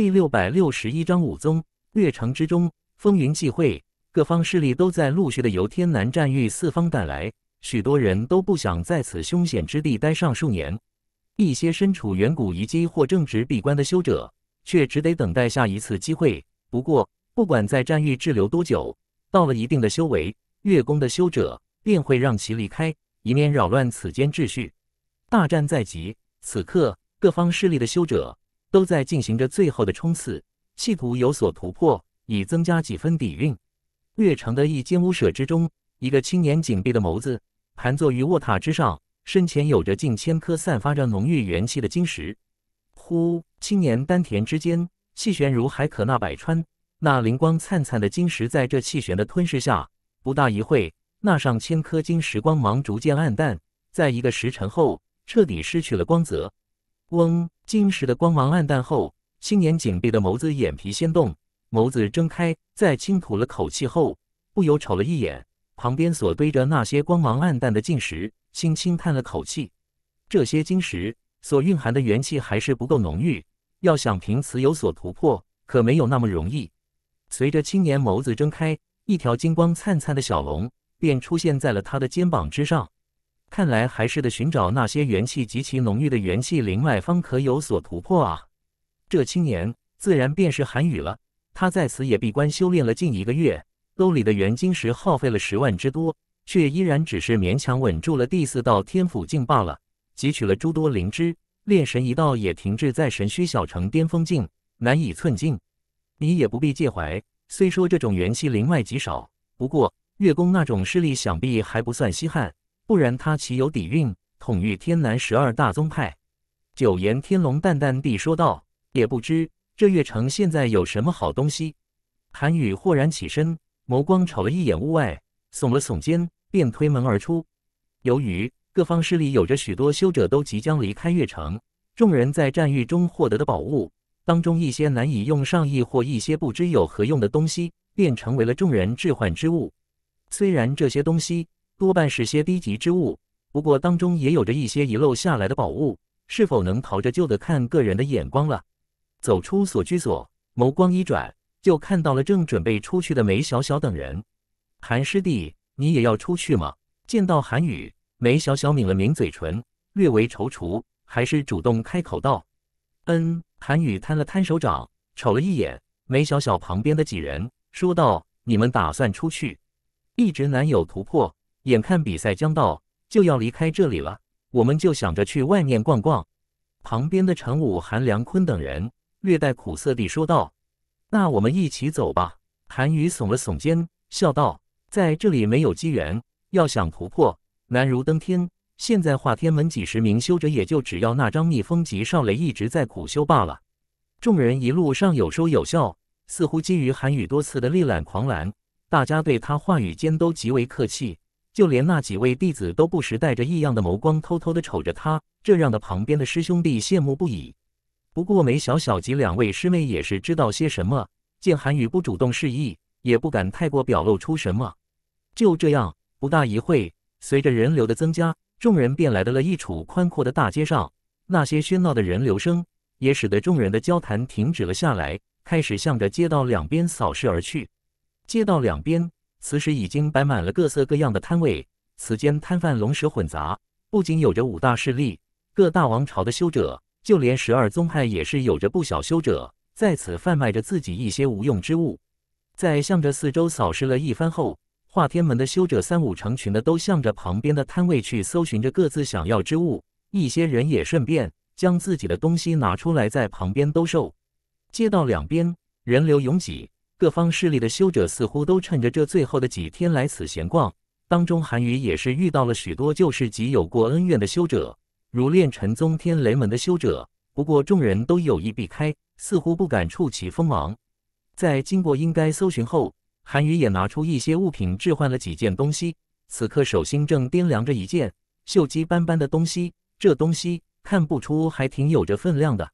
第六百六十一章，武宗。月城之中风云际会，各方势力都在陆续的由天南战域四方赶来。许多人都不想在此凶险之地待上数年，一些身处远古遗迹或正值闭关的修者，却只得等待下一次机会。不过，不管在战域滞留多久，到了一定的修为，月宫的修者便会让其离开，以免扰乱此间秩序。大战在即，此刻各方势力的修者。都在进行着最后的冲刺，气图有所突破，以增加几分底蕴。略城的一间屋舍之中，一个青年紧闭的眸子，盘坐于卧榻之上，身前有着近千颗散发着浓郁元气的晶石。呼，青年丹田之间，气旋如海，可纳百川。那灵光灿灿的晶石，在这气旋的吞噬下，不大一会，那上千颗晶石光芒逐渐暗淡，在一个时辰后，彻底失去了光泽。嗡，晶石的光芒暗淡后，青年紧闭的眸子眼皮先动，眸子睁开，在轻吐了口气后，不由瞅了一眼旁边所堆着那些光芒暗淡的晶石，轻轻叹了口气。这些晶石所蕴含的元气还是不够浓郁，要想凭此有所突破，可没有那么容易。随着青年眸子睁开，一条金光灿灿的小龙便出现在了他的肩膀之上。看来还是得寻找那些元气极其浓郁的元气灵脉，方可有所突破啊！这青年自然便是韩宇了。他在此也闭关修炼了近一个月，兜里的元晶石耗费了十万之多，却依然只是勉强稳住了第四道天府境罢了。汲取了诸多灵芝，炼神一道也停滞在神虚小城巅峰境，难以寸进。你也不必介怀，虽说这种元气灵脉极少，不过月宫那种势力想必还不算稀罕。不然他岂有底蕴统御天南十二大宗派？九言天龙淡淡地说道：“也不知这月城现在有什么好东西。”韩羽豁然起身，眸光瞅了一眼屋外，耸了耸肩，便推门而出。由于各方势力有着许多修者都即将离开月城，众人在战域中获得的宝物当中，一些难以用上亿或一些不知有何用的东西，便成为了众人置换之物。虽然这些东西。多半是些低级之物，不过当中也有着一些遗漏下来的宝物，是否能淘着，就得看个人的眼光了。走出所居所，眸光一转，就看到了正准备出去的梅小小等人。韩师弟，你也要出去吗？见到韩雨，梅小小抿了抿嘴唇，略为踌躇，还是主动开口道：“嗯。”韩雨摊了摊手掌，瞅了一眼梅小小旁边的几人，说道：“你们打算出去？一直难有突破。”眼看比赛将到，就要离开这里了，我们就想着去外面逛逛。旁边的陈武、韩良坤等人略带苦涩地说道：“那我们一起走吧。”韩宇耸了耸肩，笑道：“在这里没有机缘，要想突破，难如登天。现在华天门几十名修者，也就只要那张蜜风级少雷一直在苦修罢了。”众人一路上有说有笑，似乎基于韩宇多次的力挽狂澜，大家对他话语间都极为客气。就连那几位弟子都不时带着异样的眸光，偷偷的瞅着他，这让的旁边的师兄弟羡慕不已。不过梅小小及两位师妹也是知道些什么，见韩宇不主动示意，也不敢太过表露出什么。就这样，不大一会，随着人流的增加，众人便来到了一处宽阔的大街上。那些喧闹的人流声也使得众人的交谈停止了下来，开始向着街道两边扫视而去。街道两边。此时已经摆满了各色各样的摊位，此间摊贩龙蛇混杂，不仅有着五大势力、各大王朝的修者，就连十二宗派也是有着不小修者在此贩卖着自己一些无用之物。在向着四周扫视了一番后，华天门的修者三五成群的都向着旁边的摊位去搜寻着各自想要之物，一些人也顺便将自己的东西拿出来在旁边兜售。街道两边人流拥挤。各方势力的修者似乎都趁着这最后的几天来此闲逛，当中韩宇也是遇到了许多旧事及有过恩怨的修者，如炼尘宗天雷门的修者，不过众人都有意避开，似乎不敢触其锋芒。在经过应该搜寻后，韩宇也拿出一些物品置换了几件东西，此刻手心正掂量着一件锈迹斑斑的东西，这东西看不出还挺有着分量的，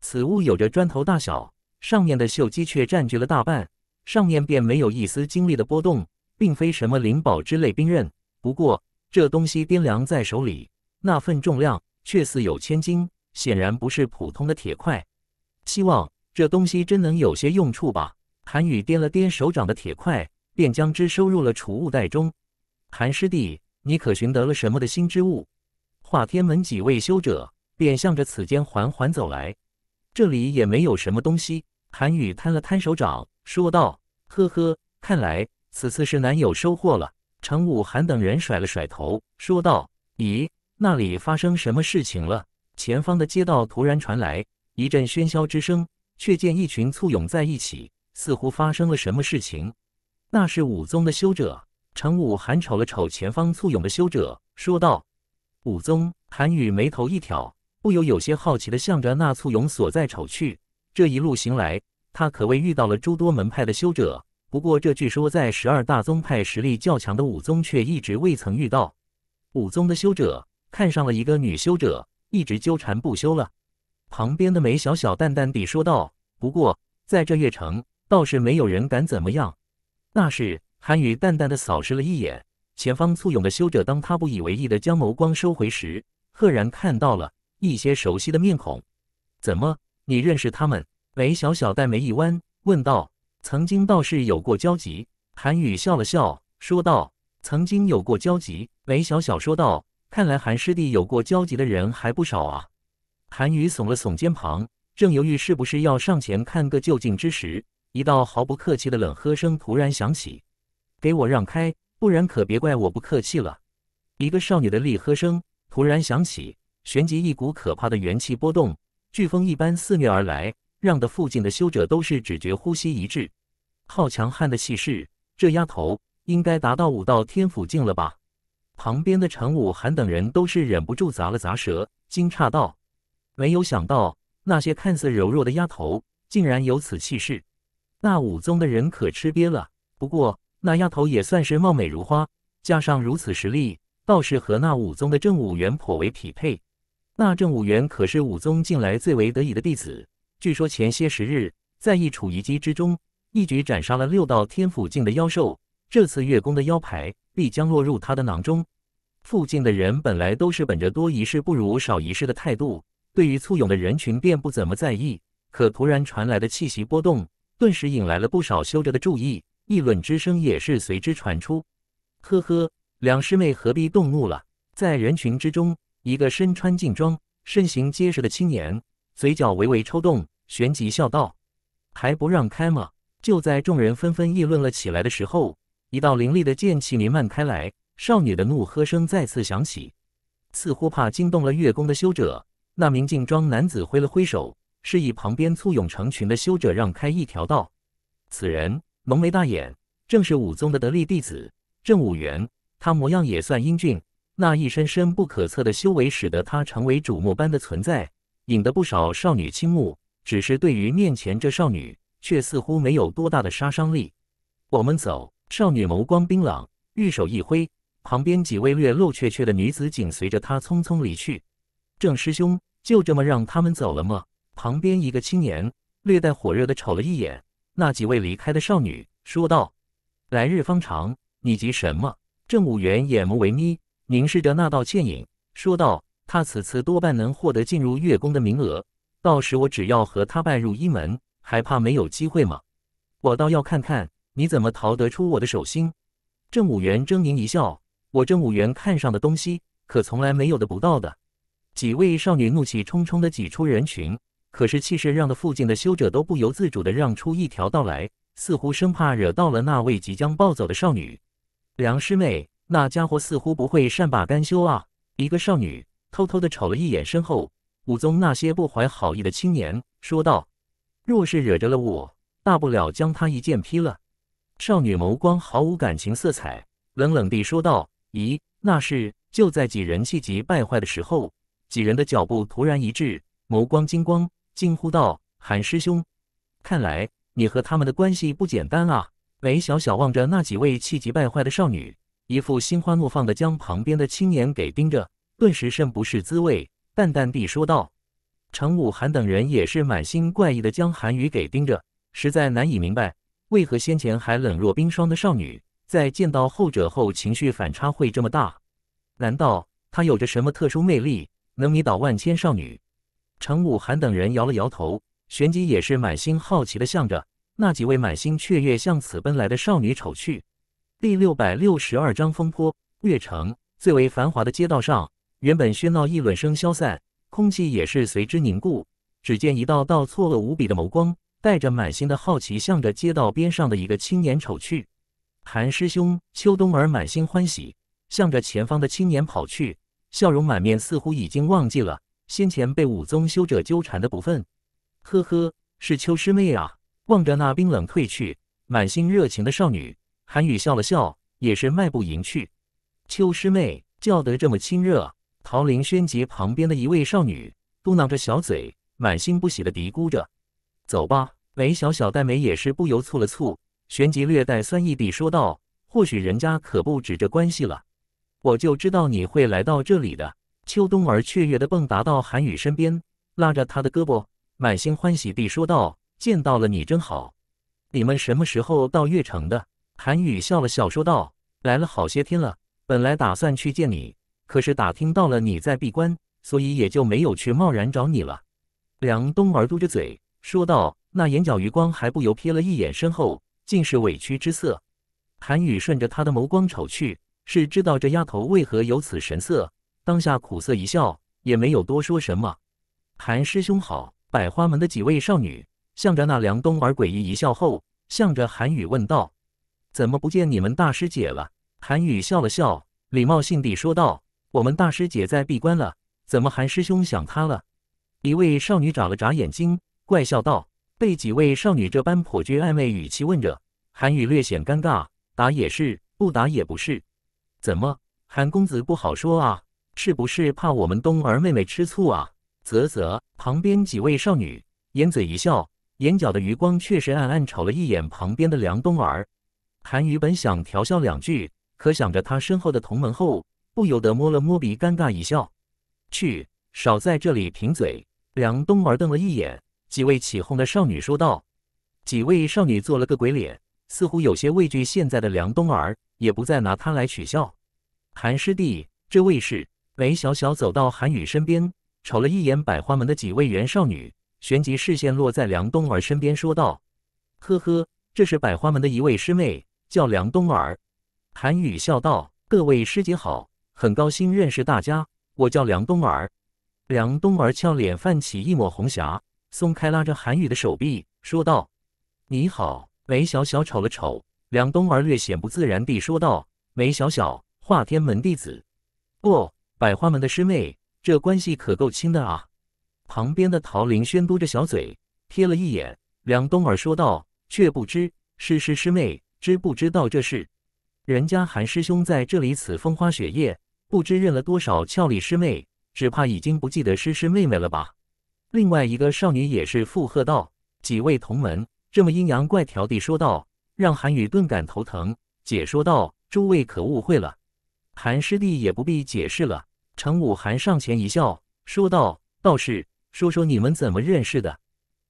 此物有着砖头大小。上面的锈迹却占据了大半，上面便没有一丝精力的波动，并非什么灵宝之类兵刃。不过这东西掂量在手里，那份重量却似有千斤，显然不是普通的铁块。希望这东西真能有些用处吧。韩宇掂了掂手掌的铁块，便将之收入了储物袋中。韩师弟，你可寻得了什么的新之物？华天门几位修者便向着此间缓缓走来。这里也没有什么东西。韩宇摊了摊手掌，说道：“呵呵，看来此次是难有收获了。”程武寒等人甩了甩头，说道：“咦，那里发生什么事情了？”前方的街道突然传来一阵喧嚣之声，却见一群簇拥在一起，似乎发生了什么事情。那是武宗的修者。程武寒瞅了瞅前方簇拥的修者，说道：“武宗。”韩宇眉头一挑，不由有些好奇的向着那簇拥所在瞅去。这一路行来，他可谓遇到了诸多门派的修者，不过这据说在十二大宗派实力较强的武宗却一直未曾遇到。武宗的修者看上了一个女修者，一直纠缠不休了。旁边的梅小小淡淡地说道：“不过在这月城，倒是没有人敢怎么样。”那是韩雨淡淡的扫视了一眼前方簇拥的修者，当他不以为意地将眸光收回时，赫然看到了一些熟悉的面孔。怎么？你认识他们？梅小小黛眉一弯，问道：“曾经倒是有过交集。”韩宇笑了笑，说道：“曾经有过交集。”梅小小说道：“看来韩师弟有过交集的人还不少啊。”韩宇耸了耸肩膀，正犹豫是不是要上前看个究竟之时，一道毫不客气的冷喝声突然响起：“给我让开，不然可别怪我不客气了！”一个少女的厉喝声突然响起，旋即一股可怕的元气波动。飓风一般肆虐而来，让的附近的修者都是只觉呼吸一滞，好强悍的气势！这丫头应该达到武道天府境了吧？旁边的陈武寒等人都是忍不住砸了砸舌，惊诧道：“没有想到，那些看似柔弱的丫头，竟然有此气势！那武宗的人可吃瘪了。不过，那丫头也算是貌美如花，加上如此实力，倒是和那武宗的正武元颇为匹配。”那正武元可是武宗近来最为得意的弟子，据说前些时日在一处遗迹之中，一举斩杀了六道天府境的妖兽。这次月宫的腰牌必将落入他的囊中。附近的人本来都是本着多一事不如少一事的态度，对于簇拥的人群便不怎么在意。可突然传来的气息波动，顿时引来了不少修者的注意，议论之声也是随之传出。呵呵，两师妹何必动怒了？在人群之中。一个身穿劲装、身形结实的青年，嘴角微微抽动，旋即笑道：“还不让开吗？”就在众人纷纷议论了起来的时候，一道凌厉的剑气弥漫开来，少女的怒喝声再次响起。似乎怕惊动了月宫的修者，那名劲装男子挥了挥手，示意旁边簇拥成群的修者让开一条道。此人浓眉大眼，正是武宗的得力弟子郑武元。他模样也算英俊。那一身深不可测的修为，使得他成为瞩目般的存在，引得不少少女倾慕。只是对于面前这少女，却似乎没有多大的杀伤力。我们走。少女眸光冰冷，玉手一挥，旁边几位略露怯怯的女子紧随着她匆匆离去。郑师兄，就这么让他们走了吗？旁边一个青年略带火热的瞅了一眼那几位离开的少女，说道：“来日方长，你急什么？”郑武元眼眸微眯。凝视着那道倩影，说道：“他此次多半能获得进入月宫的名额，到时我只要和他拜入一门，还怕没有机会吗？我倒要看看你怎么逃得出我的手心！”郑五元狰狞一笑：“我郑五元看上的东西，可从来没有得不到的。”几位少女怒气冲冲地挤出人群，可是气势让的附近的修者都不由自主地让出一条道来，似乎生怕惹到了那位即将暴走的少女。梁师妹。那家伙似乎不会善罢甘休啊！一个少女偷偷地瞅了一眼身后武宗那些不怀好意的青年，说道：“若是惹着了我，大不了将他一剑劈了。”少女眸光毫无感情色彩，冷冷地说道：“咦，那是……”就在几人气急败坏的时候，几人的脚步突然一滞，眸光金光，惊呼道：“韩师兄，看来你和他们的关系不简单啊！”梅小小望着那几位气急败坏的少女。一副心花怒放的将旁边的青年给盯着，顿时甚不是滋味，淡淡地说道：“程武寒等人也是满心怪异的将韩雨给盯着，实在难以明白为何先前还冷若冰霜的少女，在见到后者后情绪反差会这么大？难道她有着什么特殊魅力，能迷倒万千少女？”程武寒等人摇了摇头，旋即也是满心好奇的向着那几位满心雀跃向此奔来的少女瞅去。第六百六十二章风波。月城最为繁华的街道上，原本喧闹议论声消散，空气也是随之凝固。只见一道道错愕无比的眸光，带着满心的好奇，向着街道边上的一个青年瞅去。韩师兄，秋冬儿满心欢喜，向着前方的青年跑去，笑容满面，似乎已经忘记了先前被武宗修者纠缠的不忿。呵呵，是秋师妹啊！望着那冰冷退去、满心热情的少女。韩雨笑了笑，也是迈步迎去。秋师妹叫得这么亲热，桃林轩杰旁边的一位少女嘟囔着小嘴，满心不喜地嘀咕着：“走吧。”梅小小黛眉也是不由蹙了蹙，旋即略带酸意地说道：“或许人家可不止这关系了。”我就知道你会来到这里的。秋冬儿雀跃地蹦跶到韩雨身边，拉着他的胳膊，满心欢喜地说道：“见到了你真好！你们什么时候到月城的？”韩雨笑了笑，说道：“来了好些天了，本来打算去见你，可是打听到了你在闭关，所以也就没有去贸然找你了。”梁冬儿嘟着嘴说道，那眼角余光还不由瞥了一眼身后，尽是委屈之色。韩雨顺着他的眸光瞅去，是知道这丫头为何有此神色，当下苦涩一笑，也没有多说什么。“韩师兄好！”百花门的几位少女向着那梁冬儿诡异一笑后，向着韩雨问道。怎么不见你们大师姐了？韩宇笑了笑，礼貌性地说道：“我们大师姐在闭关了，怎么韩师兄想她了？”一位少女眨了眨眼睛，怪笑道：“被几位少女这般颇具暧昧语气问着，韩宇略显尴尬，答也是，不答也不是。怎么，韩公子不好说啊？是不是怕我们冬儿妹妹吃醋啊？”啧啧，旁边几位少女掩嘴一笑，眼角的余光却是暗暗瞅了一眼旁边的梁冬儿。韩宇本想调笑两句，可想着他身后的同门后，不由得摸了摸鼻，尴尬一笑：“去，少在这里贫嘴。”梁冬儿瞪了一眼几位起哄的少女，说道：“几位少女做了个鬼脸，似乎有些畏惧现在的梁冬儿，也不再拿她来取笑。”韩师弟，这位是梅小小，走到韩宇身边，瞅了一眼百花门的几位元少女，旋即视线落在梁冬儿身边，说道：“呵呵，这是百花门的一位师妹。”叫梁冬儿，韩宇笑道：“各位师姐好，很高兴认识大家。我叫梁冬儿。”梁冬儿俏脸泛起一抹红霞，松开拉着韩宇的手臂，说道：“你好。”梅小小瞅了瞅梁冬儿，略显不自然地说道：“梅小小，华天门弟子，不，百花门的师妹，这关系可够亲的啊。”旁边的陶林轩嘟着小嘴，瞥了一眼梁冬儿，说道：“却不知师师师妹。”知不知道这事？人家韩师兄在这里此风花雪月，不知认了多少俏丽师妹，只怕已经不记得师师妹妹了吧？另外一个少女也是附和道：“几位同门这么阴阳怪调地说道，让韩宇顿感头疼。”解说道：“诸位可误会了，韩师弟也不必解释了。”程武寒上前一笑，说道：“道士，说说你们怎么认识的？”“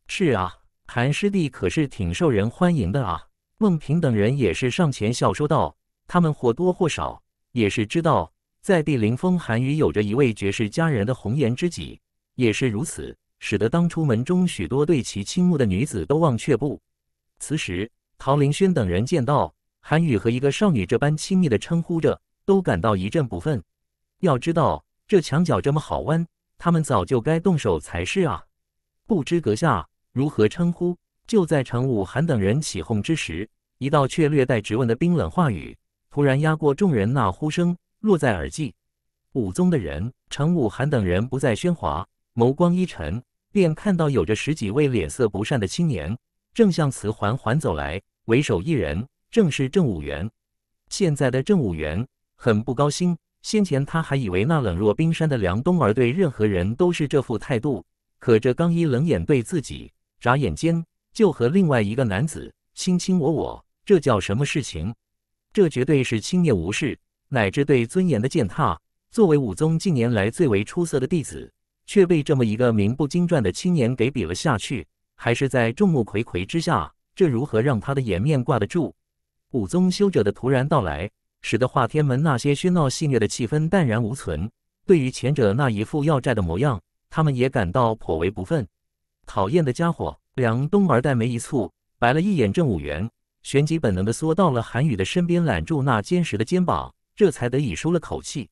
是啊，韩师弟可是挺受人欢迎的啊。”孟平等人也是上前笑说道：“他们或多或少也是知道，在地灵峰韩羽有着一位绝世佳人的红颜知己，也是如此，使得当初门中许多对其倾慕的女子都望却步。”此时，陶凌轩等人见到韩宇和一个少女这般亲密的称呼着，都感到一阵不忿。要知道，这墙角这么好弯，他们早就该动手才是啊！不知阁下如何称呼？就在陈武寒等人起哄之时，一道却略带质问的冰冷话语突然压过众人那呼声，落在耳际。武宗的人，陈武寒等人不再喧哗，眸光一沉，便看到有着十几位脸色不善的青年正向此缓缓走来，为首一人正是郑武元。现在的郑武元很不高兴，先前他还以为那冷若冰山的梁冬儿对任何人都是这副态度，可这刚一冷眼对自己，眨眼间。就和另外一个男子卿卿我我，这叫什么事情？这绝对是轻蔑无视，乃至对尊严的践踏。作为武宗近年来最为出色的弟子，却被这么一个名不经传的青年给比了下去，还是在众目睽睽之下，这如何让他的颜面挂得住？武宗修者的突然到来，使得华天门那些喧闹戏谑的气氛淡然无存。对于前者那一副要债的模样，他们也感到颇为不忿。讨厌的家伙！梁冬儿黛眉一蹙，白了一眼郑武元，旋即本能的缩到了韩雨的身边，揽住那坚实的肩膀，这才得以舒了口气。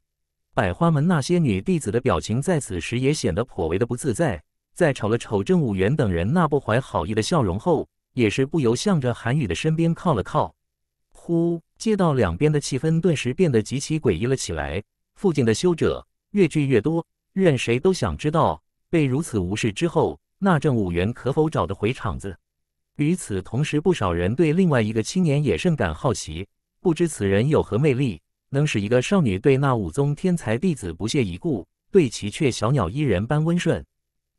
百花门那些女弟子的表情在此时也显得颇为的不自在，在瞅了瞅郑武元等人那不怀好意的笑容后，也是不由向着韩雨的身边靠了靠。呼，街道两边的气氛顿时变得极其诡异了起来，附近的修者越聚越多，任谁都想知道被如此无视之后。那郑武元可否找得回场子？与此同时，不少人对另外一个青年也甚感好奇，不知此人有何魅力，能使一个少女对那武宗天才弟子不屑一顾，对其却小鸟依人般温顺。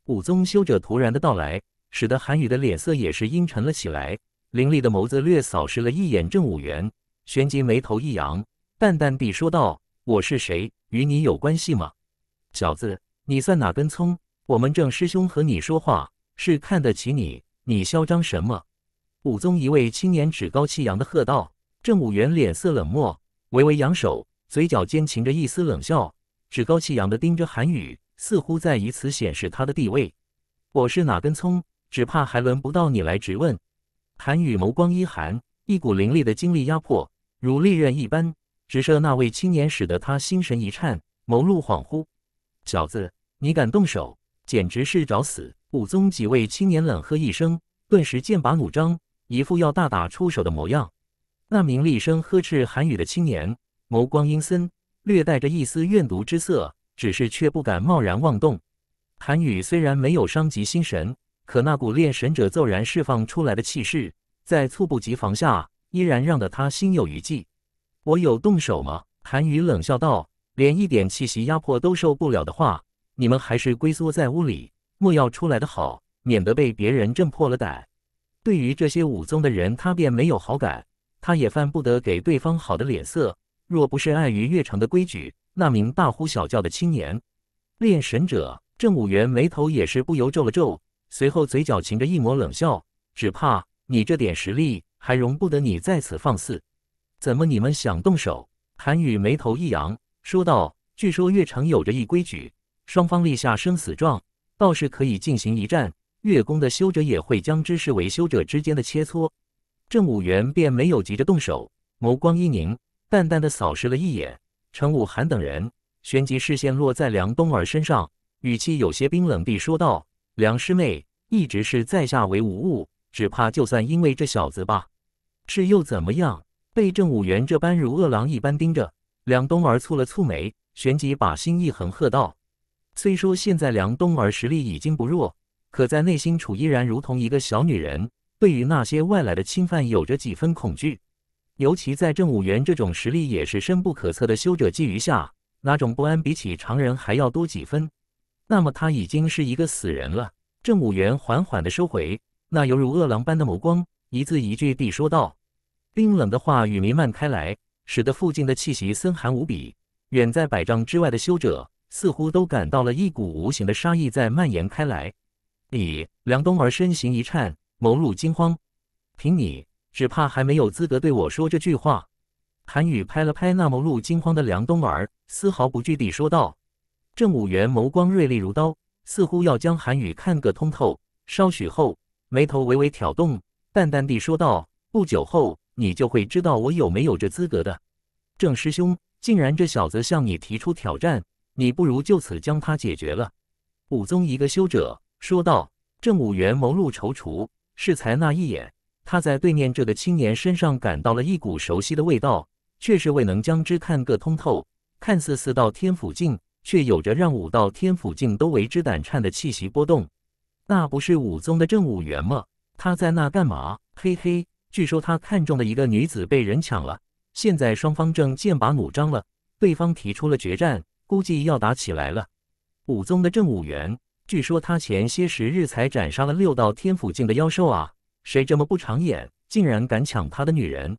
武宗修者突然的到来，使得韩宇的脸色也是阴沉了起来，凌厉的眸子略扫视了一眼郑武元，旋即眉头一扬，淡淡地说道：“我是谁，与你有关系吗？小子，你算哪根葱？”我们正师兄和你说话是看得起你，你嚣张什么？武宗一位青年趾高气扬的喝道。郑武元脸色冷漠，微微扬手，嘴角间噙着一丝冷笑，趾高气扬的盯着韩宇，似乎在以此显示他的地位。我是哪根葱？只怕还轮不到你来质问。韩宇眸光一寒，一股凌厉的精力压迫，如利刃一般，直射那位青年，使得他心神一颤，眸露恍惚。小子，你敢动手？简直是找死！武宗几位青年冷喝一声，顿时剑拔弩张，一副要大打出手的模样。那名厉声呵斥韩语的青年，眸光阴森，略带着一丝怨毒之色，只是却不敢贸然妄动。韩语虽然没有伤及心神，可那股炼神者骤然释放出来的气势，在猝不及防下，依然让得他心有余悸。我有动手吗？韩语冷笑道：“连一点气息压迫都受不了的话。”你们还是龟缩在屋里，莫要出来的好，免得被别人震破了胆。对于这些武宗的人，他便没有好感，他也犯不得给对方好的脸色。若不是碍于月城的规矩，那名大呼小叫的青年，练神者正武元眉头也是不由皱了皱，随后嘴角噙着一抹冷笑，只怕你这点实力还容不得你在此放肆。怎么，你们想动手？韩宇眉头一扬，说道：“据说月城有着一规矩。”双方立下生死状，倒是可以进行一战。月宫的修者也会将之视为修者之间的切磋。郑武元便没有急着动手，眸光一凝，淡淡的扫视了一眼陈武寒等人，旋即视线落在梁冬儿身上，语气有些冰冷地说道：“梁师妹，一直是在下为无物，只怕就算因为这小子吧，是又怎么样？被郑武元这般如饿狼一般盯着。”梁冬儿蹙了蹙眉，旋即把心一横，喝道。虽说现在梁冬儿实力已经不弱，可在内心处依然如同一个小女人，对于那些外来的侵犯有着几分恐惧。尤其在郑武元这种实力也是深不可测的修者觊觎下，那种不安比起常人还要多几分。那么他已经是一个死人了。郑武元缓缓地收回那犹如饿狼般的目光，一字一句地说道：“冰冷的话语弥漫开来，使得附近的气息森寒无比。远在百丈之外的修者。”似乎都感到了一股无形的杀意在蔓延开来。你梁冬儿身形一颤，眸露惊慌。凭你，只怕还没有资格对我说这句话。韩雨拍了拍那眸露惊慌的梁冬儿，丝毫不惧地说道。郑武元眸光锐利如刀，似乎要将韩宇看个通透。稍许后，眉头微微挑动，淡淡地说道：“不久后，你就会知道我有没有这资格的。”郑师兄竟然这小子向你提出挑战。你不如就此将他解决了。”武宗一个修者说道。正武元眸露踌躇，适才那一眼，他在对面这个青年身上感到了一股熟悉的味道，却是未能将之看个通透。看似四道天府境，却有着让五道天府境都为之胆颤的气息波动。那不是武宗的正武元吗？他在那干嘛？嘿嘿，据说他看中的一个女子被人抢了，现在双方正剑拔弩张了，对方提出了决战。估计要打起来了！武宗的政武元，据说他前些时日才斩杀了六道天府境的妖兽啊！谁这么不长眼，竟然敢抢他的女人？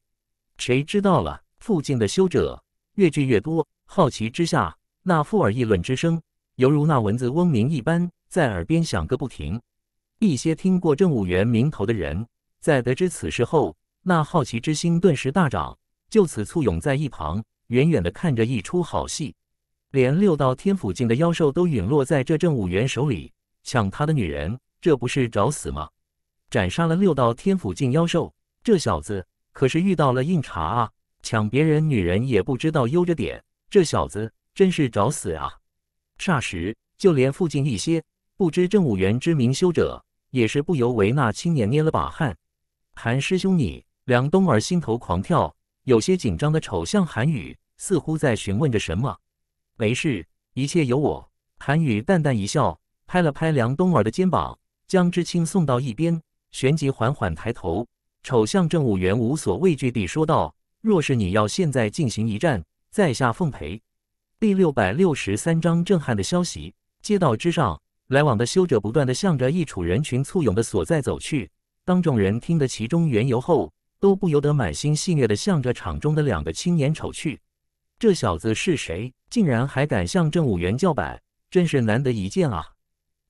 谁知道了？附近的修者越聚越多，好奇之下，那附耳议论之声，犹如那蚊子嗡鸣一般，在耳边响个不停。一些听过政武元名头的人，在得知此事后，那好奇之心顿时大涨，就此簇拥在一旁，远远的看着一出好戏。连六道天府境的妖兽都陨落在这正五元手里，抢他的女人，这不是找死吗？斩杀了六道天府境妖兽，这小子可是遇到了硬茬啊！抢别人女人也不知道悠着点，这小子真是找死啊！霎时，就连附近一些不知正五元之名修者，也是不由为那青年捏了把汗。韩师兄，你梁冬儿心头狂跳，有些紧张的瞅向韩宇，似乎在询问着什么。没事，一切有我。韩宇淡淡一笑，拍了拍梁冬儿的肩膀，将知青送到一边，旋即缓缓抬头，瞅向政务员，无所畏惧地说道：“若是你要现在进行一战，在下奉陪。”第六百六十三章震撼的消息。街道之上，来往的修者不断地向着一处人群簇拥的所在走去。当众人听得其中缘由后，都不由得满心戏谑地向着场中的两个青年瞅去。这小子是谁？竟然还敢向正武元叫板，真是难得一见啊！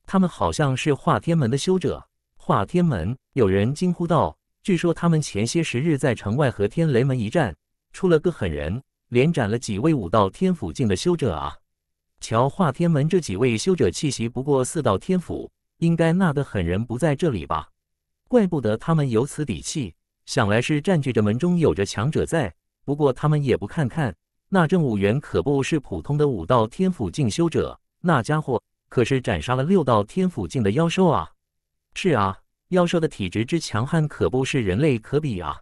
他们好像是化天门的修者。化天门，有人惊呼道：“据说他们前些时日在城外和天雷门一战，出了个狠人，连斩了几位武道天府境的修者啊！”瞧，化天门这几位修者气息不过四道天府，应该那个狠人不在这里吧？怪不得他们有此底气，想来是占据着门中有着强者在。不过他们也不看看。那正武元可不是普通的武道天府境修者，那家伙可是斩杀了六道天府境的妖兽啊！是啊，妖兽的体质之强悍，可不是人类可比啊！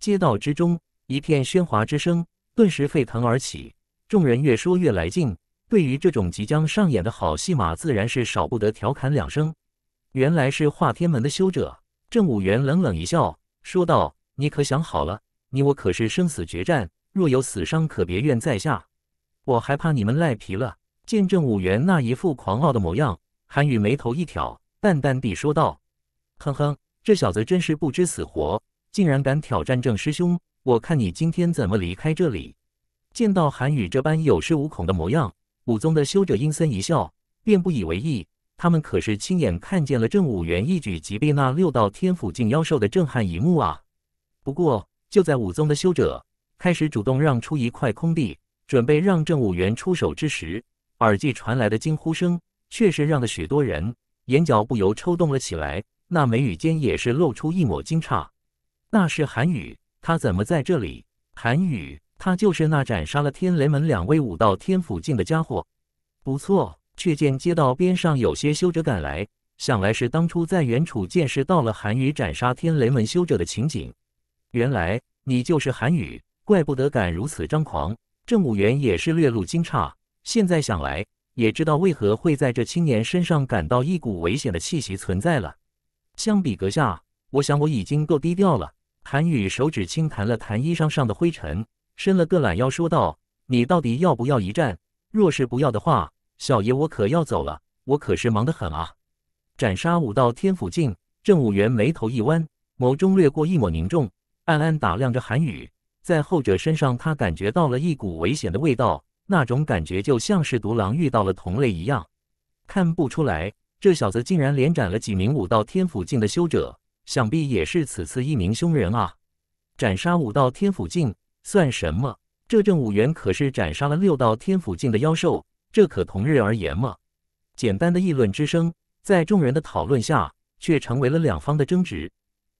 街道之中一片喧哗之声顿时沸腾而起，众人越说越来劲，对于这种即将上演的好戏码，自然是少不得调侃两声。原来是化天门的修者，正武元冷冷一笑，说道：“你可想好了？你我可是生死决战。”若有死伤，可别怨在下。我还怕你们赖皮了。见证武元那一副狂傲的模样，韩羽眉头一挑，淡淡地说道：“哼哼，这小子真是不知死活，竟然敢挑战郑师兄！我看你今天怎么离开这里。”见到韩羽这般有恃无恐的模样，武宗的修者阴森一笑，便不以为意。他们可是亲眼看见了郑武元一举击毙那六道天府境妖兽的震撼一幕啊！不过，就在武宗的修者。开始主动让出一块空地，准备让政务员出手之时，耳际传来的惊呼声，确实让了许多人眼角不由抽动了起来，那眉宇间也是露出一抹惊诧。那是韩宇，他怎么在这里？韩宇，他就是那斩杀了天雷门两位武道天府境的家伙。不错，却见街道边上有些修者赶来，想来是当初在原处见识到了韩宇斩杀天雷门修者的情景。原来你就是韩宇。怪不得敢如此张狂，政务员也是略露惊诧。现在想来，也知道为何会在这青年身上感到一股危险的气息存在了。相比阁下，我想我已经够低调了。韩宇手指轻弹了弹衣裳上的灰尘，伸了个懒腰，说道：“你到底要不要一战？若是不要的话，小爷我可要走了。我可是忙得很啊！”斩杀五道天府境，政务员眉头一弯，眸中掠过一抹凝重，暗暗打量着韩宇。在后者身上，他感觉到了一股危险的味道，那种感觉就像是独狼遇到了同类一样。看不出来，这小子竟然连斩了几名武道天府境的修者，想必也是此次一名凶人啊！斩杀武道天府境算什么？这正五元可是斩杀了六道天府境的妖兽，这可同日而言吗？简单的议论之声，在众人的讨论下，却成为了两方的争执。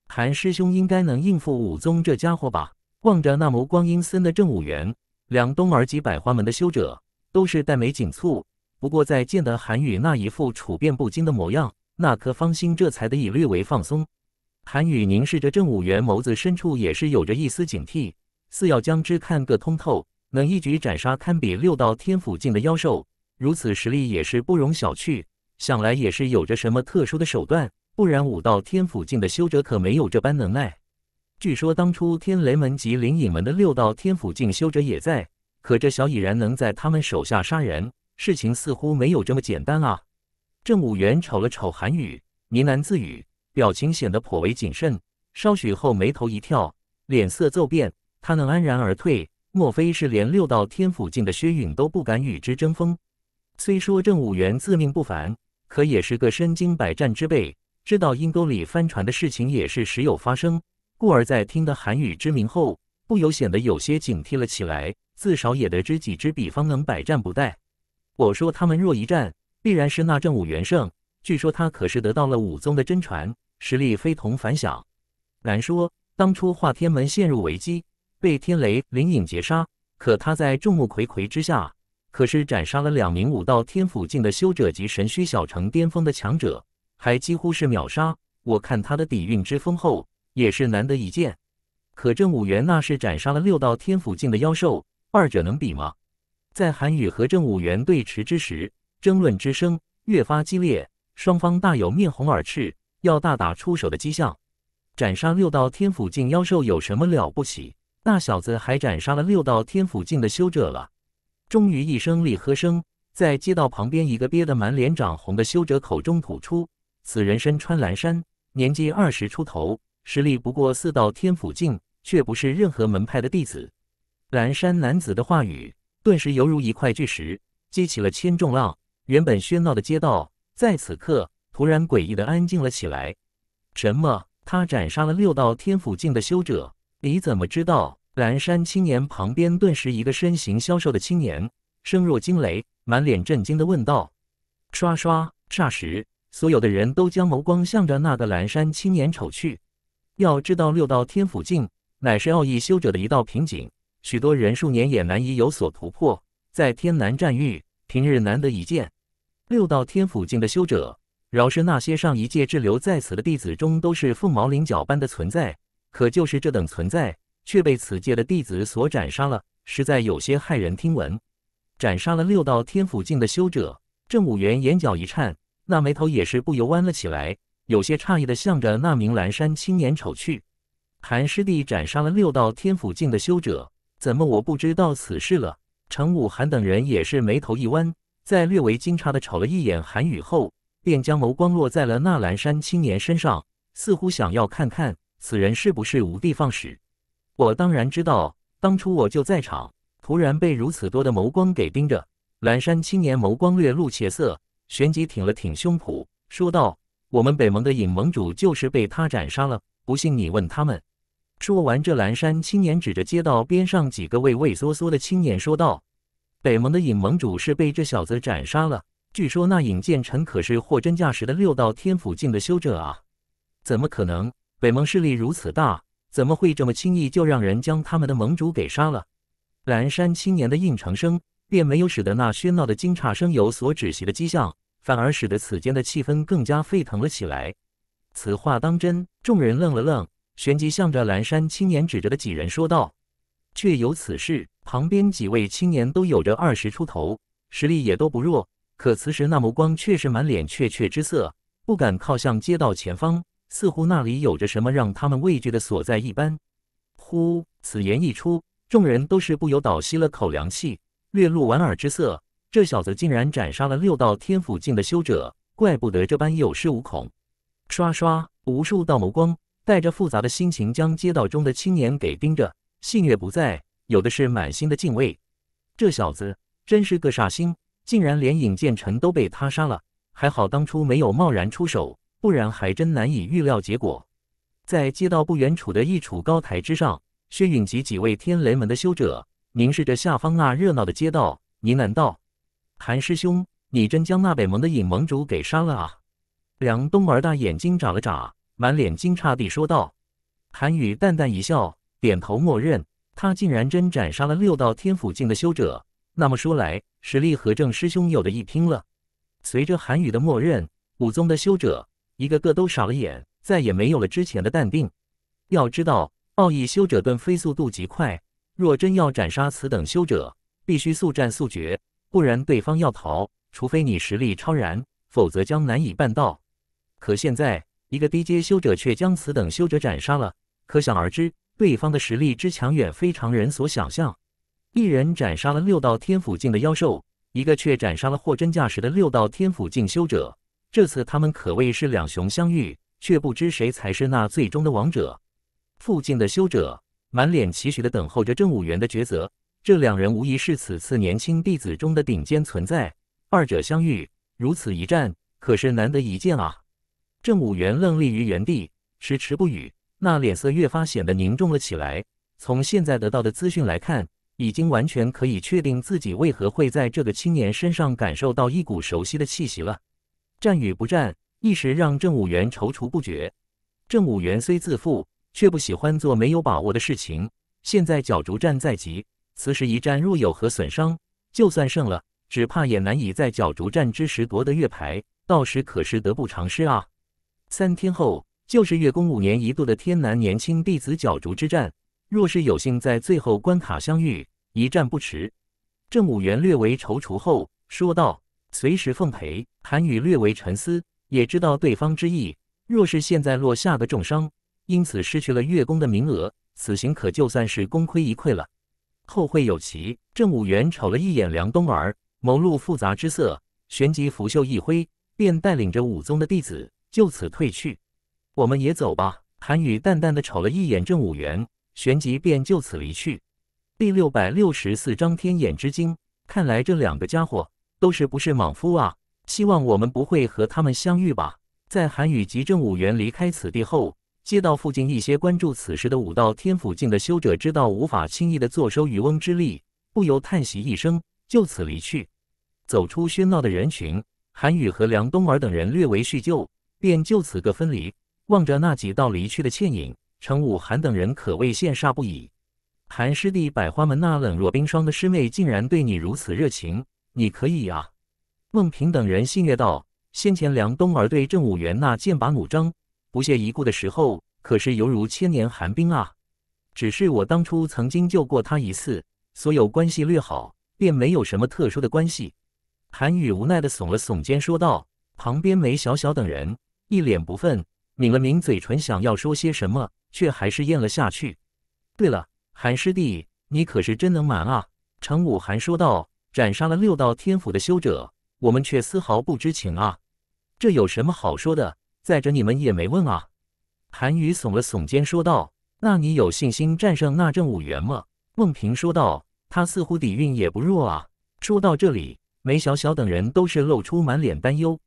韩师兄应该能应付武宗这家伙吧？望着那眸光阴森的正武元，两冬儿及百花门的修者都是黛眉紧蹙。不过在见得韩宇那一副处变不惊的模样，那颗芳心这才得以略微放松。韩宇凝视着正武元，眸子深处也是有着一丝警惕，似要将之看个通透。能一举斩杀堪比六道天府境的妖兽，如此实力也是不容小觑。想来也是有着什么特殊的手段，不然五道天府境的修者可没有这般能耐。据说当初天雷门及灵隐门的六道天府境修者也在，可这小已然能在他们手下杀人，事情似乎没有这么简单啊！郑武元瞅了瞅韩羽，呢喃自语，表情显得颇为谨慎。稍许后，眉头一跳，脸色骤变。他能安然而退，莫非是连六道天府境的薛允都不敢与之争锋？虽说郑武元自命不凡，可也是个身经百战之辈，知道阴沟里翻船的事情也是时有发生。故而在听得韩语之名后，不由显得有些警惕了起来。自少也得知己知彼，方能百战不殆。我说他们若一战，必然是那阵武元胜。据说他可是得到了武宗的真传，实力非同凡响。难说当初化天门陷入危机，被天雷灵影截杀，可他在众目睽睽之下，可是斩杀了两名武道天府境的修者及神虚小城巅峰的强者，还几乎是秒杀。我看他的底蕴之丰厚。也是难得一见，可郑武元那是斩杀了六道天府境的妖兽，二者能比吗？在韩羽和郑武元对持之时，争论之声越发激烈，双方大有面红耳赤、要大打出手的迹象。斩杀六道天府境妖兽有什么了不起？那小子还斩杀了六道天府境的修者了。终于，一声厉喝声在街道旁边一个憋得满脸涨红的修者口中吐出，此人身穿蓝衫，年纪二十出头。实力不过四道天府境，却不是任何门派的弟子。蓝山男子的话语顿时犹如一块巨石，激起了千重浪。原本喧闹的街道，在此刻突然诡异的安静了起来。什么？他斩杀了六道天府境的修者？你怎么知道？蓝山青年旁边顿时一个身形消瘦的青年，声若惊雷，满脸震惊的问道：“刷刷！”霎时，所有的人都将眸光向着那个蓝山青年瞅去。要知道，六道天府境乃是奥义修者的一道瓶颈，许多人数年也难以有所突破。在天南战域，平日难得一见六道天府境的修者，饶是那些上一界滞留在此的弟子中，都是凤毛麟角般的存在。可就是这等存在，却被此界的弟子所斩杀了，实在有些骇人听闻。斩杀了六道天府境的修者，郑武元眼角一颤，那眉头也是不由弯了起来。有些诧异的向着那名蓝山青年瞅去，韩师弟斩杀了六道天府境的修者，怎么我不知道此事了？程武寒等人也是眉头一弯，在略微惊诧的瞅了一眼韩宇后，便将眸光落在了那蓝山青年身上，似乎想要看看此人是不是无的放矢。我当然知道，当初我就在场。突然被如此多的眸光给盯着，蓝山青年眸光略露怯色，旋即挺了挺胸脯，说道。我们北盟的尹盟主就是被他斩杀了，不信你问他们。说完，这蓝山青年指着街道边上几个畏畏缩缩的青年说道：“北盟的尹盟主是被这小子斩杀了。据说那尹建臣可是货真价实的六道天府境的修者啊，怎么可能？北盟势力如此大，怎么会这么轻易就让人将他们的盟主给杀了？”蓝山青年的应承声便没有使得那喧闹的惊诧声有所止息的迹象。反而使得此间的气氛更加沸腾了起来。此话当真？众人愣了愣，旋即向着蓝山青年指着的几人说道：“确有此事。”旁边几位青年都有着二十出头，实力也都不弱，可此时那目光却是满脸怯怯之色，不敢靠向街道前方，似乎那里有着什么让他们畏惧的所在一般。呼！此言一出，众人都是不由倒吸了口凉气，略露莞尔之色。这小子竟然斩杀了六道天府境的修者，怪不得这般有恃无恐。刷刷，无数道眸光带着复杂的心情将街道中的青年给盯着，戏谑不在，有的是满心的敬畏。这小子真是个煞星，竟然连尹建成都被他杀了。还好当初没有贸然出手，不然还真难以预料结果。在街道不远处的一处高台之上，薛允及几位天雷门的修者凝视着下方那热闹的街道，呢喃道。韩师兄，你真将那北盟的尹盟主给杀了啊？梁冬儿大眼睛眨了眨，满脸惊诧地说道。韩宇淡淡一笑，点头默认。他竟然真斩杀了六道天府境的修者，那么说来，实力和郑师兄有的一拼了。随着韩宇的默认，武宗的修者一个个都傻了眼，再也没有了之前的淡定。要知道，奥义修者遁飞速度极快，若真要斩杀此等修者，必须速战速决。不然对方要逃，除非你实力超然，否则将难以办到。可现在，一个低阶修者却将此等修者斩杀了，可想而知，对方的实力之强远非常人所想象。一人斩杀了六道天府境的妖兽，一个却斩杀了货真价实的六道天府境修者。这次他们可谓是两雄相遇，却不知谁才是那最终的王者。附近的修者满脸期许的等候着政武元的抉择。这两人无疑是此次年轻弟子中的顶尖存在，二者相遇，如此一战，可是难得一见啊！郑武元愣立于原地，迟迟不语，那脸色越发显得凝重了起来。从现在得到的资讯来看，已经完全可以确定自己为何会在这个青年身上感受到一股熟悉的气息了。战与不战，一时让郑武元踌躇不决。郑武元虽自负，却不喜欢做没有把握的事情。现在角逐战在即。此时一战若有何损伤，就算胜了，只怕也难以在角逐战之时夺得月牌，到时可是得不偿失啊！三天后就是月宫五年一度的天南年轻弟子角逐之战，若是有幸在最后关卡相遇，一战不迟。郑武元略为踌躇后说道：“随时奉陪。”韩宇略为沉思，也知道对方之意。若是现在落下个重伤，因此失去了月宫的名额，此行可就算是功亏一篑了。后会有期。郑武元瞅了一眼梁冬儿，眸露复杂之色，旋即拂袖一挥，便带领着武宗的弟子就此退去。我们也走吧。韩宇淡淡的瞅了一眼郑武元，旋即便就此离去。第六百六十四章天眼之精。看来这两个家伙都是不是莽夫啊！希望我们不会和他们相遇吧。在韩宇及郑武元离开此地后。街道附近一些关注此事的武道天府境的修者知道无法轻易的坐收渔翁之利，不由叹息一声，就此离去。走出喧闹的人群，韩羽和梁冬儿等人略为叙旧，便就此各分离。望着那几道离去的倩影，陈武、寒等人可谓羡煞不已。韩师弟，百花门那冷若冰霜的师妹竟然对你如此热情，你可以啊！孟平等人戏悦道。先前梁冬儿对郑武元那剑拔弩张。不屑一顾的时候，可是犹如千年寒冰啊！只是我当初曾经救过他一次，所有关系略好，便没有什么特殊的关系。韩宇无奈的耸了耸肩，说道：“旁边梅小小等人一脸不忿，抿了抿嘴唇，想要说些什么，却还是咽了下去。”“对了，韩师弟，你可是真能瞒啊！”程武寒说道：“斩杀了六道天府的修者，我们却丝毫不知情啊！这有什么好说的？”再者，你们也没问啊！韩宇耸了耸肩说道：“那你有信心战胜那正五元吗？”孟平说道：“他似乎底蕴也不弱啊。”说到这里，梅小小等人都是露出满脸担忧。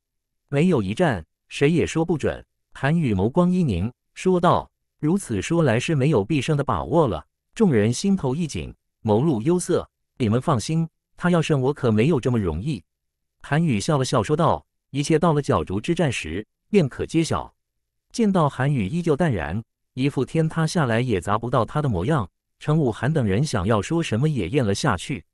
没有一战，谁也说不准。韩宇眸光一凝，说道：“如此说来是没有必胜的把握了。”众人心头一紧，眸露忧色。你们放心，他要胜我可没有这么容易。韩宇笑了笑说道：“一切到了角逐之战时。”便可揭晓。见到韩宇依旧淡然，一副天塌下来也砸不到他的模样，陈武寒等人想要说什么也咽了下去。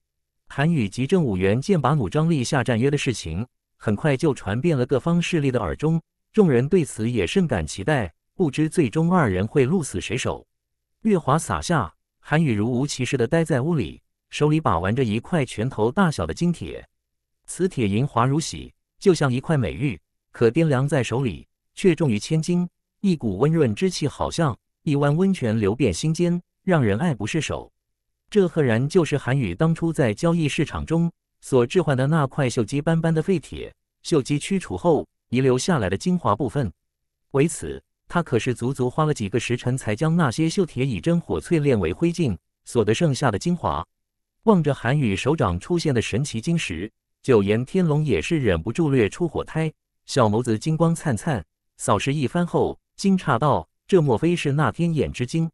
韩宇及政武员剑拔弩张立下战约的事情，很快就传遍了各方势力的耳中，众人对此也甚感期待，不知最终二人会鹿死谁手。月华洒下，韩宇如无其事的待在屋里，手里把玩着一块拳头大小的金铁，此铁银滑如洗，就像一块美玉。可掂量在手里，却重于千斤。一股温润之气，好像一湾温泉流遍心间，让人爱不释手。这赫然就是韩宇当初在交易市场中所置换的那块锈迹斑斑的废铁，锈迹驱除后遗留下来的精华部分。为此，他可是足足花了几个时辰才将那些锈铁以真火淬炼为灰烬，所得剩下的精华。望着韩宇手掌出现的神奇晶石，九岩天龙也是忍不住略出火胎。小眸子金光灿灿，扫视一番后惊诧道：“这莫非是那天眼之晶？”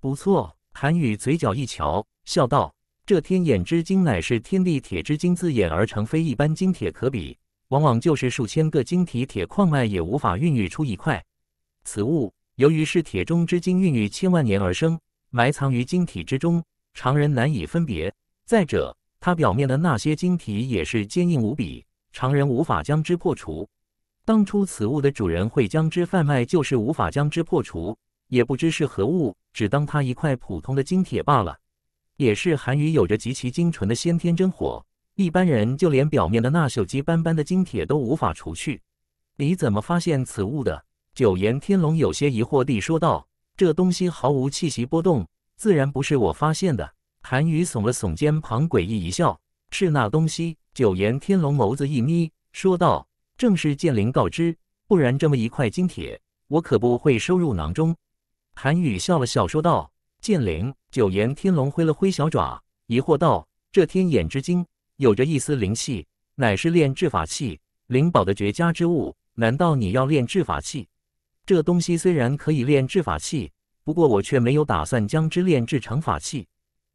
不错，韩宇嘴角一翘，笑道：“这天眼之晶乃是天地铁之精自演而成，非一般精铁可比。往往就是数千个晶体铁矿脉也无法孕育出一块。此物由于是铁中之精孕育千万年而生，埋藏于晶体之中，常人难以分别。再者，它表面的那些晶体也是坚硬无比，常人无法将之破除。”当初此物的主人会将之贩卖，就是无法将之破除，也不知是何物，只当它一块普通的金铁罢了。也是韩愈有着极其精纯的先天真火，一般人就连表面的那锈迹斑斑的金铁都无法除去。你怎么发现此物的？九岩天龙有些疑惑地说道：“这东西毫无气息波动，自然不是我发现的。”韩愈耸了耸肩，膀，诡异一笑：“是那东西。”九岩天龙眸子一眯，说道。正是剑灵告知，不然这么一块金铁，我可不会收入囊中。韩宇笑了笑说道：“剑灵，九颜天龙挥了挥小爪，疑惑道：‘这天眼之精有着一丝灵气，乃是炼制法器、灵宝的绝佳之物。难道你要炼制法器？’这东西虽然可以炼制法器，不过我却没有打算将之炼制成法器。”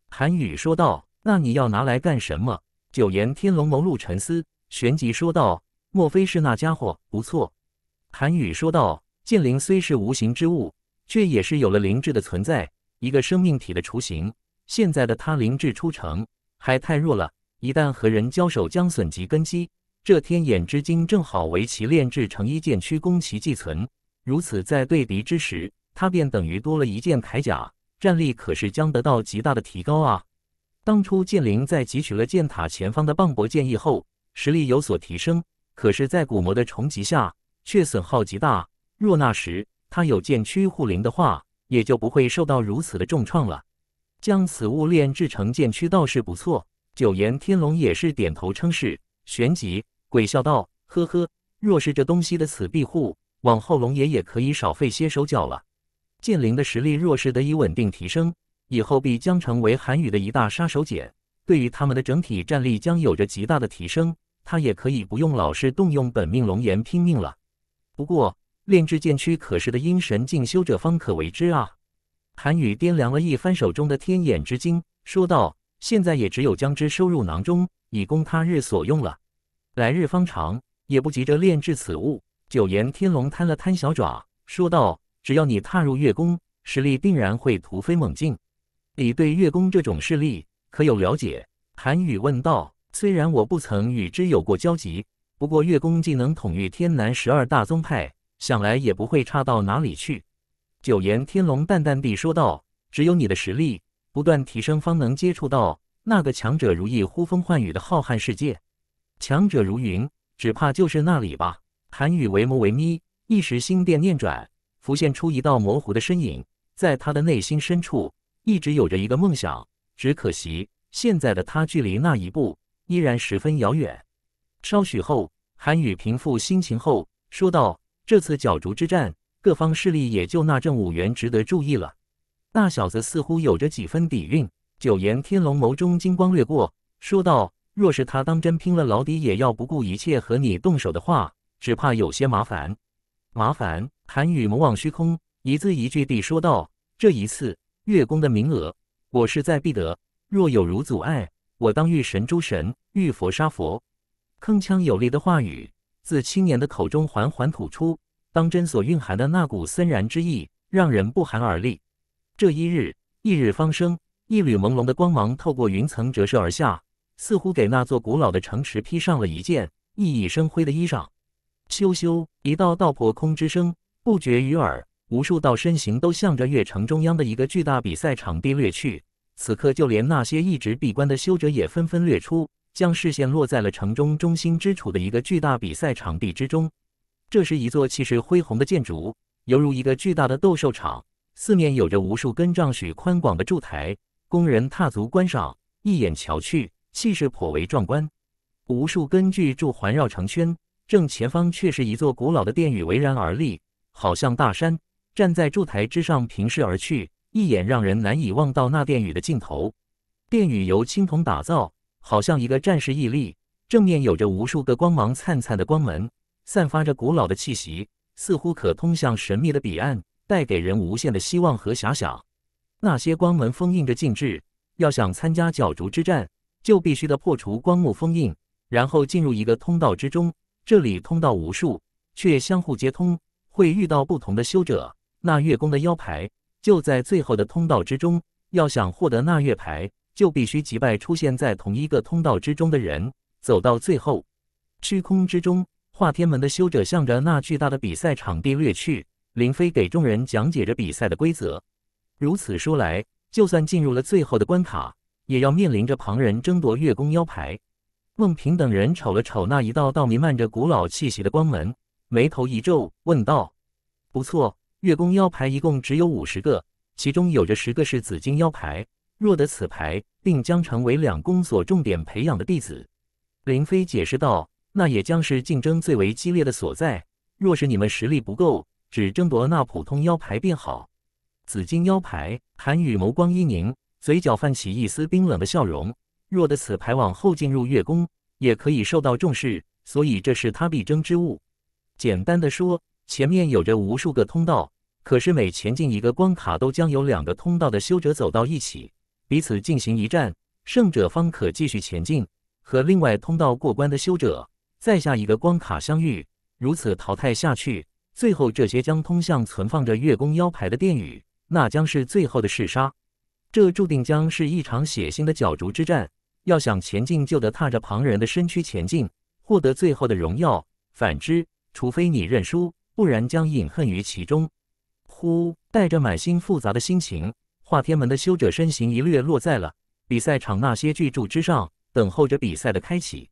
韩宇说道：“那你要拿来干什么？”九颜天龙眸露沉思，旋即说道。莫非是那家伙？不错，韩宇说道：“剑灵虽是无形之物，却也是有了灵智的存在，一个生命体的雏形。现在的他灵智初成，还太弱了，一旦和人交手，将损及根基。这天眼之晶正好为其炼制成一件驱攻其寄存，如此在对敌之时，他便等于多了一件铠甲，战力可是将得到极大的提高啊！当初剑灵在汲取了剑塔前方的磅礴剑意后，实力有所提升。”可是，在古膜的重击下，却损耗极大。若那时他有剑躯护灵的话，也就不会受到如此的重创了。将此物炼制成剑躯倒是不错。九炎天龙也是点头称是。旋即，鬼笑道：“呵呵，若是这东西的此庇护，往后龙爷也可以少费些手脚了。剑灵的实力若是得以稳定提升，以后必将成为寒羽的一大杀手锏，对于他们的整体战力将有着极大的提升。”他也可以不用老是动用本命龙炎拼命了。不过炼制剑躯可是的阴神境修者方可为之啊。韩羽掂量了一番手中的天眼之精，说道：“现在也只有将之收入囊中，以供他日所用了。来日方长，也不急着炼制此物。”九炎天龙摊了摊小爪，说道：“只要你踏入月宫，实力定然会突飞猛进。你对月宫这种势力可有了解？”韩羽问道。虽然我不曾与之有过交集，不过月宫竟能统御天南十二大宗派，想来也不会差到哪里去。九言天龙淡淡地说道：“只有你的实力不断提升，方能接触到那个强者如意呼风唤雨的浩瀚世界。强者如云，只怕就是那里吧。”韩宇为眸微眯，一时心电念转，浮现出一道模糊的身影。在他的内心深处，一直有着一个梦想，只可惜现在的他距离那一步。依然十分遥远。稍许后，韩羽平复心情后说道：“这次角逐之战，各方势力也就那郑武元值得注意了。那小子似乎有着几分底蕴。”九言天龙眸中金光掠过，说道：“若是他当真拼了老底，也要不顾一切和你动手的话，只怕有些麻烦。”麻烦。韩羽眸望虚空，一字一句地说道：“这一次月宫的名额，我势在必得。若有如阻碍。”我当遇神诸神，遇佛杀佛。铿锵有力的话语自青年的口中缓缓吐出，当真所蕴含的那股森然之意，让人不寒而栗。这一日，一日方生，一缕朦胧的光芒透过云层折射而下，似乎给那座古老的城池披上了一件熠熠生辉的衣裳。咻咻，一道道破空之声不绝于耳，无数道身形都向着月城中央的一个巨大比赛场地掠去。此刻，就连那些一直闭关的修者也纷纷掠出，将视线落在了城中中心之处的一个巨大比赛场地之中。这是一座气势恢宏的建筑，犹如一个巨大的斗兽场，四面有着无数根丈许宽广的柱台，供人踏足观赏。一眼瞧去，气势颇为壮观。无数根巨柱环绕成圈，正前方却是一座古老的殿宇，巍然而立，好像大山。站在柱台之上，平视而去。一眼让人难以望到那殿宇的尽头。殿宇由青铜打造，好像一个战士屹立，正面有着无数个光芒灿灿的光门，散发着古老的气息，似乎可通向神秘的彼岸，带给人无限的希望和遐想。那些光门封印着禁制，要想参加角逐之战，就必须得破除光幕封印，然后进入一个通道之中。这里通道无数，却相互接通，会遇到不同的修者。那月宫的腰牌。就在最后的通道之中，要想获得那月牌，就必须击败出现在同一个通道之中的人。走到最后，虚空之中，华天门的修者向着那巨大的比赛场地掠去。林飞给众人讲解着比赛的规则。如此说来，就算进入了最后的关卡，也要面临着旁人争夺月宫腰牌。孟平等人瞅了瞅那一道道弥漫着古老气息的光门，眉头一皱，问道：“不错。”月宫腰牌一共只有五十个，其中有着十个是紫金腰牌。若得此牌，定将成为两宫所重点培养的弟子。林飞解释道：“那也将是竞争最为激烈的所在。若是你们实力不够，只争夺那普通腰牌便好。”紫金腰牌，韩羽眸光一凝，嘴角泛起一丝冰冷的笑容。若得此牌，往后进入月宫也可以受到重视，所以这是他必争之物。简单的说。前面有着无数个通道，可是每前进一个关卡，都将有两个通道的修者走到一起，彼此进行一战，胜者方可继续前进，和另外通道过关的修者在下一个关卡相遇，如此淘汰下去，最后这些将通向存放着月宫腰牌的殿宇，那将是最后的试杀。这注定将是一场血腥的角逐之战。要想前进，就得踏着旁人的身躯前进，获得最后的荣耀；反之，除非你认输。不然将隐恨于其中。呼，带着满心复杂的心情，化天门的修者身形一掠，落在了比赛场那些巨柱之上，等候着比赛的开启。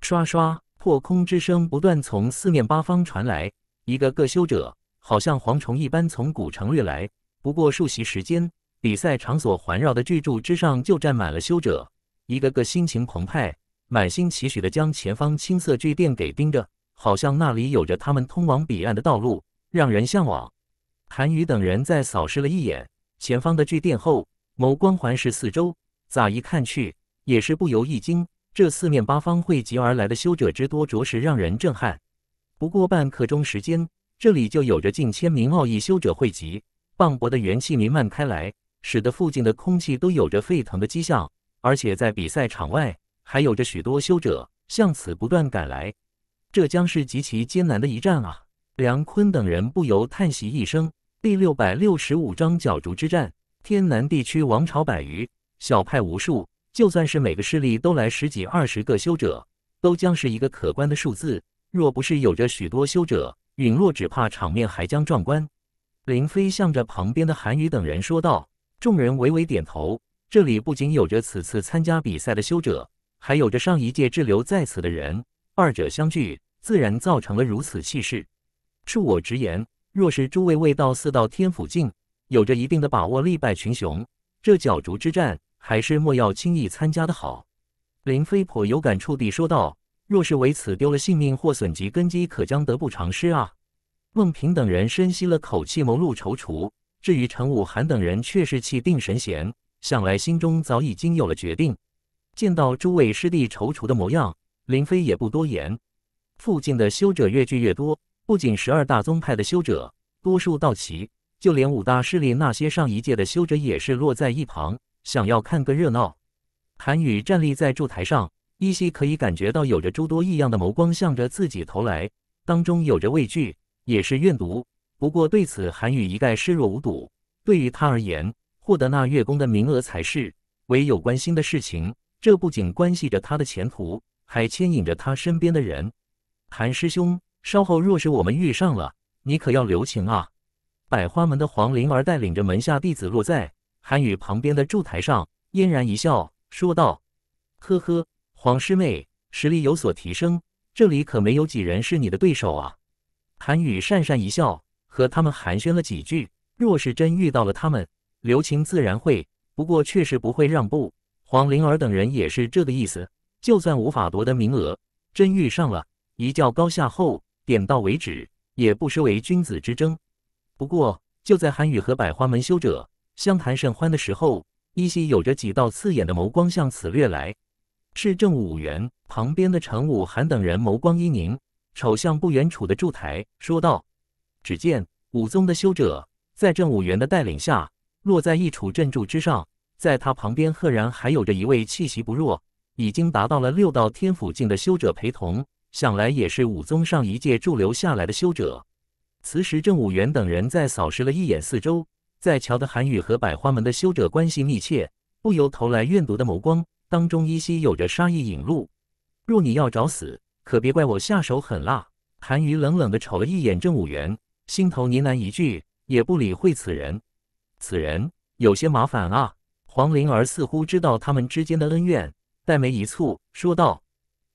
刷刷，破空之声不断从四面八方传来，一个个修者好像蝗虫一般从古城掠来。不过数息时间，比赛场所环绕的巨柱之上就站满了修者，一个个心情澎湃，满心期许的将前方青色巨殿给盯着。好像那里有着他们通往彼岸的道路，让人向往。韩羽等人在扫视了一眼前方的巨殿后，眸光环视四周，咋一看去也是不由一惊。这四面八方汇集而来的修者之多，着实让人震撼。不过半刻钟时间，这里就有着近千名奥义修者汇集，磅礴的元气弥漫开来，使得附近的空气都有着沸腾的迹象。而且在比赛场外，还有着许多修者向此不断赶来。这将是极其艰难的一战啊！梁坤等人不由叹息一声。第六百六十五章角逐之战。天南地区王朝百余，小派无数，就算是每个势力都来十几二十个修者，都将是一个可观的数字。若不是有着许多修者陨落，只怕场面还将壮观。林飞向着旁边的韩宇等人说道。众人微微点头。这里不仅有着此次参加比赛的修者，还有着上一届滞留在此的人，二者相聚。自然造成了如此气势。恕我直言，若是诸位未到四道天府境，有着一定的把握力败群雄，这角逐之战还是莫要轻易参加的好。林飞颇有感触地说道：“若是为此丢了性命或损及根基，可将得不偿失啊！”孟平等人深吸了口气，谋路踌躇。至于陈武寒等人，却是气定神闲，想来心中早已经有了决定。见到诸位师弟踌躇的模样，林飞也不多言。附近的修者越聚越多，不仅十二大宗派的修者多数到齐，就连五大势力那些上一届的修者也是落在一旁，想要看个热闹。韩羽站立在柱台上，依稀可以感觉到有着诸多异样的眸光向着自己投来，当中有着畏惧，也是怨毒。不过对此，韩羽一概视若无睹。对于他而言，获得那月宫的名额才是唯有关心的事情。这不仅关系着他的前途，还牵引着他身边的人。韩师兄，稍后若是我们遇上了，你可要留情啊！百花门的黄灵儿带领着门下弟子落在韩宇旁边的柱台上，嫣然一笑，说道：“呵呵，黄师妹实力有所提升，这里可没有几人是你的对手啊。”韩宇讪讪一笑，和他们寒暄了几句。若是真遇到了他们，留情自然会，不过确实不会让步。黄灵儿等人也是这个意思，就算无法夺得名额，真遇上了。一较高下后，点到为止，也不失为君子之争。不过，就在韩羽和百花门修者相谈甚欢的时候，依稀有着几道刺眼的眸光向此掠来。是正五元旁边的陈武寒等人眸光一凝，瞅向不远处的柱台，说道：“只见武宗的修者在正武元的带领下，落在一处镇柱之上，在他旁边赫然还有着一位气息不弱，已经达到了六道天府境的修者陪同。”想来也是武宗上一届驻留下来的修者。此时郑武元等人在扫视了一眼四周，在瞧得韩愈和百花门的修者关系密切，不由投来怨毒的眸光，当中依稀有着杀意引路。若你要找死，可别怪我下手狠辣。韩愈冷冷地瞅了一眼郑武元，心头呢喃一句，也不理会此人。此人有些麻烦啊。黄灵儿似乎知道他们之间的恩怨，黛眉一蹙，说道。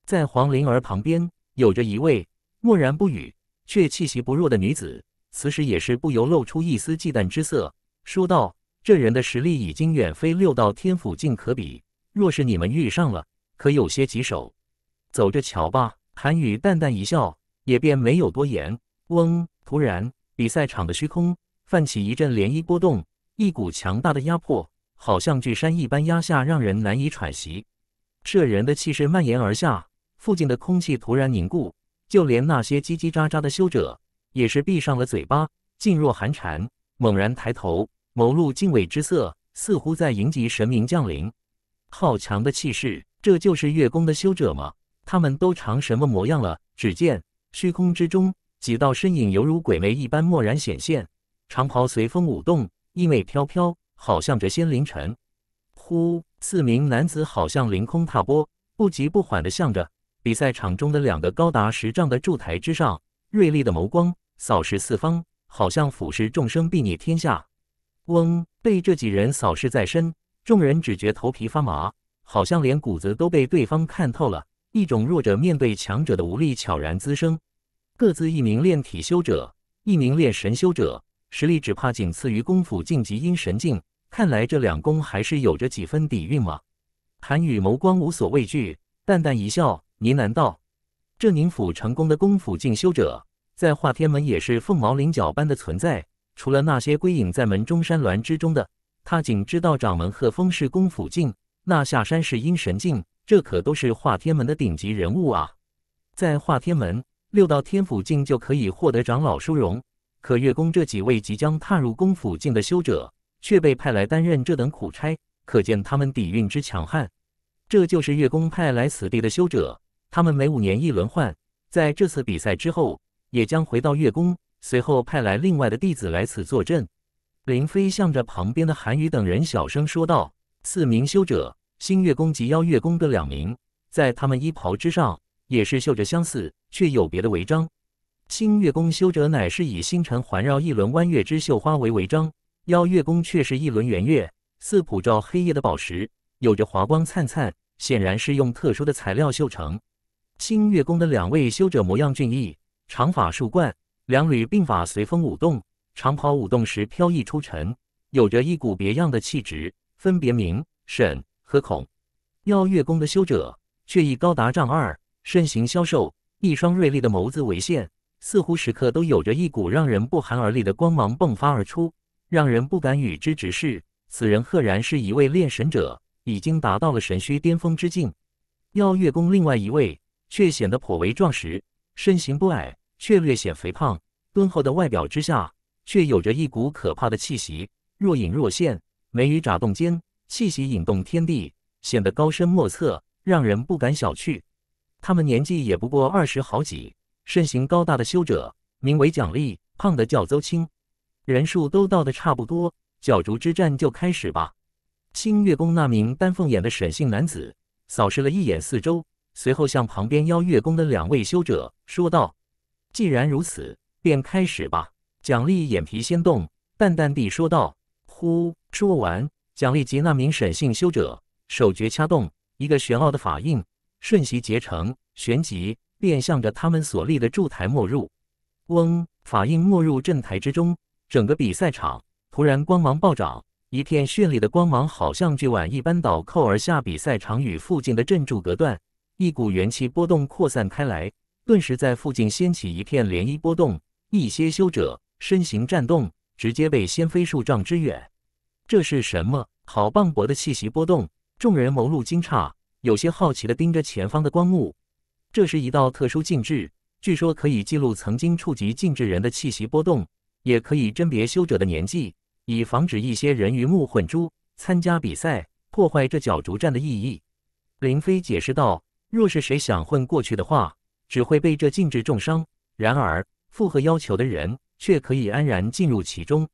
在黄灵儿旁边，有着一位默然不语却气息不弱的女子，此时也是不由露出一丝忌惮之色，说道：“这人的实力已经远非六道天府境可比，若是你们遇上了，可有些棘手。走着瞧吧。”韩宇淡淡一笑，也便没有多言。嗡！突然，比赛场的虚空泛起一阵涟漪波动，一股强大的压迫，好像巨山一般压下，让人难以喘息。这人的气势蔓延而下。附近的空气突然凝固，就连那些叽叽喳喳的修者也是闭上了嘴巴，噤若寒蝉。猛然抬头，眸露敬畏之色，似乎在迎接神明降临。好强的气势！这就是月宫的修者吗？他们都长什么模样了？只见虚空之中，几道身影犹如鬼魅一般蓦然显现，长袍随风舞动，衣袂飘飘，好像着仙灵尘。呼！四名男子好像凌空踏波，不急不缓的向着。比赛场中的两个高达十丈的柱台之上，锐利的眸光扫视四方，好像俯视众生睥睨天下。嗡，被这几人扫视在身，众人只觉头皮发麻，好像连骨子都被对方看透了。一种弱者面对强者的无力悄然滋生。各自一名炼体修者，一名炼神修者，实力只怕仅次于功夫晋级阴神境。看来这两宫还是有着几分底蕴嘛。韩羽眸光无所畏惧，淡淡一笑。呢喃道：“这宁府成功的功夫进修者，在华天门也是凤毛麟角般的存在。除了那些归隐在门中山峦之中的，他仅知道掌门鹤峰是功夫境，那下山是阴神境。这可都是华天门的顶级人物啊！在华天门，六道天府境就可以获得长老殊荣。可月宫这几位即将踏入功夫境的修者，却被派来担任这等苦差，可见他们底蕴之强悍。这就是月宫派来此地的修者。”他们每五年一轮换，在这次比赛之后，也将回到月宫，随后派来另外的弟子来此坐镇。林飞向着旁边的韩宇等人小声说道：“四名修者，星月宫及妖月宫的两名，在他们衣袍之上，也是绣着相似却有别的违章。星月宫修者乃是以星辰环绕一轮弯月之绣花为违章，妖月宫却是一轮圆月，似普照黑夜的宝石，有着华光灿灿，显然是用特殊的材料绣成。”星月宫的两位修者模样俊逸，长发束冠，两缕鬓发随风舞动，长袍舞动时飘逸出尘，有着一股别样的气质。分别名沈和孔。邀月宫的修者却已高达丈二，身形消瘦，一双锐利的眸子为线，似乎时刻都有着一股让人不寒而栗的光芒迸发而出，让人不敢与之直视。此人赫然是一位炼神者，已经达到了神虚巅峰之境。邀月宫另外一位。却显得颇为壮实，身形不矮，却略显肥胖。敦厚的外表之下，却有着一股可怕的气息，若隐若现。眉宇眨动间，气息引动天地，显得高深莫测，让人不敢小觑。他们年纪也不过二十好几，身形高大的修者名为蒋丽，胖的叫邹青，人数都到的差不多。角逐之战就开始吧。清月宫那名丹凤眼的沈姓男子扫视了一眼四周。随后向旁边邀月宫的两位修者说道：“既然如此，便开始吧。”奖励眼皮先动，淡淡地说道：“呼。”说完，奖励及那名沈姓修者手诀掐动，一个玄奥的法印瞬息结成，旋即便向着他们所立的柱台没入。嗡，法印没入阵台之中，整个比赛场突然光芒暴涨，一片绚丽的光芒好像巨碗一般倒扣而下，比赛场与附近的阵柱隔断。一股元气波动扩散开来，顿时在附近掀起一片涟漪波动。一些修者身形颤动，直接被掀飞数丈之远。这是什么？好磅礴的气息波动！众人眸露惊诧，有些好奇地盯着前方的光幕。这是一道特殊禁制，据说可以记录曾经触及禁制人的气息波动，也可以甄别修者的年纪，以防止一些人鱼目混珠参加比赛，破坏这角逐战的意义。林飞解释道。若是谁想混过去的话，只会被这禁制重伤。然而符合要求的人却可以安然进入其中。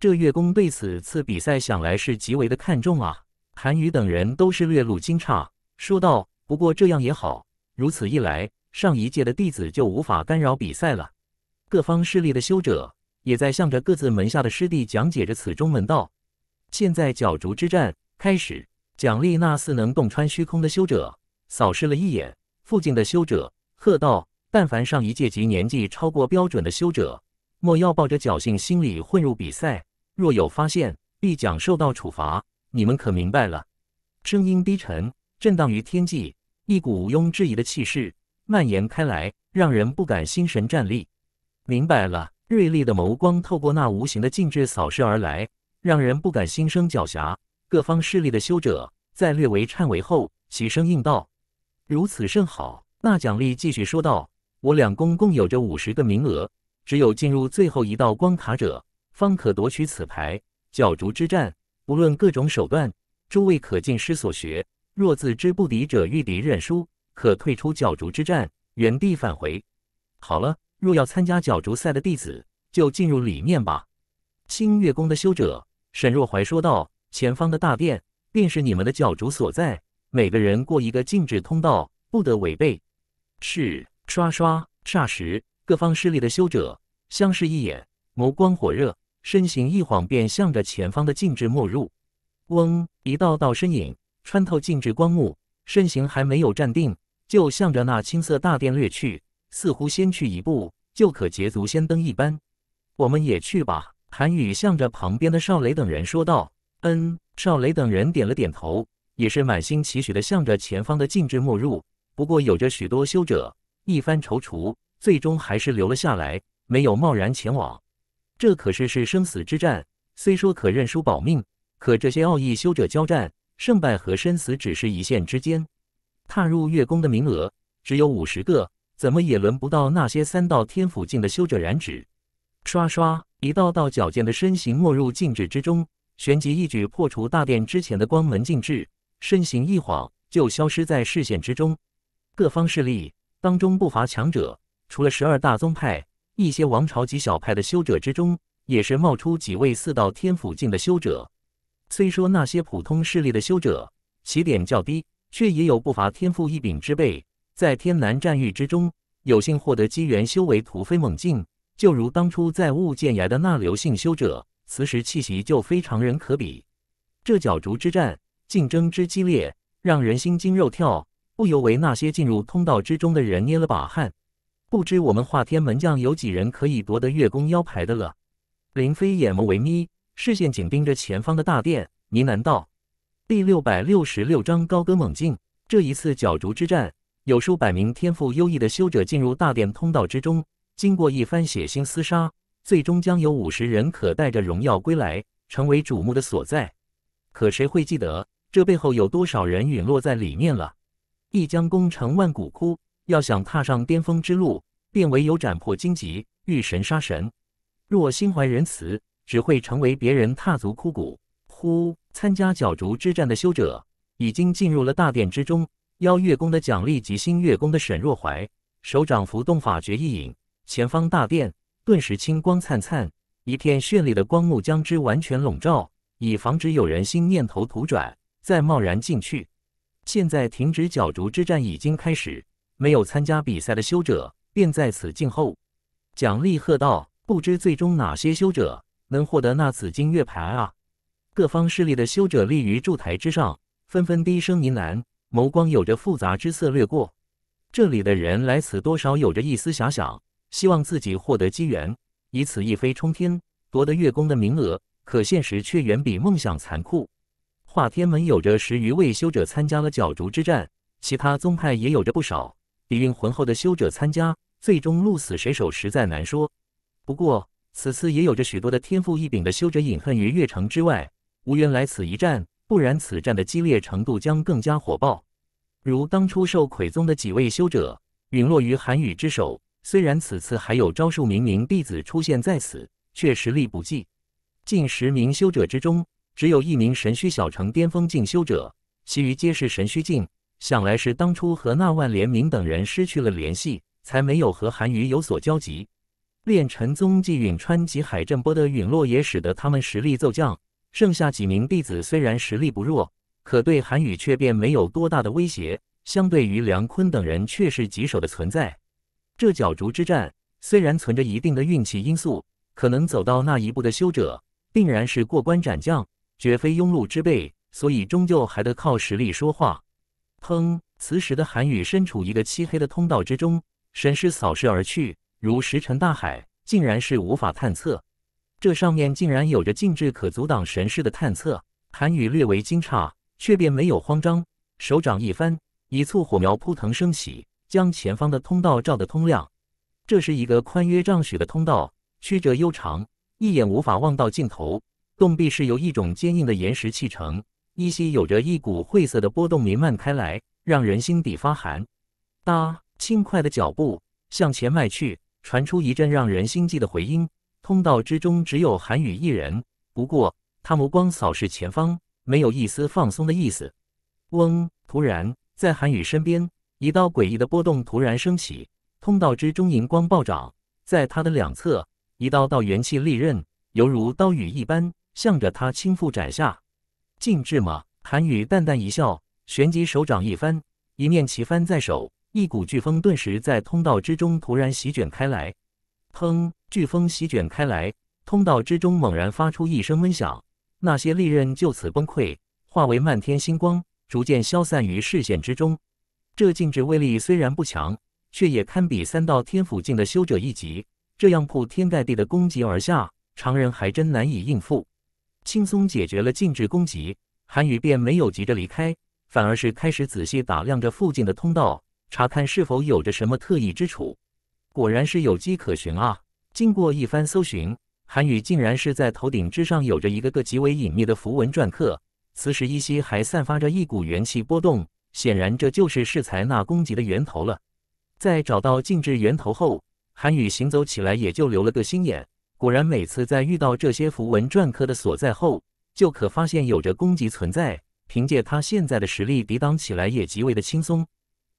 这月宫对此次比赛想来是极为的看重啊！韩宇等人都是略露惊诧，说道：“不过这样也好，如此一来，上一届的弟子就无法干扰比赛了。”各方势力的修者也在向着各自门下的师弟讲解着此中门道。现在角逐之战开始，奖励那四能洞穿虚空的修者。扫视了一眼附近的修者，喝道：“但凡上一届及年纪超过标准的修者，莫要抱着侥幸心理混入比赛。若有发现，必将受到处罚。你们可明白了？”声音低沉，震荡于天际，一股毋庸置疑的气势蔓延开来，让人不敢心神战栗。明白了。锐利的眸光透过那无形的禁制扫视而来，让人不敢心生狡黠。各方势力的修者在略微颤巍后，齐声应道。如此甚好。那奖励继续说道：“我两宫共有着五十个名额，只有进入最后一道关卡者，方可夺取此牌。角逐之战，不论各种手段，诸位可尽施所学。若自知不敌者，遇敌认输，可退出角逐之战，原地返回。好了，若要参加角逐赛的弟子，就进入里面吧。”星月宫的修者沈若怀说道：“前方的大殿，便是你们的角逐所在。”每个人过一个静止通道，不得违背。是，刷刷，霎时，各方势力的修者相视一眼，眸光火热，身形一晃便向着前方的静止没入。嗡，一道道身影穿透静止光幕，身形还没有站定，就向着那青色大殿掠去，似乎先去一步就可捷足先登一般。我们也去吧。韩宇向着旁边的少雷等人说道。嗯，少雷等人点了点头。也是满心期许的向着前方的禁制没入，不过有着许多修者一番踌躇，最终还是留了下来，没有贸然前往。这可是是生死之战，虽说可认输保命，可这些奥义修者交战，胜败和生死只是一线之间。踏入月宫的名额只有五十个，怎么也轮不到那些三道天府境的修者染指。刷刷，一道道矫健的身形没入禁制之中，旋即一举破除大殿之前的光门禁制。身形一晃，就消失在视线之中。各方势力当中不乏强者，除了十二大宗派，一些王朝及小派的修者之中，也是冒出几位四道天府境的修者。虽说那些普通势力的修者起点较低，却也有不乏天赋异禀之辈，在天南战域之中有幸获得机缘，修为突飞猛进。就如当初在雾剑崖的那流姓修者，此时气息就非常人可比。这角逐之战。竞争之激烈，让人心惊肉跳，不由为那些进入通道之中的人捏了把汗。不知我们化天门将有几人可以夺得月宫腰牌的了。林飞眼眸微眯，视线紧盯着前方的大殿，呢喃道：“第六百六十六章高歌猛进。这一次角逐之战，有数百名天赋优异的修者进入大殿通道之中，经过一番血腥厮杀，最终将有五十人可带着荣耀归来，成为瞩目的所在。可谁会记得？”这背后有多少人陨落在里面了？一将功成万骨枯。要想踏上巅峰之路，便唯有斩破荆棘，遇神杀神。若心怀仁慈，只会成为别人踏足枯骨。呼！参加角逐之战的修者已经进入了大殿之中。邀月宫的奖励及新月宫的沈若怀，手掌浮动法诀一引，前方大殿顿时青光灿灿，一片绚丽的光幕将之完全笼罩，以防止有人心念头突转。再贸然进去。现在停止角逐之战已经开始，没有参加比赛的修者便在此静候。蒋立贺道：“不知最终哪些修者能获得那紫金月牌啊！”各方势力的修者立于柱台之上，纷纷低声呢喃，眸光有着复杂之色掠过。这里的人来此多少有着一丝遐想，希望自己获得机缘，以此一飞冲天，夺得月宫的名额。可现实却远比梦想残酷。华天门有着十余位修者参加了角逐之战，其他宗派也有着不少底蕴浑厚的修者参加，最终鹿死谁手实在难说。不过此次也有着许多的天赋异禀的修者隐恨于月城之外，无缘来此一战，不然此战的激烈程度将更加火爆。如当初受魁宗的几位修者陨落于寒雨之手，虽然此次还有招数明明弟子出现在此，却实力不济。近十名修者之中。只有一名神虚小城巅峰境修者，其余皆是神虚境。想来是当初和那万联明等人失去了联系，才没有和韩愈有所交集。炼尘宗纪允川及海震波的陨落也使得他们实力骤降。剩下几名弟子虽然实力不弱，可对韩宇却便没有多大的威胁。相对于梁坤等人，却是棘手的存在。这角逐之战虽然存着一定的运气因素，可能走到那一步的修者，定然是过关斩将。绝非庸碌之辈，所以终究还得靠实力说话。砰！此时的韩宇身处一个漆黑的通道之中，神识扫视而去，如石沉大海，竟然是无法探测。这上面竟然有着禁制，可阻挡神识的探测。韩宇略微惊诧，却便没有慌张，手掌一翻，一簇火苗扑腾升起，将前方的通道照得通亮。这是一个宽约丈许的通道，曲折悠长，一眼无法望到尽头。洞壁是由一种坚硬的岩石砌成，依稀有着一股晦涩的波动弥漫开来，让人心底发寒。哒，轻快的脚步向前迈去，传出一阵让人心悸的回音。通道之中只有韩宇一人，不过他目光扫视前方，没有一丝放松的意思。嗡，突然，在韩宇身边，一道诡异的波动突然升起。通道之中荧光暴涨，在他的两侧，一道道元气利刃犹如刀雨一般。向着他轻覆斩下，静止吗？韩羽淡淡一笑，旋即手掌一翻，一面齐翻在手，一股飓风顿时在通道之中突然席卷开来。砰！飓风席卷开来，通道之中猛然发出一声闷响，那些利刃就此崩溃，化为漫天星光，逐渐消散于视线之中。这静止威力虽然不强，却也堪比三道天府境的修者一级。这样铺天盖地的攻击而下，常人还真难以应付。轻松解决了禁制攻击，韩宇便没有急着离开，反而是开始仔细打量着附近的通道，查看是否有着什么特异之处。果然是有机可循啊！经过一番搜寻，韩宇竟然是在头顶之上有着一个个极为隐秘的符文篆刻，此时依稀还散发着一股元气波动，显然这就是适才那攻击的源头了。在找到静制源头后，韩宇行走起来也就留了个心眼。果然，每次在遇到这些符文篆刻的所在后，就可发现有着攻击存在。凭借他现在的实力，抵挡起来也极为的轻松。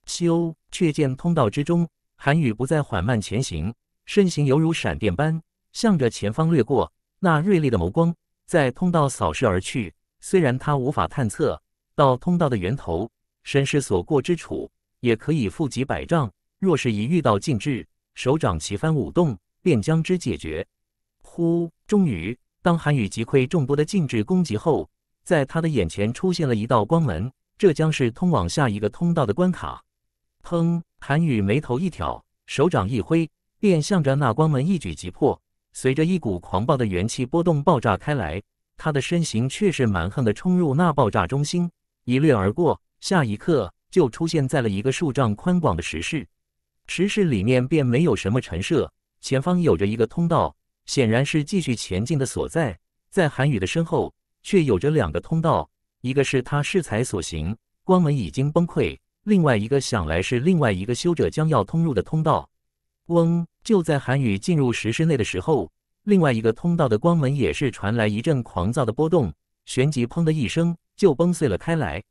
修，却见通道之中，韩羽不再缓慢前行，身形犹如闪电般向着前方掠过。那锐利的眸光在通道扫视而去。虽然他无法探测到通道的源头，身世所过之处也可以负几百丈。若是一遇到禁制，手掌齐翻舞动，便将之解决。呼！终于，当韩宇击溃众多的禁制攻击后，在他的眼前出现了一道光门，这将是通往下一个通道的关卡。砰！韩宇眉头一挑，手掌一挥，便向着那光门一举击破。随着一股狂暴的元气波动爆炸开来，他的身形却是蛮横的冲入那爆炸中心，一掠而过。下一刻，就出现在了一个数丈宽广的石室。石室里面便没有什么陈设，前方有着一个通道。显然是继续前进的所在，在韩宇的身后却有着两个通道，一个是他适才所行光门已经崩溃，另外一个想来是另外一个修者将要通入的通道。嗡！就在韩宇进入石室内的时候，另外一个通道的光门也是传来一阵狂躁的波动，旋即砰的一声就崩碎了开来。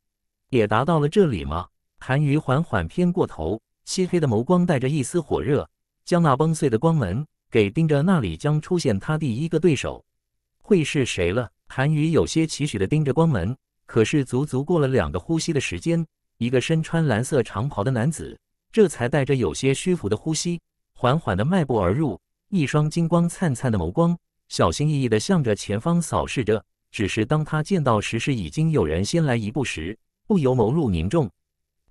也达到了这里吗？韩宇缓缓偏过头，漆黑的眸光带着一丝火热，将那崩碎的光门。给盯着那里，将出现他第一个对手，会是谁了？韩宇有些期许的盯着光门，可是足足过了两个呼吸的时间，一个身穿蓝色长袍的男子，这才带着有些虚浮的呼吸，缓缓的迈步而入，一双金光灿灿的眸光，小心翼翼的向着前方扫视着。只是当他见到时，是已经有人先来一步时，不由眸露凝重，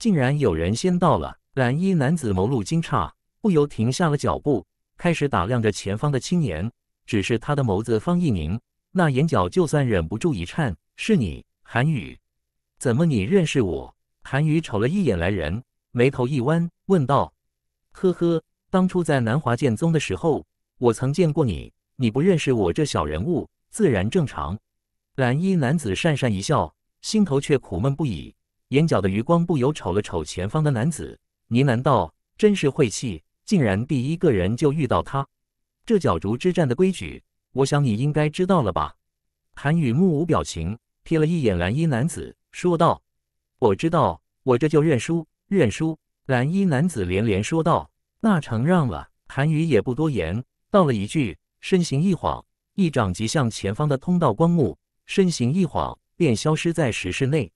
竟然有人先到了。蓝衣男子眸露惊诧，不由停下了脚步。开始打量着前方的青年，只是他的眸子方一凝，那眼角就算忍不住一颤。是你，韩宇？怎么你认识我？韩宇瞅了一眼来人，眉头一弯，问道：“呵呵，当初在南华剑宗的时候，我曾见过你，你不认识我这小人物，自然正常。”蓝衣男子讪讪一笑，心头却苦闷不已，眼角的余光不由瞅了瞅前方的男子，呢喃道：“真是晦气。”竟然第一个人就遇到他，这角逐之战的规矩，我想你应该知道了吧？韩宇目无表情，瞥了一眼蓝衣男子，说道：“我知道，我这就认输，认输。”蓝衣男子连连说道：“那承让了。”韩宇也不多言，道了一句，身形一晃，一掌击向前方的通道光幕，身形一晃便消失在石室内。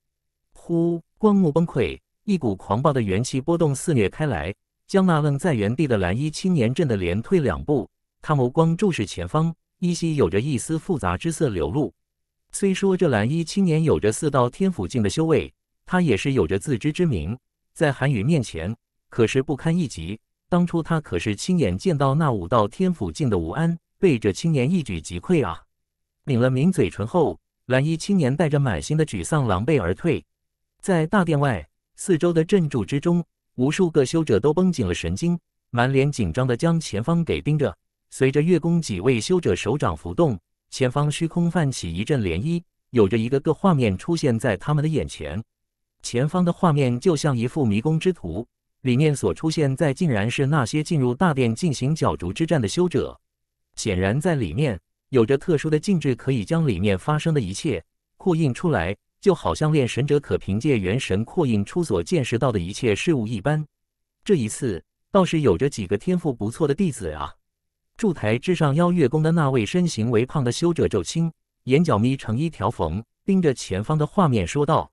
呼，光幕崩溃，一股狂暴的元气波动肆虐开来。将那愣在原地的蓝衣青年震得连退两步，他眸光注视前方，依稀有着一丝复杂之色流露。虽说这蓝衣青年有着四道天府境的修为，他也是有着自知之明，在韩宇面前可是不堪一击。当初他可是亲眼见到那五道天府境的吴安被这青年一举击溃啊！抿了抿嘴唇后，蓝衣青年带着满心的沮丧，狼狈而退。在大殿外，四周的阵柱之中。无数个修者都绷紧了神经，满脸紧张地将前方给盯着。随着月宫几位修者手掌浮动，前方虚空泛起一阵涟漪，有着一个个画面出现在他们的眼前。前方的画面就像一幅迷宫之图，里面所出现在竟然是那些进入大殿进行角逐之战的修者。显然，在里面有着特殊的禁制，可以将里面发生的一切扩印出来。就好像练神者可凭借元神扩印出所见识到的一切事物一般，这一次倒是有着几个天赋不错的弟子啊！筑台之上邀月宫的那位身形微胖的修者皱青，眼角眯成一条缝，盯着前方的画面说道：“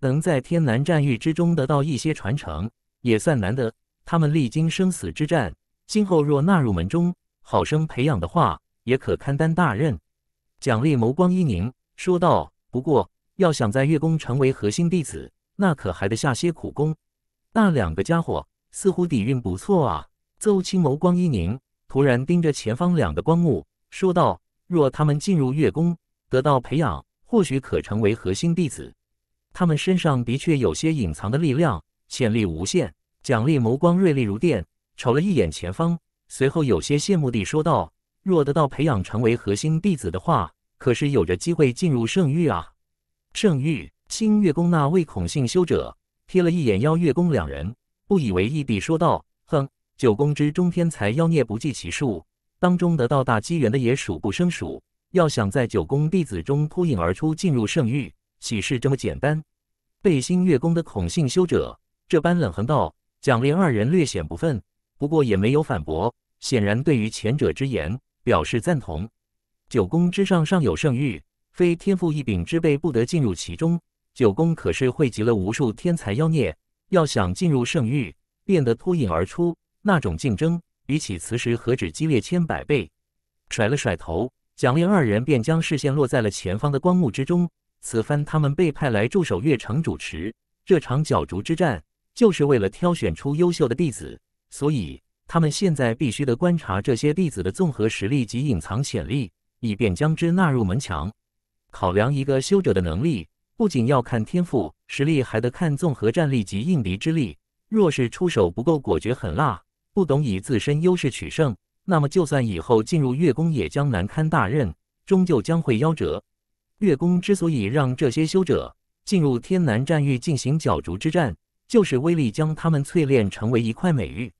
能在天南战域之中得到一些传承，也算难得。他们历经生死之战，今后若纳入门中，好生培养的话，也可堪担大任。”奖励眸光一凝，说道：“不过。”要想在月宫成为核心弟子，那可还得下些苦功。那两个家伙似乎底蕴不错啊！邹青眸光一凝，突然盯着前方两个光幕说道：“若他们进入月宫，得到培养，或许可成为核心弟子。他们身上的确有些隐藏的力量，潜力无限。”蒋丽眸光锐利如电，瞅了一眼前方，随后有些羡慕地说道：“若得到培养成为核心弟子的话，可是有着机会进入圣域啊！”圣域，新月宫那位孔姓修者瞥了一眼妖月宫两人，不以为意地说道：“哼，九宫之中天才妖孽不计其数，当中得到大机缘的也数不胜数。要想在九宫弟子中脱颖而出，进入圣域，岂是这么简单？”被新月宫的孔姓修者这般冷哼道，蒋烈二人略显不忿，不过也没有反驳，显然对于前者之言表示赞同。九宫之上尚有圣域。非天赋异禀之辈不得进入其中。九宫可是汇集了无数天才妖孽，要想进入圣域，变得脱颖而出，那种竞争比起此时何止激烈千百倍？甩了甩头，蒋烈二人便将视线落在了前方的光幕之中。此番他们被派来驻守月城主持这场角逐之战，就是为了挑选出优秀的弟子，所以他们现在必须得观察这些弟子的综合实力及隐藏潜力，以便将之纳入门墙。考量一个修者的能力，不仅要看天赋实力，还得看综合战力及应敌之力。若是出手不够果决狠辣，不懂以自身优势取胜，那么就算以后进入月宫，也将难堪大任，终究将会夭折。月宫之所以让这些修者进入天南战域进行角逐之战，就是威力将他们淬炼成为一块美玉。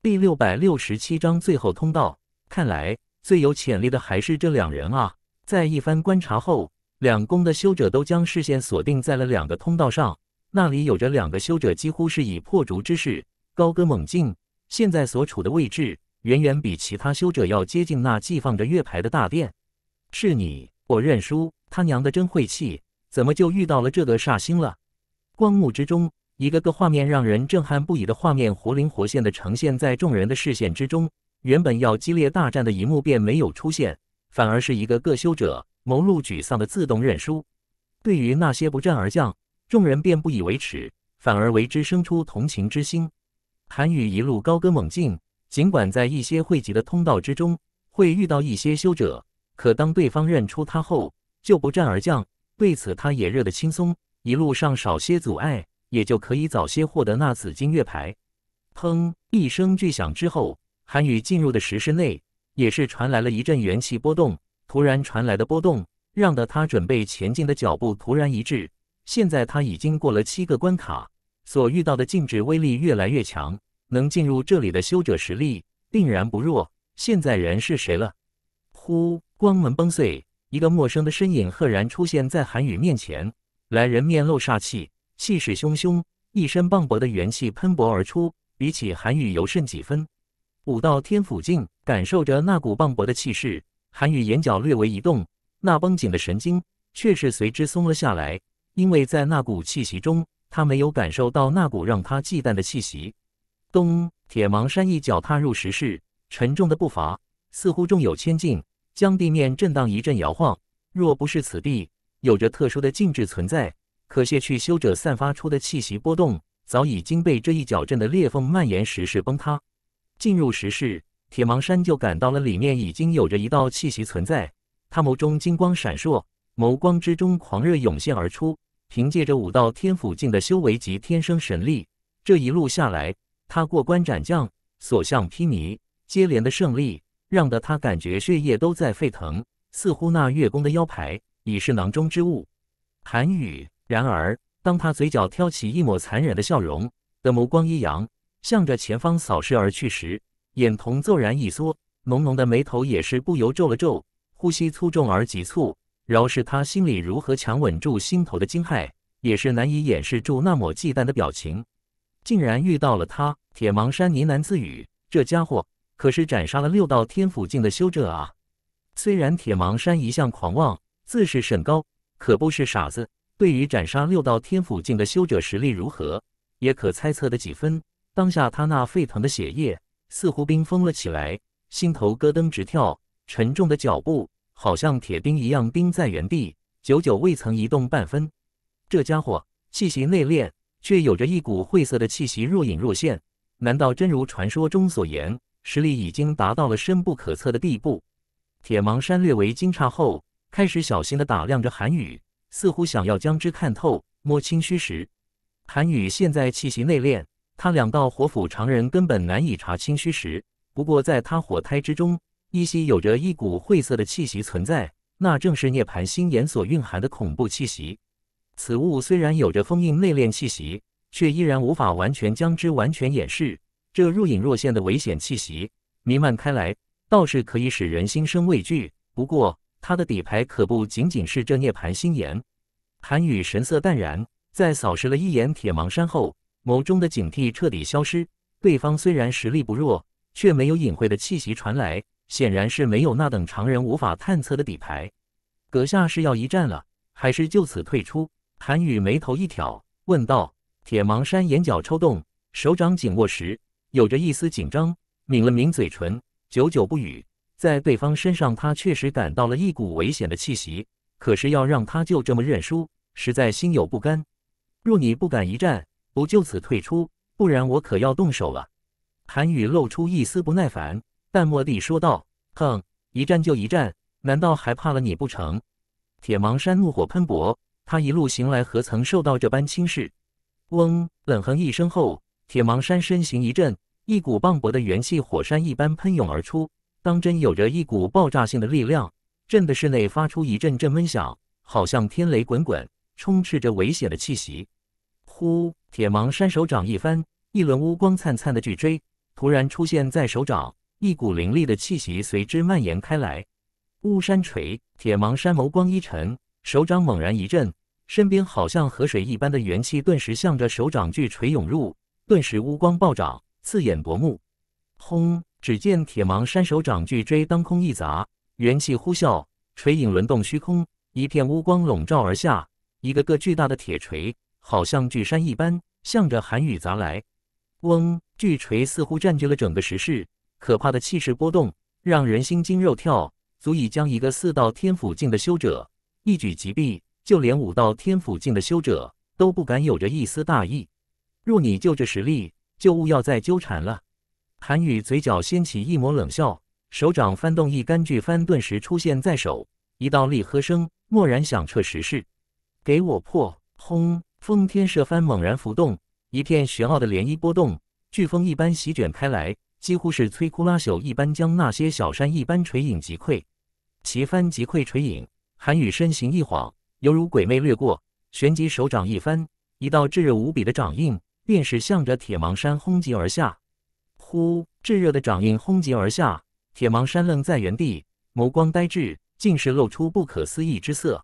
第六百六十七章最后通道。看来最有潜力的还是这两人啊！在一番观察后。两宫的修者都将视线锁定在了两个通道上，那里有着两个修者几乎是以破竹之势高歌猛进。现在所处的位置远远比其他修者要接近那寄放着月牌的大殿。是你，我认输。他娘的，真晦气！怎么就遇到了这个煞星了？光幕之中，一个个画面让人震撼不已的画面活灵活现的呈现在众人的视线之中。原本要激烈大战的一幕便没有出现，反而是一个个修者。某露沮丧的自动认输，对于那些不战而降，众人便不以为耻，反而为之生出同情之心。韩宇一路高歌猛进，尽管在一些汇集的通道之中会遇到一些修者，可当对方认出他后就不战而降，对此他也热得轻松，一路上少些阻碍，也就可以早些获得那紫金月牌。砰一声巨响之后，韩宇进入的石室内也是传来了一阵元气波动。突然传来的波动，让得他准备前进的脚步突然一滞。现在他已经过了七个关卡，所遇到的禁制威力越来越强，能进入这里的修者实力定然不弱。现在人是谁了？呼，光门崩碎，一个陌生的身影赫然出现在韩宇面前。来人面露煞气，气势汹汹，一身磅礴的元气喷薄而出，比起韩宇尤甚几分。武道天府境，感受着那股磅礴的气势。韩羽眼角略微一动，那绷紧的神经却是随之松了下来，因为在那股气息中，他没有感受到那股让他忌惮的气息。咚！铁芒山一脚踏入石室，沉重的步伐似乎重有千斤，将地面震荡一阵摇晃。若不是此地有着特殊的静止存在，可卸去修者散发出的气息波动，早已经被这一脚震的裂缝蔓延，石室崩塌。进入石室。铁芒山就感到了里面已经有着一道气息存在，他眸中金光闪烁，眸光之中狂热涌现而出。凭借着武道天府境的修为及天生神力，这一路下来，他过关斩将，所向披靡。接连的胜利让得他感觉血液都在沸腾，似乎那月宫的腰牌已是囊中之物。韩语，然而当他嘴角挑起一抹残忍的笑容，的眸光一扬，向着前方扫视而去时。眼瞳骤然一缩，浓浓的眉头也是不由皱了皱，呼吸粗重而急促。饶是他心里如何强稳住心头的惊骇，也是难以掩饰住那抹忌惮的表情。竟然遇到了他！铁芒山呢喃自语：“这家伙可是斩杀了六道天府境的修者啊！”虽然铁芒山一向狂妄，自视甚高，可不是傻子。对于斩杀六道天府境的修者实力如何，也可猜测的几分。当下他那沸腾的血液。似乎冰封了起来，心头咯噔直跳，沉重的脚步好像铁钉一样钉在原地，久久未曾移动半分。这家伙气息内敛，却有着一股晦涩的气息若隐若现。难道真如传说中所言，实力已经达到了深不可测的地步？铁芒山略为惊诧后，开始小心的打量着韩宇，似乎想要将之看透，摸清虚实。韩宇现在气息内敛。他两道火斧，常人根本难以查清虚实。不过，在他火胎之中，依稀有着一股晦涩的气息存在，那正是涅槃心眼所蕴含的恐怖气息。此物虽然有着封印内敛气息，却依然无法完全将之完全掩饰。这若隐若现的危险气息弥漫开来，倒是可以使人心生畏惧。不过，他的底牌可不仅仅是这涅槃心眼。韩宇神色淡然，在扫视了一眼铁芒山后。眸中的警惕彻底消失。对方虽然实力不弱，却没有隐晦的气息传来，显然是没有那等常人无法探测的底牌。阁下是要一战了，还是就此退出？韩宇眉头一挑，问道。铁芒山眼角抽动，手掌紧握时有着一丝紧张，抿了抿嘴唇，久久不语。在对方身上，他确实感到了一股危险的气息，可是要让他就这么认输，实在心有不甘。若你不敢一战，不就此退出，不然我可要动手了。”韩羽露出一丝不耐烦，淡漠地说道：“哼，一战就一战，难道还怕了你不成？”铁芒山怒火喷薄，他一路行来何曾受到这般轻视？嗡，冷哼一声后，铁芒山身形一震，一股磅礴的元气火山一般喷涌而出，当真有着一股爆炸性的力量，震的室内发出一阵阵闷响，好像天雷滚滚，充斥着危险的气息。呼。铁芒山手掌一翻，一轮乌光灿灿的巨锥突然出现在手掌，一股凌厉的气息随之蔓延开来。乌山锤，铁芒山眸光一沉，手掌猛然一震，身边好像河水一般的元气顿时向着手掌巨锤涌入，顿时乌光暴涨，刺眼夺目。轰！只见铁芒山手掌巨锥当空一砸，元气呼啸，锤影轮动虚空，一片乌光笼罩而下，一个个巨大的铁锤，好像巨山一般。向着韩宇砸来，嗡！巨锤似乎占据了整个石室，可怕的气势波动让人心惊肉跳，足以将一个四道天府境的修者一举击毙。就连五道天府境的修者都不敢有着一丝大意。若你就这实力，就勿要再纠缠了。韩宇嘴角掀起一抹冷笑，手掌翻动一杆巨帆，顿时出现在手，一道厉喝声蓦然响彻石室：“给我破！”轰！风天射帆猛然浮动，一片玄奥的涟漪波动，飓风一般席卷开来，几乎是摧枯拉朽一般将那些小山一般垂影击溃。其帆击溃垂影，韩羽身形一晃，犹如鬼魅掠过，旋即手掌一翻，一道炙热无比的掌印便是向着铁芒山轰击而下。呼！炙热的掌印轰击而下，铁芒山愣在原地，眸光呆滞，竟是露出不可思议之色。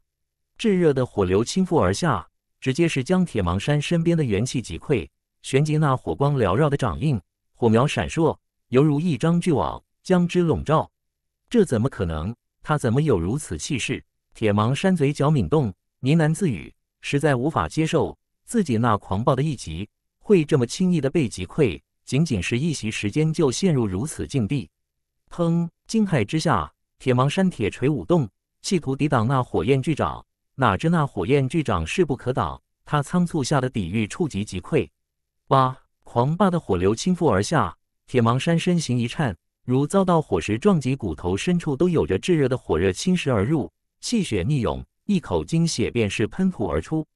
炙热的火流倾覆而下。直接是将铁芒山身边的元气击溃，旋即那火光缭绕的掌印，火苗闪烁，犹如一张巨网将之笼罩。这怎么可能？他怎么有如此气势？铁芒山嘴角抿动，呢喃自语，实在无法接受自己那狂暴的一击会这么轻易的被击溃，仅仅是一息时间就陷入如此境地。砰！惊骇之下，铁芒山铁锤舞动，企图抵挡那火焰巨掌。哪知那火焰巨掌势不可挡，他仓促下的抵御触及即溃。八狂霸的火流倾覆而下，铁芒山身形一颤，如遭到火石撞击，骨头深处都有着炙热的火热侵蚀而入，气血逆涌，一口精血便是喷吐而出。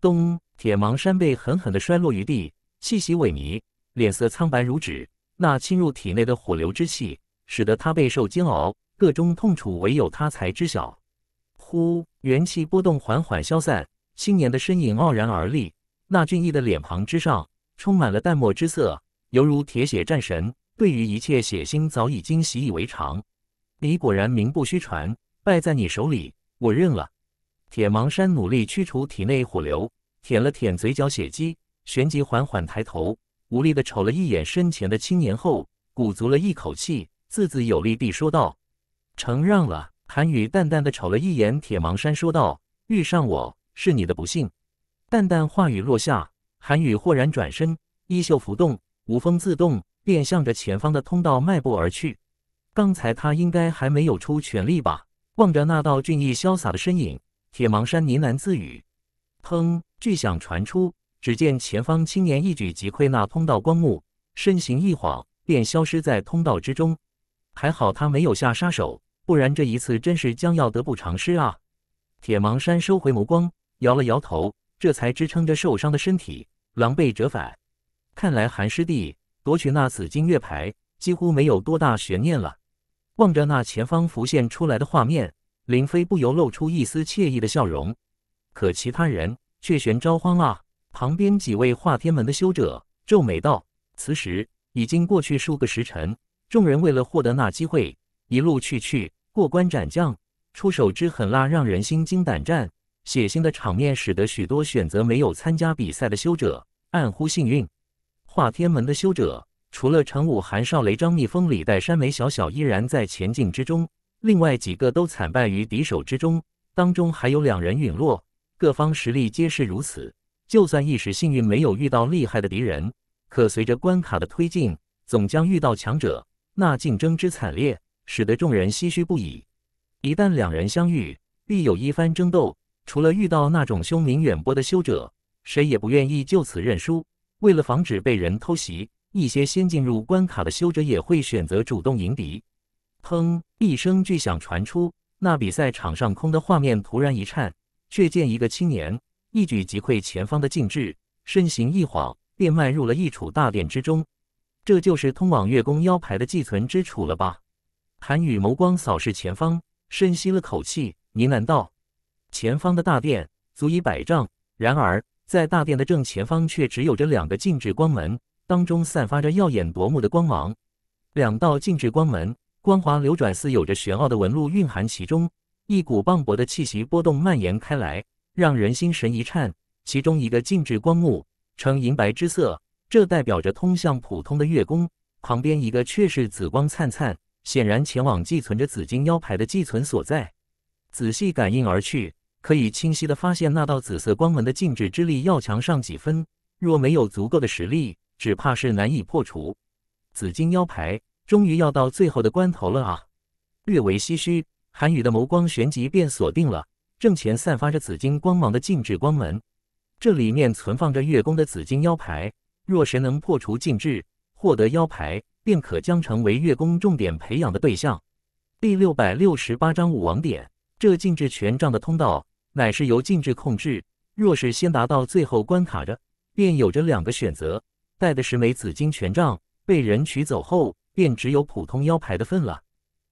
咚！铁芒山被狠狠地摔落于地，气息萎靡，脸色苍白如纸。那侵入体内的火流之气，使得他备受煎熬，各中痛楚唯有他才知晓。呼！元气波动缓缓消散，青年的身影傲然而立。那俊逸的脸庞之上，充满了淡漠之色，犹如铁血战神，对于一切血腥早已经习以为常。你果然名不虚传，败在你手里，我认了。铁芒山努力驱除体内火流，舔了舔嘴角血迹，旋即缓缓抬头，无力的瞅了一眼身前的青年后，鼓足了一口气，字字有力地说道：“承让了。”韩雨淡淡的瞅了一眼铁芒山，说道：“遇上我是你的不幸。”淡淡话语落下，韩雨豁然转身，衣袖浮动，无风自动，便向着前方的通道迈步而去。刚才他应该还没有出全力吧？望着那道俊逸潇洒的身影，铁芒山呢喃自语：“砰！”巨响传出，只见前方青年一举击溃那通道光幕，身形一晃，便消失在通道之中。还好他没有下杀手。不然这一次真是将要得不偿失啊！铁芒山收回眸光，摇了摇头，这才支撑着受伤的身体，狼狈折返。看来韩师弟夺取那紫金月牌几乎没有多大悬念了。望着那前方浮现出来的画面，林飞不由露出一丝惬意的笑容。可其他人却悬着慌啊！旁边几位化天门的修者皱眉道：“此时已经过去数个时辰，众人为了获得那机会。”一路去去过关斩将，出手之狠辣让人心惊胆战，血腥的场面使得许多选择没有参加比赛的修者暗呼幸运。华天门的修者除了陈武、韩少雷、张蜜蜂、李代、山、梅小小依然在前进之中，另外几个都惨败于敌手之中，当中还有两人陨落。各方实力皆是如此，就算一时幸运没有遇到厉害的敌人，可随着关卡的推进，总将遇到强者，那竞争之惨烈。使得众人唏嘘不已。一旦两人相遇，必有一番争斗。除了遇到那种凶名远播的修者，谁也不愿意就此认输。为了防止被人偷袭，一些先进入关卡的修者也会选择主动迎敌。砰！一声巨响传出，那比赛场上空的画面突然一颤，却见一个青年一举击溃前方的禁制，身形一晃，便迈入了一处大殿之中。这就是通往月宫腰牌的寄存之处了吧？韩雨眸光扫视前方，深吸了口气，呢喃道：“前方的大殿足以百丈，然而在大殿的正前方却只有着两个静止光门，当中散发着耀眼夺目的光芒。两道静止光门，光华流转，似有着玄奥的纹路蕴含其中，一股磅礴的气息波动蔓延开来，让人心神一颤。其中一个静止光幕呈银白之色，这代表着通向普通的月宫；旁边一个却是紫光灿灿。”显然前往寄存着紫金腰牌的寄存所在，仔细感应而去，可以清晰的发现那道紫色光门的禁制之力要强上几分。若没有足够的实力，只怕是难以破除。紫金腰牌终于要到最后的关头了啊！略为唏嘘，韩宇的眸光旋即便锁定了正前散发着紫金光芒的禁制光门，这里面存放着月宫的紫金腰牌。若谁能破除禁制，获得腰牌？便可将成为月宫重点培养的对象。第六百六十八章武王点，这禁制权杖的通道乃是由禁制控制。若是先达到最后关卡着，便有着两个选择。带的十枚紫金权杖被人取走后，便只有普通腰牌的份了。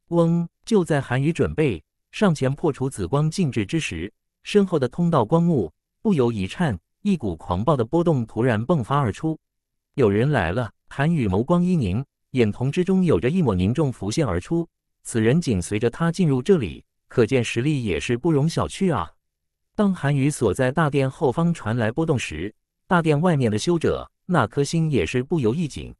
嗡！就在韩宇准备上前破除紫光禁制之时，身后的通道光幕不由一颤，一股狂暴的波动突然迸发而出。有人来了！韩宇眸光一凝。眼瞳之中有着一抹凝重浮现而出，此人紧随着他进入这里，可见实力也是不容小觑啊！当韩宇所在大殿后方传来波动时，大殿外面的修者那颗心也是不由一紧，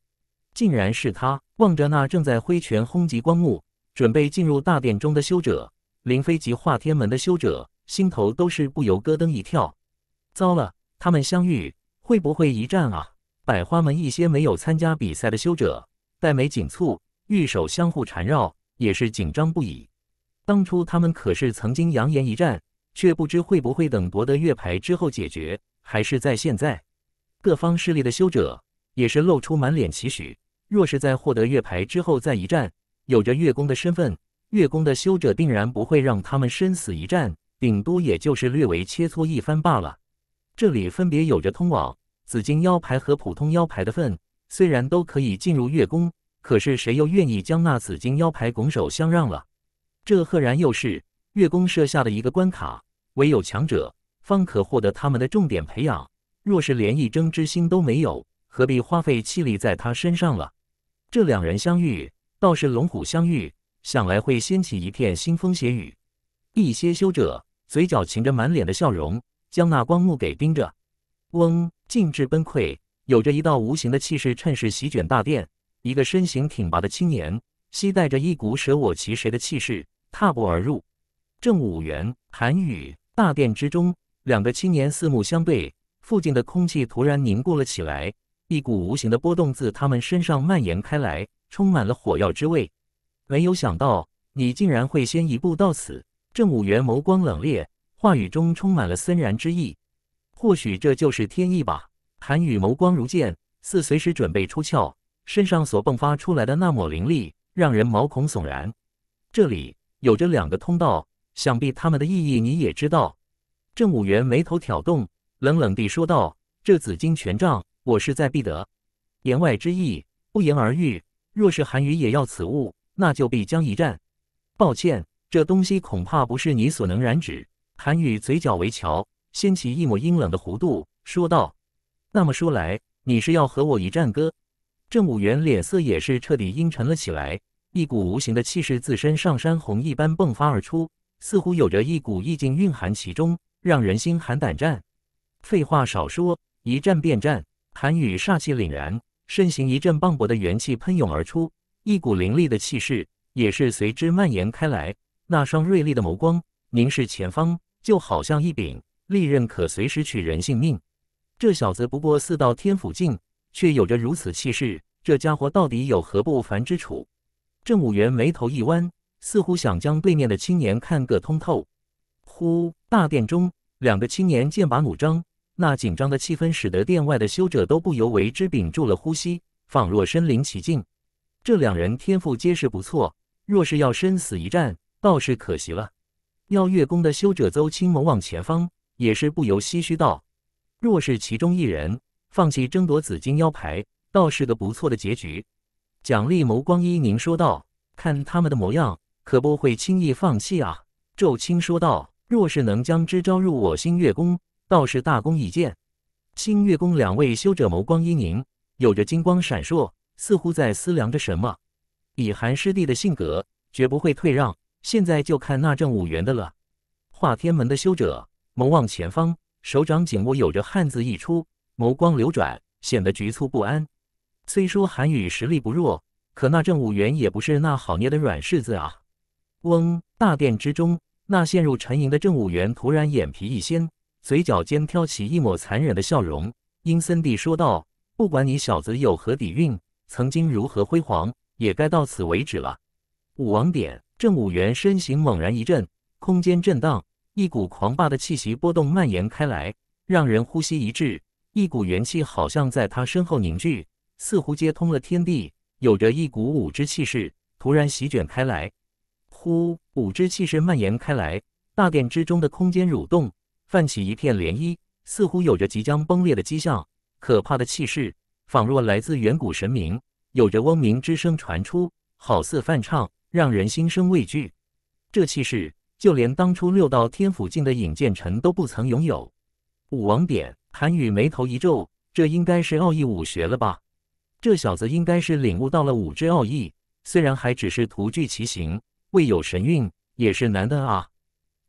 竟然是他！望着那正在挥拳轰击光幕，准备进入大殿中的修者，林飞及化天门的修者心头都是不由咯噔一跳，糟了，他们相遇会不会一战啊？百花门一些没有参加比赛的修者。黛眉紧蹙，玉手相互缠绕，也是紧张不已。当初他们可是曾经扬言一战，却不知会不会等夺得月牌之后解决，还是在现在。各方势力的修者也是露出满脸期许。若是在获得月牌之后再一战，有着月宫的身份，月宫的修者定然不会让他们生死一战，顶多也就是略微切磋一番罢了。这里分别有着通往紫金腰牌和普通腰牌的份，虽然都可以进入月宫，可是谁又愿意将那紫金腰牌拱手相让了？这赫然又是月宫设下的一个关卡，唯有强者方可获得他们的重点培养。若是连一争之心都没有，何必花费气力在他身上了？这两人相遇，倒是龙虎相遇，想来会掀起一片腥风血雨。一些修者嘴角噙着满脸的笑容，将那光幕给盯着。嗡，尽致崩溃。有着一道无形的气势趁势席卷大殿，一个身形挺拔的青年，携带着一股舍我其谁的气势踏步而入。正午元韩宇，大殿之中，两个青年四目相对，附近的空气突然凝固了起来，一股无形的波动自他们身上蔓延开来，充满了火药之味。没有想到，你竟然会先一步到此。正午元眸光冷冽，话语中充满了森然之意。或许这就是天意吧。韩宇眸光如剑，似随时准备出鞘。身上所迸发出来的那抹灵力让人毛孔悚然。这里有着两个通道，想必他们的意义你也知道。郑武元眉头挑动，冷冷地说道：“这紫金权杖，我势在必得。”言外之意，不言而喻。若是韩宇也要此物，那就必将一战。抱歉，这东西恐怕不是你所能染指。韩宇嘴角微翘，掀起一抹阴冷的弧度，说道。那么说来，你是要和我一战，哥？正武元脸色也是彻底阴沉了起来，一股无形的气势自身上山红一般迸发而出，似乎有着一股意境蕴含其中，让人心寒胆战。废话少说，一战便战。韩宇煞气凛然，身形一阵磅礴的元气喷涌而出，一股凌厉的气势也是随之蔓延开来。那双锐利的眸光凝视前方，就好像一柄利刃，可随时取人性命。这小子不过四道天府境，却有着如此气势，这家伙到底有何不凡之处？郑武元眉头一弯，似乎想将对面的青年看个通透。呼！大殿中，两个青年剑拔弩张，那紧张的气氛使得殿外的修者都不由为之屏住了呼吸，仿若身临其境。这两人天赋皆是不错，若是要生死一战，倒是可惜了。要月宫的修者邹青眸望前方，也是不由唏嘘道。若是其中一人放弃争夺紫金腰牌，倒是个不错的结局。蒋丽眸光一凝说道：“看他们的模样，可不会轻易放弃啊。”皱青说道：“若是能将之招入我星月宫，倒是大功一件。”星月宫两位修者眸光一凝，有着金光闪烁，似乎在思量着什么。以韩师弟的性格，绝不会退让。现在就看那正五元的了。华天门的修者眸望前方。手掌紧握，有着汗渍溢出，眸光流转，显得局促不安。虽说韩宇实力不弱，可那政务员也不是那好捏的软柿子啊。嗡！大殿之中，那陷入沉吟的政务员突然眼皮一掀，嘴角间挑起一抹残忍的笑容，阴森地说道：“不管你小子有何底蕴，曾经如何辉煌，也该到此为止了。”武王点，政务员身形猛然一震，空间震荡。一股狂霸的气息波动蔓延开来，让人呼吸一滞。一股元气好像在他身后凝聚，似乎接通了天地，有着一股武之气势突然席卷开来。呼，武之气势蔓延开来，大殿之中的空间蠕动，泛起一片涟漪，似乎有着即将崩裂的迹象。可怕的气势，仿若来自远古神明，有着嗡鸣之声传出，好似梵唱，让人心生畏惧。这气势。就连当初六道天府境的尹建臣都不曾拥有武王典。韩宇眉头一皱，这应该是奥义武学了吧？这小子应该是领悟到了武之奥义，虽然还只是徒具其形，未有神韵，也是难的啊。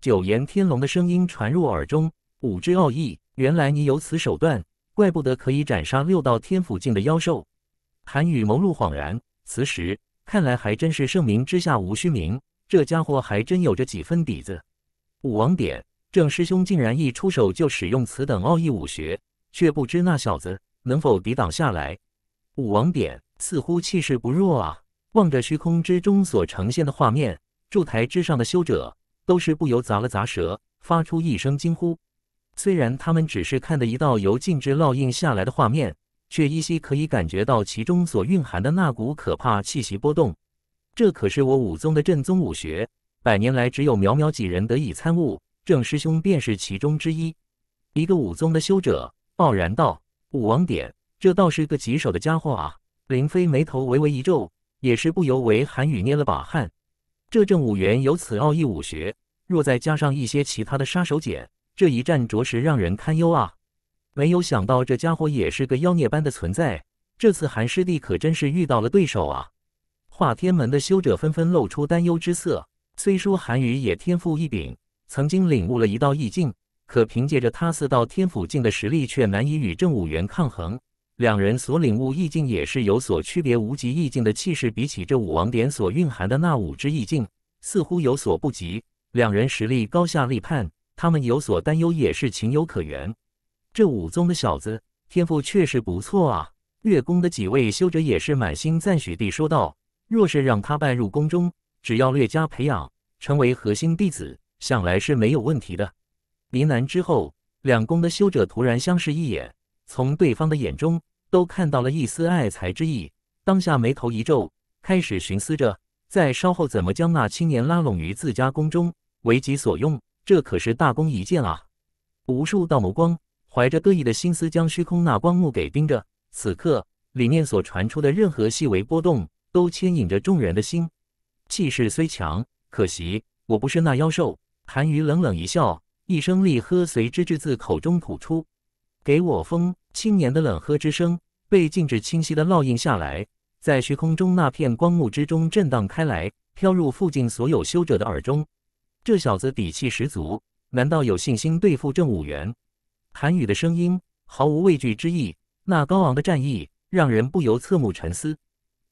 九言天龙的声音传入耳中：“武之奥义，原来你有此手段，怪不得可以斩杀六道天府境的妖兽。”韩宇眸露恍然，此时看来还真是盛名之下无虚名。这家伙还真有着几分底子。武王典，郑师兄竟然一出手就使用此等奥义武学，却不知那小子能否抵挡下来。武王典似乎气势不弱啊！望着虚空之中所呈现的画面，柱台之上的修者都是不由砸了砸舌，发出一声惊呼。虽然他们只是看的一道由静制烙印下来的画面，却依稀可以感觉到其中所蕴含的那股可怕气息波动。这可是我武宗的正宗武学，百年来只有苗苗几人得以参悟，郑师兄便是其中之一。一个武宗的修者傲然道：“武王典，这倒是个棘手的家伙啊！”林飞眉头微微一皱，也是不由为韩语捏了把汗。这郑武元有此奥义武学，若再加上一些其他的杀手锏，这一战着实让人堪忧啊！没有想到这家伙也是个妖孽般的存在，这次韩师弟可真是遇到了对手啊！化天门的修者纷纷露出担忧之色。虽说韩羽也天赋异禀，曾经领悟了一道意境，可凭借着他四道天府境的实力，却难以与正五元抗衡。两人所领悟意境也是有所区别，无极意境的气势比起这五王典所蕴含的那五之意境，似乎有所不及。两人实力高下立判，他们有所担忧也是情有可原。这武宗的小子天赋确实不错啊！月宫的几位修者也是满心赞许地说道。若是让他拜入宫中，只要略加培养，成为核心弟子，想来是没有问题的。临难之后，两宫的修者突然相视一眼，从对方的眼中都看到了一丝爱才之意。当下眉头一皱，开始寻思着，在稍后怎么将那青年拉拢于自家宫中，为己所用。这可是大功一件啊！无数道眸光怀着各异的心思，将虚空那光幕给盯着。此刻里面所传出的任何细微波动。都牵引着众人的心，气势虽强，可惜我不是那妖兽。韩愈冷冷一笑，一声厉喝随之自口中吐出：“给我封！”青年的冷喝之声被静止清晰的烙印下来，在虚空中那片光幕之中震荡开来，飘入附近所有修者的耳中。这小子底气十足，难道有信心对付正五元？韩愈的声音毫无畏惧之意，那高昂的战意让人不由侧目沉思。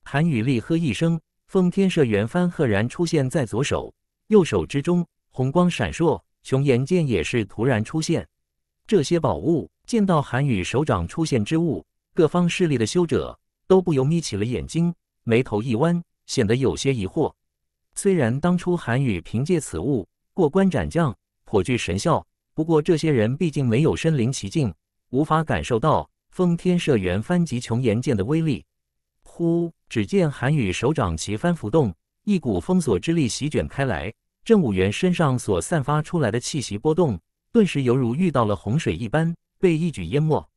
韩羽厉喝一声，封天射元幡赫然出现在左手、右手之中，红光闪烁；穹岩剑也是突然出现。这些宝物见到韩羽手掌出现之物，各方势力的修者都不由眯起了眼睛，眉头一弯，显得有些疑惑。虽然当初韩羽凭借此物过关斩将，颇具神效，不过这些人毕竟没有身临其境，无法感受到封天射元幡及穹岩剑的威力。忽，只见韩羽手掌齐翻浮动，一股封锁之力席卷开来。郑武元身上所散发出来的气息波动，顿时犹如遇到了洪水一般，被一举淹没。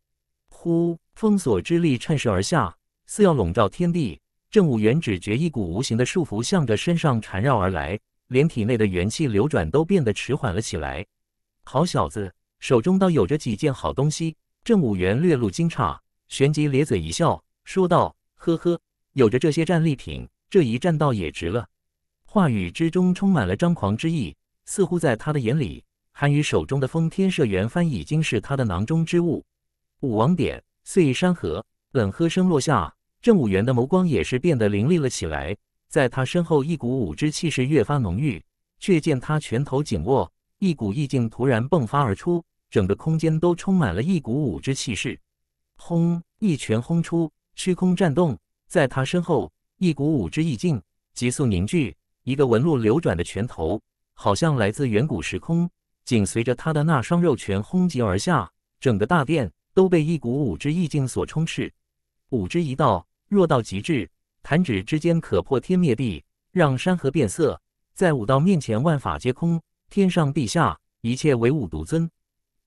呼！封锁之力趁势而下，似要笼罩天地。郑武元只觉一股无形的束缚向着身上缠绕而来，连体内的元气流转都变得迟缓了起来。好小子，手中倒有着几件好东西。郑武元略露惊诧，旋即咧嘴一笑，说道。呵呵，有着这些战利品，这一战倒也值了。话语之中充满了张狂之意，似乎在他的眼里，韩宇手中的风天射元幡已经是他的囊中之物。武王点碎山河，冷喝声落下，正武元的眸光也是变得凌厉了起来。在他身后，一股武之气势越发浓郁。却见他拳头紧握，一股意境突然迸发而出，整个空间都充满了一股武之气势。轰！一拳轰出。虚空战动，在他身后，一股武之意境急速凝聚，一个纹路流转的拳头，好像来自远古时空，紧随着他的那双肉拳轰击而下，整个大殿都被一股武之意境所充斥。武之一道，弱到极致，弹指之间可破天灭地，让山河变色。在武道面前，万法皆空，天上地下，一切唯武独尊。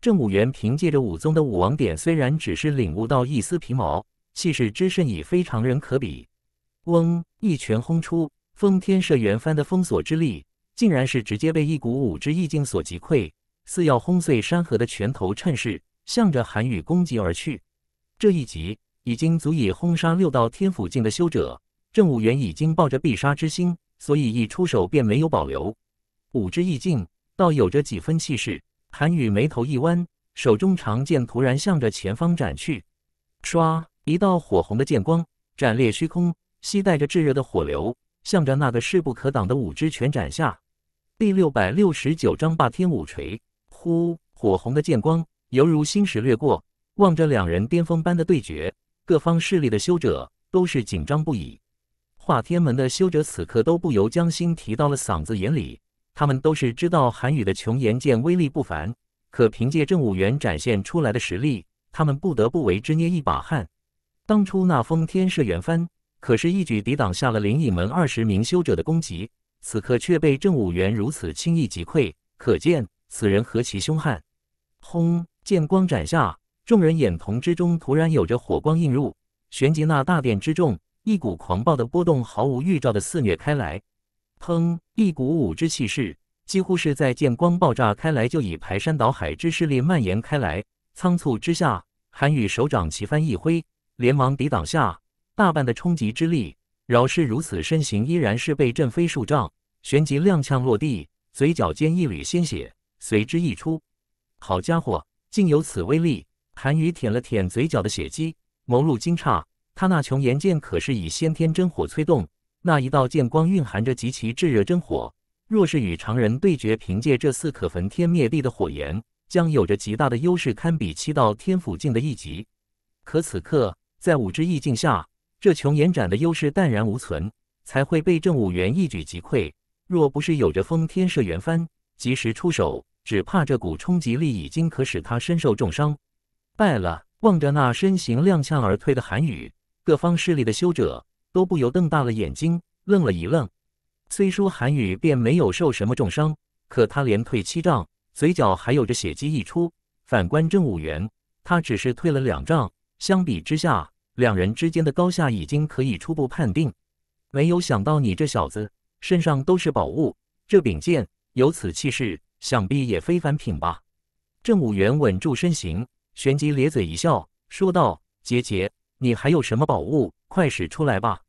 郑武元凭借着武宗的武王典，虽然只是领悟到一丝皮毛。气势之甚以非常人可比。嗡！一拳轰出，封天射元幡的封锁之力，竟然是直接被一股武之意境所击溃，似要轰碎山河的拳头，趁势向着韩羽攻击而去。这一击已经足以轰杀六道天府境的修者。郑武元已经抱着必杀之心，所以一出手便没有保留。武之意境倒有着几分气势。韩羽眉头一弯，手中长剑突然向着前方斩去，唰！一道火红的剑光斩裂虚空，携带着炙热的火流，向着那个势不可挡的五只拳斩下。第六百六十九章霸天五锤。呼，火红的剑光犹如星矢掠过。望着两人巅峰般的对决，各方势力的修者都是紧张不已。华天门的修者此刻都不由将心提到了嗓子眼里。他们都是知道韩羽的琼岩剑威力不凡，可凭借正武元展现出来的实力，他们不得不为之捏一把汗。当初那封天射元帆，可是一举抵挡下了灵隐门二十名修者的攻击，此刻却被郑武元如此轻易击溃，可见此人何其凶悍！轰，剑光斩下，众人眼瞳之中突然有着火光映入，旋即那大殿之众，一股狂暴的波动毫无预兆的肆虐开来。砰，一股武之气势，几乎是在剑光爆炸开来就以排山倒海之势力蔓延开来。仓促之下，韩羽手掌齐翻一挥。连忙抵挡下大半的冲击之力，饶是如此，身形依然是被震飞数丈，旋即踉跄落地，嘴角间一缕鲜血随之溢出。好家伙，竟有此威力！韩羽舔了舔嘴角的血迹，眸露惊诧。他那琼岩剑可是以先天真火催动，那一道剑光蕴含着极其炙热真火。若是与常人对决，凭借这四可焚天灭地的火焰，将有着极大的优势，堪比七道天府境的一级。可此刻。在武之意境下，这穷延展的优势淡然无存，才会被郑武元一举击溃。若不是有着风天射元幡，及时出手，只怕这股冲击力已经可使他身受重伤。败了！望着那身形踉跄而退的韩羽，各方势力的修者都不由瞪大了眼睛，愣了一愣。虽说韩羽便没有受什么重伤，可他连退七丈，嘴角还有着血迹溢出。反观郑武元，他只是退了两丈，相比之下。两人之间的高下已经可以初步判定。没有想到你这小子身上都是宝物，这柄剑有此气势，想必也非凡品吧？郑武元稳住身形，旋即咧嘴一笑，说道：“杰杰，你还有什么宝物？快使出来吧！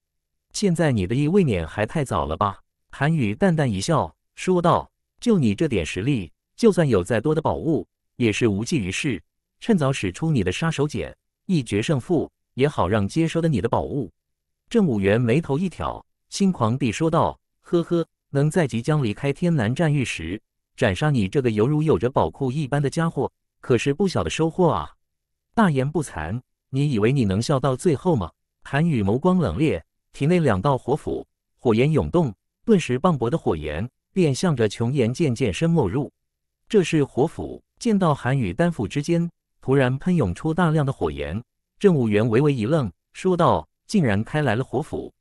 现在你的意未免还太早了吧？”韩宇淡淡一笑，说道：“就你这点实力，就算有再多的宝物，也是无济于事。趁早使出你的杀手锏，一决胜负。”也好让接收的你的宝物。郑武元眉头一挑，心狂地说道：“呵呵，能在即将离开天南战域时斩杀你这个犹如有着宝库一般的家伙，可是不小的收获啊！”大言不惭，你以为你能笑到最后吗？韩宇眸光冷冽，体内两道火斧，火焰涌动，顿时磅礴的火焰便向着琼岩渐渐深没入。这是火斧，见到韩宇丹斧之间突然喷涌出大量的火焰。政务员微微一愣，说道：“竟然开来了火斧，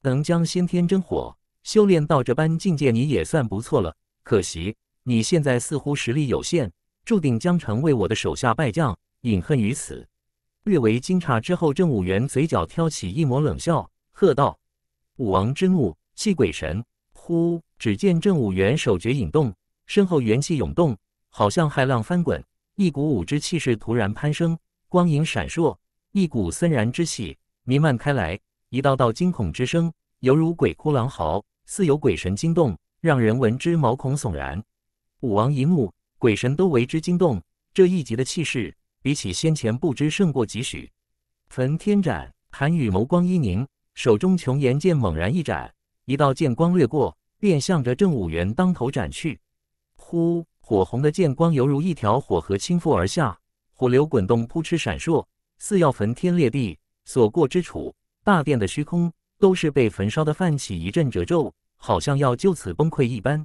能将先天真火修炼到这般境界，你也算不错了。可惜你现在似乎实力有限，注定将成为我的手下败将，饮恨于此。”略为惊诧之后，政务员嘴角挑起一抹冷笑，喝道：“武王之怒，气鬼神！”呼！只见政务员手诀引动，身后元气涌动，好像海浪翻滚，一股武之气势突然攀升，光影闪烁。一股森然之气弥漫开来，一道道惊恐之声犹如鬼哭狼嚎，似有鬼神惊动，让人闻之毛孔悚然。武王一怒，鬼神都为之惊动。这一集的气势，比起先前不知胜过几许。焚天斩，韩羽眸光一凝，手中琼岩剑猛然一斩，一道剑光掠过，便向着郑武元当头斩去。呼，火红的剑光犹如一条火河倾覆而下，火流滚动，扑哧闪烁。似要焚天裂地，所过之处，大殿的虚空都是被焚烧的，泛起一阵褶皱，好像要就此崩溃一般。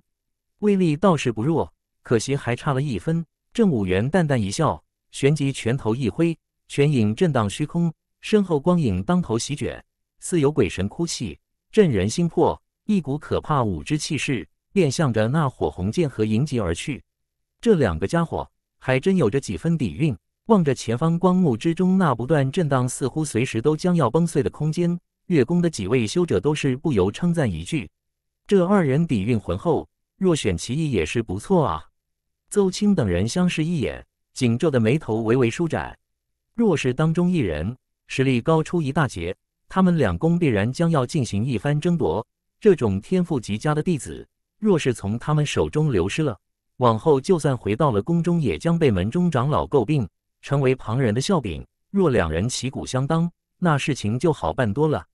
威力倒是不弱，可惜还差了一分。正武元淡淡一笑，旋即拳头一挥，拳影震荡虚空，身后光影当头席卷，似有鬼神哭泣，震人心魄。一股可怕武之气势，便向着那火红剑和迎击而去。这两个家伙还真有着几分底蕴。望着前方光幕之中那不断震荡、似乎随时都将要崩碎的空间，月宫的几位修者都是不由称赞一句：“这二人底蕴浑厚，若选其一也是不错啊。”邹青等人相视一眼，紧皱的眉头微微舒展。若是当中一人实力高出一大截，他们两宫必然将要进行一番争夺。这种天赋极佳的弟子，若是从他们手中流失了，往后就算回到了宫中，也将被门中长老诟病。成为旁人的笑柄。若两人旗鼓相当，那事情就好办多了。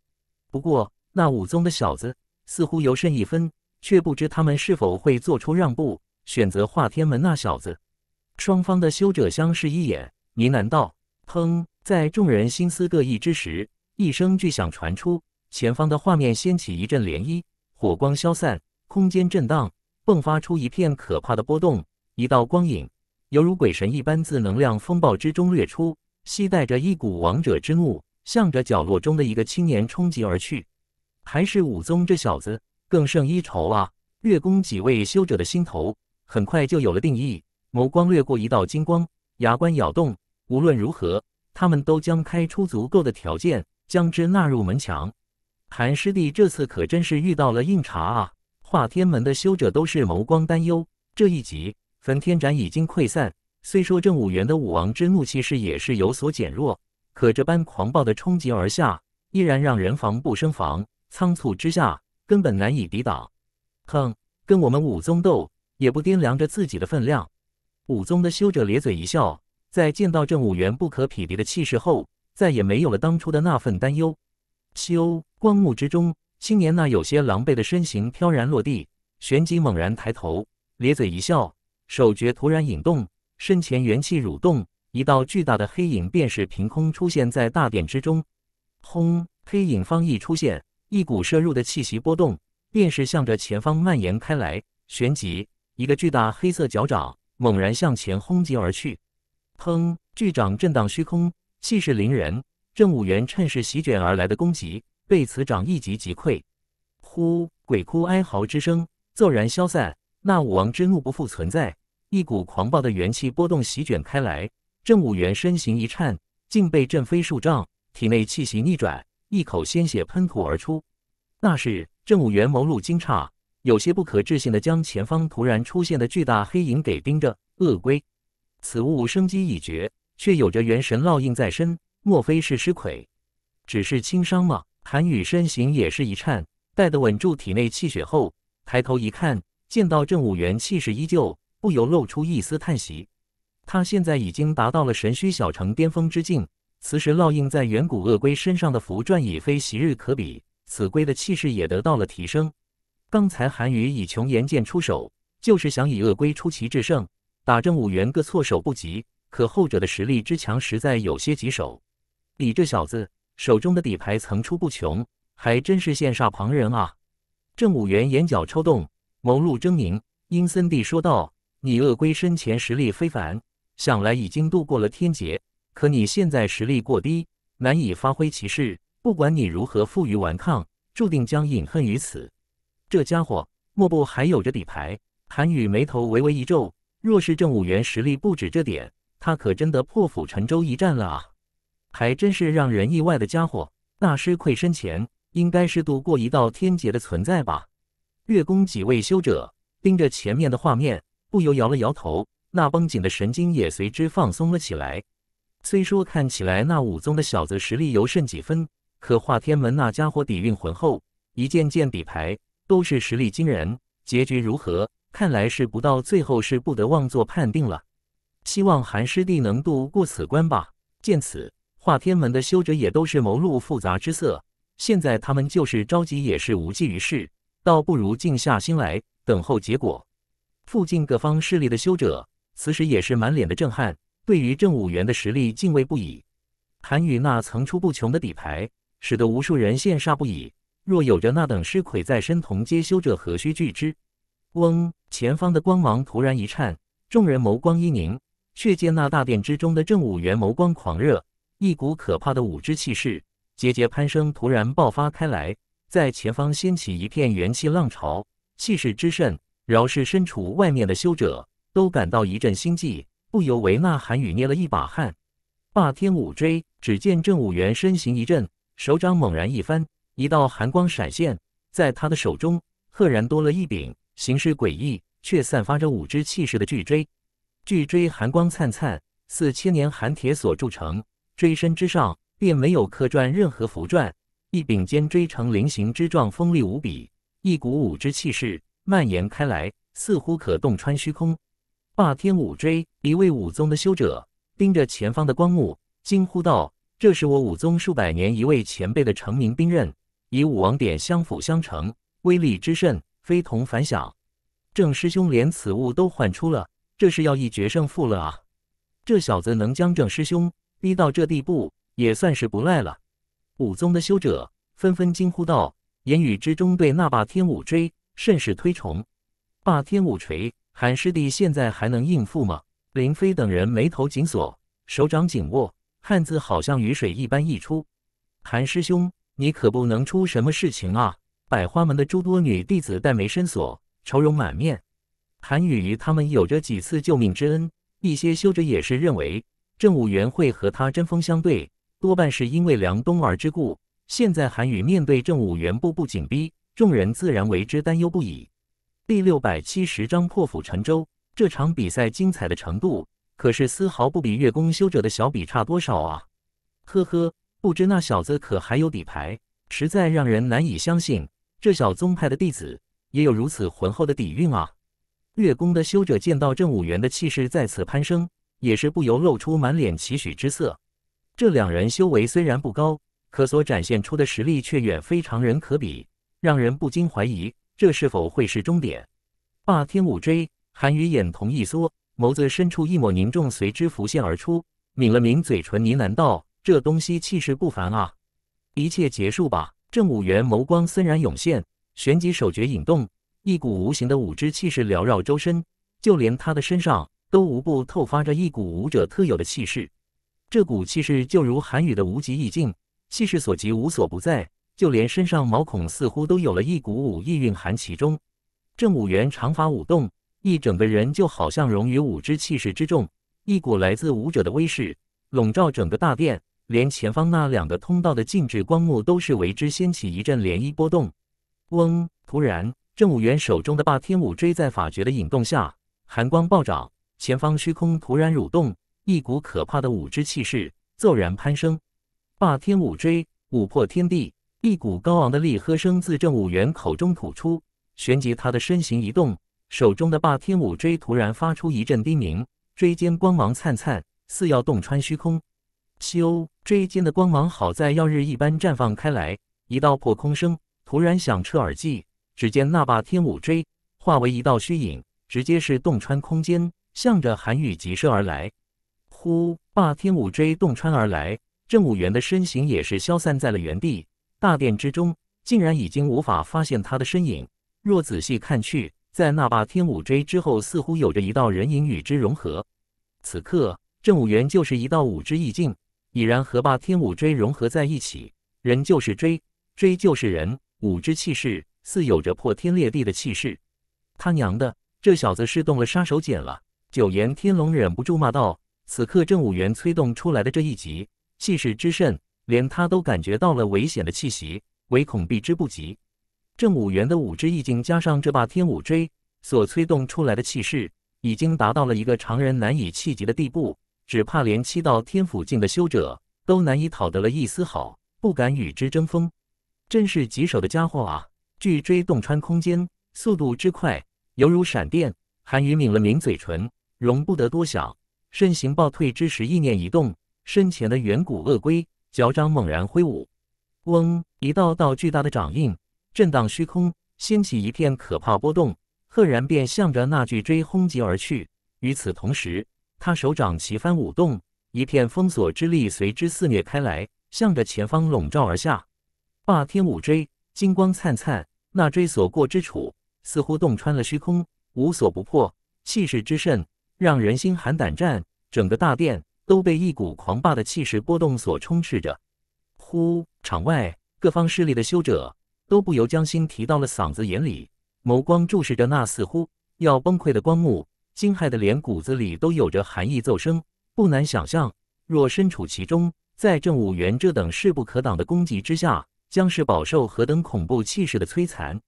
不过，那武宗的小子似乎尤甚一分，却不知他们是否会做出让步，选择华天门那小子。双方的修者相视一眼，呢喃道：“砰！”在众人心思各异之时，一声巨响传出，前方的画面掀起一阵涟漪，火光消散，空间震荡，迸发出一片可怕的波动，一道光影。犹如鬼神一般自能量风暴之中掠出，携带着一股王者之怒，向着角落中的一个青年冲击而去。还是武宗这小子更胜一筹啊！略宫几位修者的心头很快就有了定义，眸光掠过一道金光，牙关咬动。无论如何，他们都将开出足够的条件，将之纳入门墙。韩师弟这次可真是遇到了硬茬啊！化天门的修者都是眸光担忧，这一集。焚天斩已经溃散，虽说郑武元的武王之怒气势也是有所减弱，可这般狂暴的冲击而下，依然让人防不胜防。仓促之下，根本难以抵挡。哼，跟我们武宗斗，也不掂量着自己的分量。武宗的修者咧嘴一笑，在见到郑武元不可匹敌的气势后，再也没有了当初的那份担忧。修光幕之中，青年那有些狼狈的身形飘然落地，旋即猛然抬头，咧嘴一笑。手诀突然引动，身前元气蠕动，一道巨大的黑影便是凭空出现在大殿之中。轰！黑影方一出现，一股摄入的气息波动便是向着前方蔓延开来。旋即，一个巨大黑色脚掌猛然向前轰击而去。砰！巨掌震荡虚空，气势凌人。正五元趁势席卷而来的攻击被此掌一击击溃。呼！鬼哭哀嚎之声骤然消散。那武王之怒不复存在，一股狂暴的元气波动席卷开来，政武元身形一颤，竟被震飞数丈，体内气息逆转，一口鲜血喷吐而出。那是政武元眸露惊诧，有些不可置信的将前方突然出现的巨大黑影给盯着。鳄龟，此物生机已绝，却有着元神烙印在身，莫非是尸魁？只是轻伤吗？韩宇身形也是一颤，待得稳住体内气血后，抬头一看。见到郑武元气势依旧，不由露出一丝叹息。他现在已经达到了神虚小城巅峰之境，此时烙印在远古鳄龟身上的符篆已非昔日可比，此龟的气势也得到了提升。刚才韩愈以琼岩剑出手，就是想以鳄龟出奇制胜，打郑武元个措手不及。可后者的实力之强，实在有些棘手。李这小子手中的底牌层出不穷，还真是羡煞旁人啊！郑武元眼角抽动。眸露狰狞，阴森地说道：“你鳄龟生前实力非凡，想来已经度过了天劫。可你现在实力过低，难以发挥其势。不管你如何负隅顽抗，注定将饮恨于此。”这家伙莫不还有着底牌？韩宇眉头微微一皱。若是郑武元实力不止这点，他可真的破釜沉舟一战了啊！还真是让人意外的家伙。大师愧身前应该是度过一道天劫的存在吧？月宫几位修者盯着前面的画面，不由摇了摇头，那绷紧的神经也随之放松了起来。虽说看起来那武宗的小子实力尤甚几分，可华天门那家伙底蕴浑厚，一件件底牌都是实力惊人。结局如何？看来是不到最后是不得妄作判定了。希望韩师弟能度过此关吧。见此，华天门的修者也都是眸露复杂之色。现在他们就是着急也是无济于事。倒不如静下心来等候结果。附近各方势力的修者此时也是满脸的震撼，对于正武元的实力敬畏不已。韩宇那层出不穷的底牌，使得无数人羡煞不已。若有着那等尸魁在身，同阶修者何须惧之？嗡！前方的光芒突然一颤，众人眸光一凝，却见那大殿之中的正武元眸光狂热，一股可怕的武之气势节节攀升，突然爆发开来。在前方掀起一片元气浪潮，气势之盛，饶是身处外面的修者都感到一阵心悸，不由为那寒雨捏了一把汗。霸天五锥，只见郑武元身形一震，手掌猛然一翻，一道寒光闪现，在他的手中赫然多了一柄形势诡异却散发着武之气势的巨锥。巨锥寒光灿灿，似千年寒铁所铸成，锥身之上便没有刻篆任何符篆。一柄尖锥呈菱形之状，锋利无比。一股武之气势蔓延开来，似乎可洞穿虚空。霸天武锥，一位武宗的修者盯着前方的光幕，惊呼道：“这是我武宗数百年一位前辈的成名兵刃，以武王典相辅相成，威力之甚，非同凡响。”郑师兄连此物都唤出了，这是要一决胜负了啊！这小子能将郑师兄逼到这地步，也算是不赖了。武宗的修者纷纷惊呼道，言语之中对那霸天武锥甚是推崇。霸天武锤，韩师弟现在还能应付吗？林飞等人眉头紧锁，手掌紧握，汗渍好像雨水一般溢出。韩师兄，你可不能出什么事情啊！百花门的诸多女弟子黛眉深锁，愁容满面。韩雨他们有着几次救命之恩，一些修者也是认为政武元会和他针锋相对。多半是因为梁冬儿之故，现在韩宇面对郑武元步步紧逼，众人自然为之担忧不已。第六百七十章破釜沉舟，这场比赛精彩的程度可是丝毫不比月宫修者的小比差多少啊！呵呵，不知那小子可还有底牌，实在让人难以相信，这小宗派的弟子也有如此浑厚的底蕴啊！月宫的修者见到郑武元的气势再次攀升，也是不由露出满脸期许之色。这两人修为虽然不高，可所展现出的实力却远非常人可比，让人不禁怀疑这是否会是终点。霸天舞锥，韩宇眼瞳一缩，眸子深处一抹凝重随之浮现而出，抿了抿嘴唇，呢喃道：“这东西气势不凡啊！”一切结束吧。郑武元眸光森然涌现，旋即手诀引动，一股无形的舞之气势缭绕周身，就连他的身上都无不透发着一股武者特有的气势。这股气势就如寒雨的无极意境，气势所及无所不在，就连身上毛孔似乎都有了一股武意蕴含其中。正五元长发舞动，一整个人就好像融于五之气势之中，一股来自武者的威势笼罩整个大殿，连前方那两个通道的静止光幕都是为之掀起一阵涟漪波动。嗡！突然，正五元手中的霸天舞锥在法诀的引动下，寒光暴涨，前方虚空突然蠕动。一股可怕的武之气势骤然攀升，霸天武锥武破天地。一股高昂的力喝声自郑武元口中吐出，旋即他的身形一动，手中的霸天武锥突然发出一阵低鸣，锥尖光芒灿灿，似要洞穿虚空。咻！锥尖的光芒好在耀日一般绽放开来，一道破空声突然响彻耳际，只见那霸天武锥化为一道虚影，直接是洞穿空间，向着韩宇疾射而来。呼！霸天五锥洞穿而来，郑武元的身形也是消散在了原地。大殿之中竟然已经无法发现他的身影。若仔细看去，在那霸天五锥之后，似乎有着一道人影与之融合。此刻，郑武元就是一道武之意境，已然和霸天五锥融合在一起。人就是锥，锥就是人。五之气势似有着破天裂地的气势。他娘的，这小子是动了杀手锏了！九言天龙忍不住骂道。此刻，正武元催动出来的这一击，气势之甚，连他都感觉到了危险的气息，唯恐避之不及。正武元的武之意境加上这把天武锥所催动出来的气势，已经达到了一个常人难以企及的地步，只怕连七道天府境的修者都难以讨得了一丝好，不敢与之争锋。真是棘手的家伙啊！巨锥洞穿空间，速度之快，犹如闪电。韩宇抿了抿嘴唇，容不得多想。身形暴退之时，意念一动，身前的远古鳄龟脚掌猛然挥舞，嗡，一道道巨大的掌印震荡虚空，掀起一片可怕波动，赫然便向着那巨锥轰击而去。与此同时，他手掌齐翻舞动，一片封锁之力随之肆虐开来，向着前方笼罩而下。霸天五锥，金光灿灿，那锥所过之处，似乎洞穿了虚空，无所不破，气势之盛。让人心寒胆战，整个大殿都被一股狂霸的气势波动所充斥着。呼，场外各方势力的修者都不由将心提到了嗓子眼里，眸光注视着那似乎要崩溃的光幕，惊骇的连骨子里都有着寒意骤生。不难想象，若身处其中，在政务元这等势不可挡的攻击之下，将是饱受何等恐怖气势的摧残。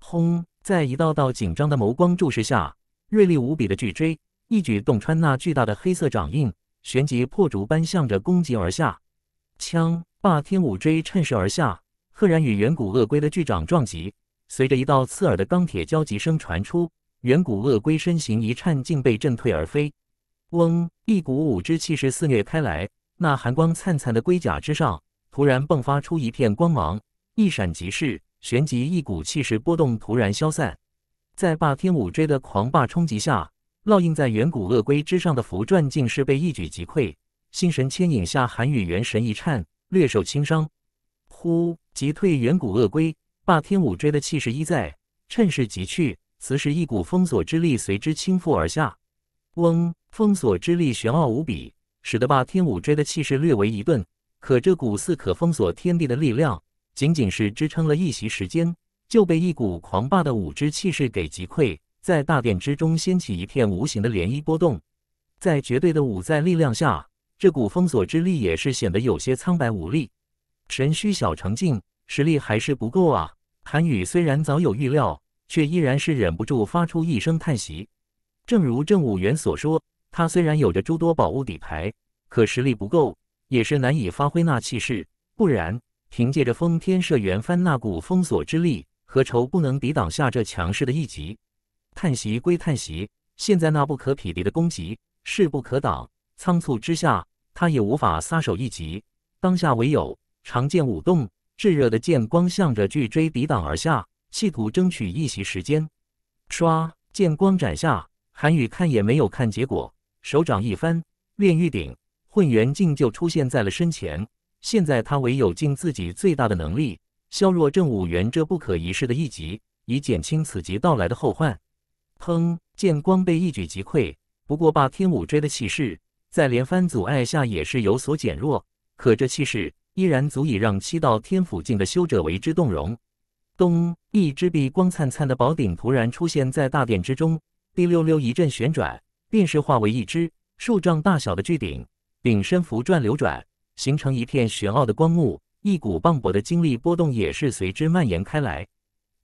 轰，在一道道紧张的眸光注视下，锐利无比的巨锥。一举洞穿那巨大的黑色掌印，旋即破竹般向着攻击而下。枪霸天武锥趁势而下，赫然与远古鳄龟的巨掌撞击。随着一道刺耳的钢铁交击声传出，远古鳄龟身形一颤，竟被震退而飞。嗡，一股武之气势肆虐开来。那寒光灿灿的龟甲之上，突然迸发出一片光芒，一闪即逝。旋即一股气势波动突然消散，在霸天武锥的狂霸冲击下。烙印在远古鳄龟之上的符篆，竟是被一举击溃。心神牵引下，韩羽元神一颤，略受轻伤。呼，急退远古鳄龟，霸天五锥的气势一在，趁势即去。此时，一股封锁之力随之倾覆而下。嗡，封锁之力玄奥无比，使得霸天五锥的气势略为一顿。可这股似可封锁天地的力量，仅仅是支撑了一席时间，就被一股狂霸的五之气势给击溃。在大殿之中掀起一片无形的涟漪波动，在绝对的五在力量下，这股封锁之力也是显得有些苍白无力。神虚小成境，实力还是不够啊！韩羽虽然早有预料，却依然是忍不住发出一声叹息。正如郑武元所说，他虽然有着诸多宝物底牌，可实力不够，也是难以发挥那气势。不然，凭借着封天射元幡那股封锁之力，何愁不能抵挡下这强势的一击？叹息归叹息，现在那不可匹敌的攻击势不可挡，仓促之下他也无法撒手一击。当下唯有长剑舞动，炙热的剑光向着巨锥抵挡而下，企图争取一席时间。唰，剑光斩下，韩羽看也没有看，结果手掌一翻，炼狱鼎、混元镜就出现在了身前。现在他唯有尽自己最大的能力，削弱郑武元这不可一世的一级，以减轻此级到来的后患。砰！剑光被一举击溃。不过，霸天武追的气势在连番阻碍下也是有所减弱。可这气势依然足以让七道天府境的修者为之动容。咚！一只碧光灿灿的宝鼎突然出现在大殿之中，滴溜溜一阵旋转，便是化为一只数丈大小的巨鼎。鼎身浮转流转，形成一片玄奥的光幕。一股磅礴的精力波动也是随之蔓延开来。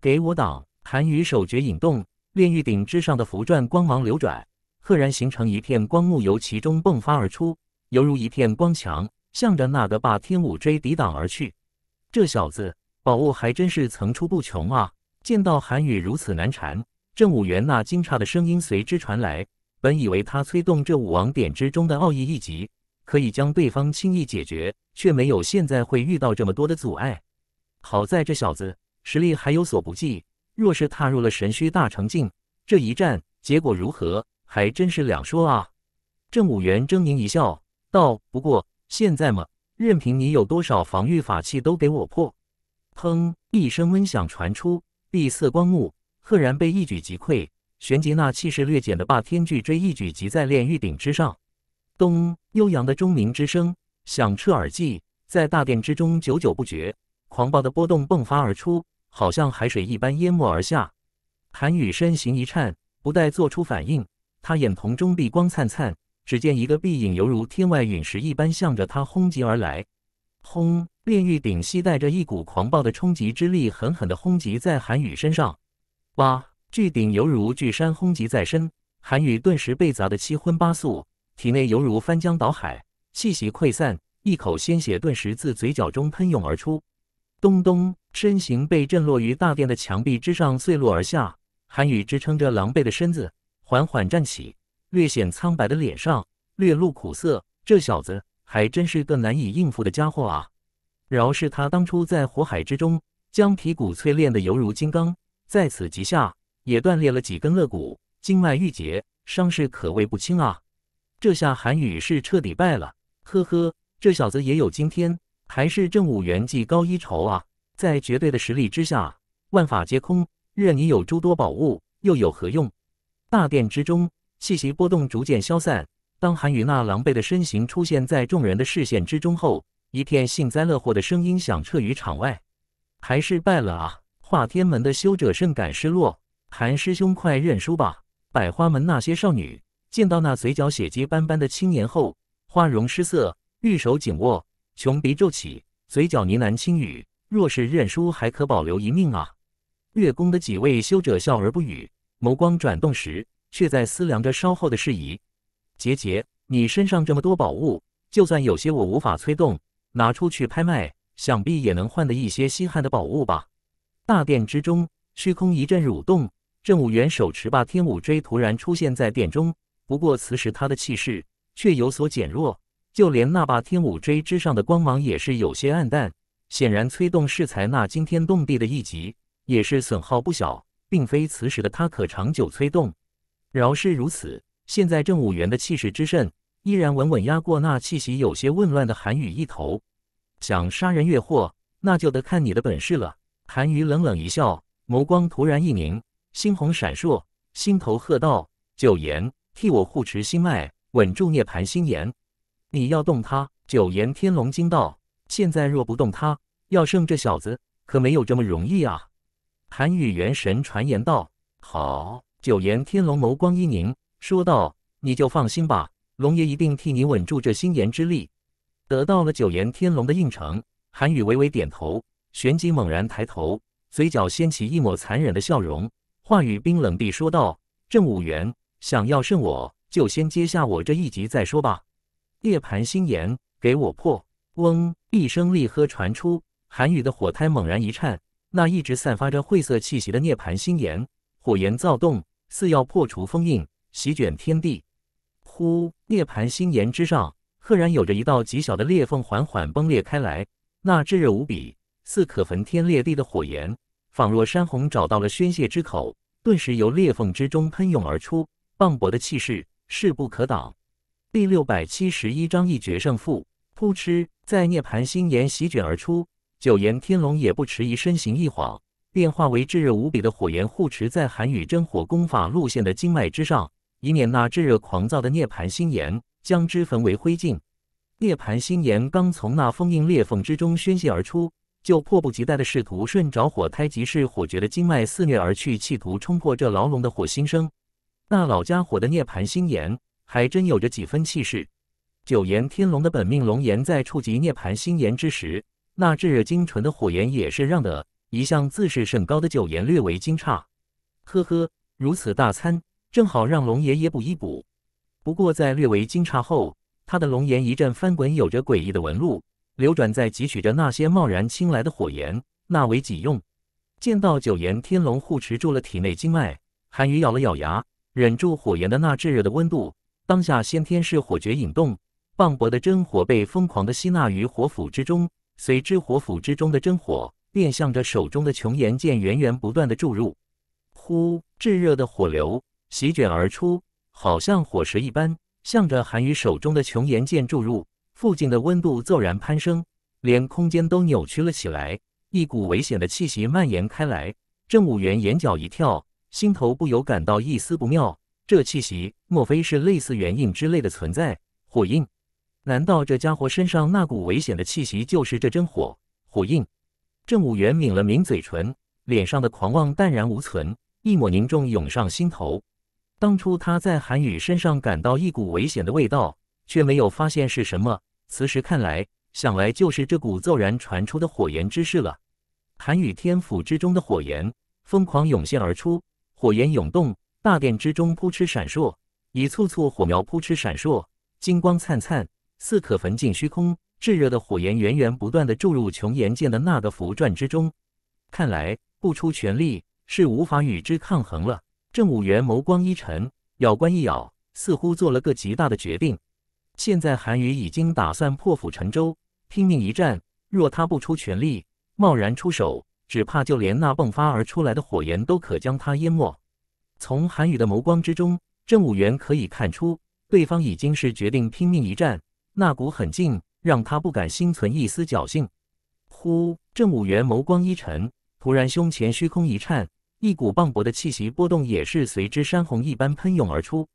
给我挡！韩雨手诀引动。炼狱鼎之上的符篆光芒流转，赫然形成一片光幕，由其中迸发而出，犹如一片光墙，向着那个霸天武追抵挡而去。这小子宝物还真是层出不穷啊！见到韩宇如此难缠，郑武元那惊诧的声音随之传来。本以为他催动这武王典之中的奥义一击，可以将对方轻易解决，却没有现在会遇到这么多的阻碍。好在这小子实力还有所不济。若是踏入了神虚大成境，这一战结果如何，还真是两说啊！郑武元狰狞一笑，道：“不过现在嘛，任凭你有多少防御法器，都给我破！”砰！一声闷响传出，碧色光幕赫然被一举击溃。旋即，那气势略减的霸天巨锥一举击在炼狱顶之上。咚！悠扬的钟鸣之声响彻耳际，在大殿之中久久不绝。狂暴的波动迸发而出。好像海水一般淹没而下，韩宇身形一颤，不待做出反应，他眼瞳中碧光灿灿，只见一个碧影犹如天外陨石一般向着他轰击而来。轰！炼狱顶息带着一股狂暴的冲击之力，狠狠地轰击在韩宇身上。哇！巨鼎犹如巨山轰击在身，韩宇顿时被砸得七荤八素，体内犹如翻江倒海，气息溃散，一口鲜血顿时自嘴角中喷涌而出。咚咚，身形被震落于大殿的墙壁之上，碎落而下。韩羽支撑着狼狈的身子，缓缓站起，略显苍白的脸上略露苦涩。这小子还真是个难以应付的家伙啊！饶是他当初在火海之中将皮骨淬炼的犹如金刚，在此极下也断裂了几根肋骨，经脉郁结，伤势可谓不轻啊！这下韩羽是彻底败了。呵呵，这小子也有今天。还是正五元气高一筹啊！在绝对的实力之下，万法皆空。任你有诸多宝物，又有何用？大殿之中，气息波动逐渐消散。当韩羽那狼狈的身形出现在众人的视线之中后，一片幸灾乐祸的声音响彻于场外。还是败了啊！化天门的修者甚感失落。韩师兄，快认输吧！百花门那些少女见到那嘴角血迹斑斑的青年后，花容失色，玉手紧握。穷鼻皱起，嘴角呢喃轻语：“若是认输，还可保留一命啊。”月宫的几位修者笑而不语，眸光转动时，却在思量着稍后的事宜。杰杰，你身上这么多宝物，就算有些我无法催动，拿出去拍卖，想必也能换得一些稀罕的宝物吧。大殿之中，虚空一阵蠕动，郑武元手持霸天五锥突然出现在殿中，不过此时他的气势却有所减弱。就连那霸天武锥之上的光芒也是有些暗淡，显然催动适才那惊天动地的一击也是损耗不小，并非此时的他可长久催动。饶是如此，现在正五元的气势之盛，依然稳稳压过那气息有些紊乱的韩宇一头。想杀人越货，那就得看你的本事了。韩宇冷冷一笑，眸光突然一凝，猩红闪烁，心头喝道：“九言，替我护持心脉，稳住涅槃心炎。”你要动他，九言天龙惊道：“现在若不动他，要胜这小子可没有这么容易啊！”韩宇元神传言道：“好。”九言天龙眸光一凝，说道：“你就放心吧，龙爷一定替你稳住这心炎之力。”得到了九言天龙的应承，韩宇微微点头，旋即猛然抬头，嘴角掀起一抹残忍的笑容，话语冰冷地说道：“郑五元，想要胜我，就先接下我这一集再说吧。”涅盘心炎，给我破！嗡一声厉喝传出，韩雨的火胎猛然一颤，那一直散发着晦涩气息的涅盘心炎，火炎躁动，似要破除封印，席卷天地。呼！涅盘心炎之上，赫然有着一道极小的裂缝缓缓崩裂开来，那炙热无比，似可焚天裂地的火焰，仿若山洪找到了宣泄之口，顿时由裂缝之中喷涌而出，磅礴的气势势不可挡。第六百七十一章一决胜负。扑哧，在涅槃心炎席卷而出，九岩天龙也不迟疑，身形一晃，变化为炙热无比的火焰护持在寒雨真火功法路线的经脉之上，以免那炙热狂躁的涅槃心炎将之焚为灰烬。涅槃心炎刚从那封印裂缝之中宣泄而出，就迫不及待的试图顺着火胎即是火诀的经脉肆虐而去，企图冲破这牢笼的火星声。那老家伙的涅槃心炎。还真有着几分气势。九炎天龙的本命龙炎在触及涅槃心炎之时，那炙热精纯的火炎也是让得一向自视甚高的九炎略微惊诧。呵呵，如此大餐，正好让龙爷爷补一补。不过在略微惊诧后，他的龙炎一阵翻滚，有着诡异的纹路流转，在汲取着那些贸然侵来的火炎，那为己用。见到九炎天龙护持住了体内经脉，韩宇咬了咬牙，忍住火炎的那炙热的温度。当下，先天是火诀引动，磅礴的真火被疯狂的吸纳于火府之中，随之火府之中的真火便向着手中的琼岩剑源源不断的注入。呼，炙热的火流席卷而出，好像火石一般，向着韩宇手中的琼岩剑注入，附近的温度骤然攀升，连空间都扭曲了起来，一股危险的气息蔓延开来。政务员眼角一跳，心头不由感到一丝不妙。这气息，莫非是类似元印之类的存在？火印？难道这家伙身上那股危险的气息就是这真火？火印？郑武元抿了抿嘴唇，脸上的狂妄淡然无存，一抹凝重涌上心头。当初他在韩宇身上感到一股危险的味道，却没有发现是什么。此时看来，想来就是这股骤然传出的火炎之势了。韩宇天府之中的火炎疯狂涌现而出，火炎涌动。大殿之中，扑哧闪烁，一簇簇火苗扑哧闪烁，金光灿灿，似可焚尽虚空。炙热的火焰源源不断地注入琼岩剑的那个符篆之中。看来不出全力是无法与之抗衡了。正武元眸光一沉，咬关一咬，似乎做了个极大的决定。现在韩宇已经打算破釜沉舟，拼命一战。若他不出全力，贸然出手，只怕就连那迸发而出来的火焰都可将他淹没。从韩羽的眸光之中，政务元可以看出对方已经是决定拼命一战，那股狠劲让他不敢心存一丝侥幸。呼！政务元眸光一沉，突然胸前虚空一颤，一股磅礴的气息波动也是随之山洪一般喷涌而出。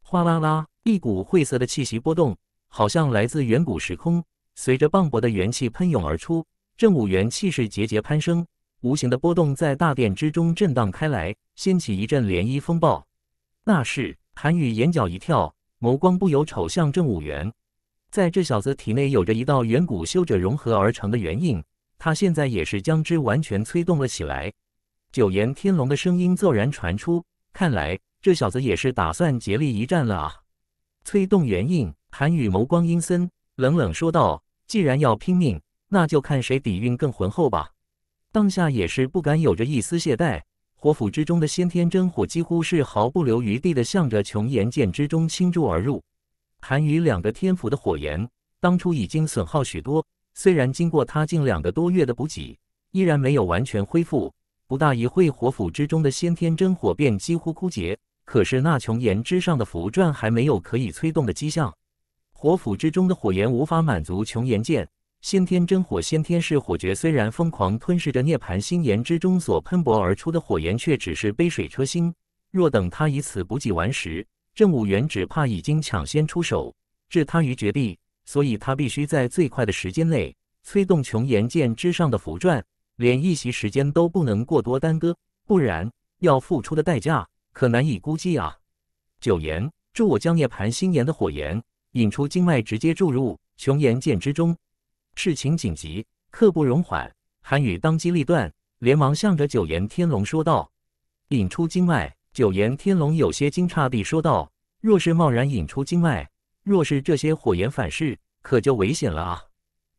哗啦啦，一股晦涩的气息波动，好像来自远古时空，随着磅礴的元气喷涌而出，政务元气势节节攀升，无形的波动在大殿之中震荡开来。掀起一阵涟漪风暴，那是韩宇眼角一跳，眸光不由瞅向郑武元，在这小子体内有着一道远古修者融合而成的元印，他现在也是将之完全催动了起来。九炎天龙的声音骤然传出，看来这小子也是打算竭力一战了啊！催动元印，韩宇眸光阴森，冷冷说道：“既然要拼命，那就看谁底蕴更浑厚吧。”当下也是不敢有着一丝懈怠。火府之中的先天真火几乎是毫不留余地的向着琼岩剑之中倾注而入。韩愈两个天府的火炎当初已经损耗许多，虽然经过他近两个多月的补给，依然没有完全恢复。不大一会，火府之中的先天真火便几乎枯竭。可是那琼岩之上的符篆还没有可以催动的迹象，火府之中的火炎无法满足琼岩剑。先天真火，先天式火诀虽然疯狂吞噬着涅槃心岩之中所喷薄而出的火焰，却只是杯水车薪。若等他以此补给完时，政武元只怕已经抢先出手，置他于绝地。所以他必须在最快的时间内催动穷岩剑之上的符篆，连一息时间都不能过多耽搁，不然要付出的代价可难以估计啊！九言，助我将涅槃心岩的火焰引出经脉，直接注入穷岩剑之中。事情紧急，刻不容缓。韩宇当机立断，连忙向着九岩天龙说道：“引出经脉。”九岩天龙有些惊诧地说道：“若是贸然引出经脉，若是这些火炎反噬，可就危险了啊！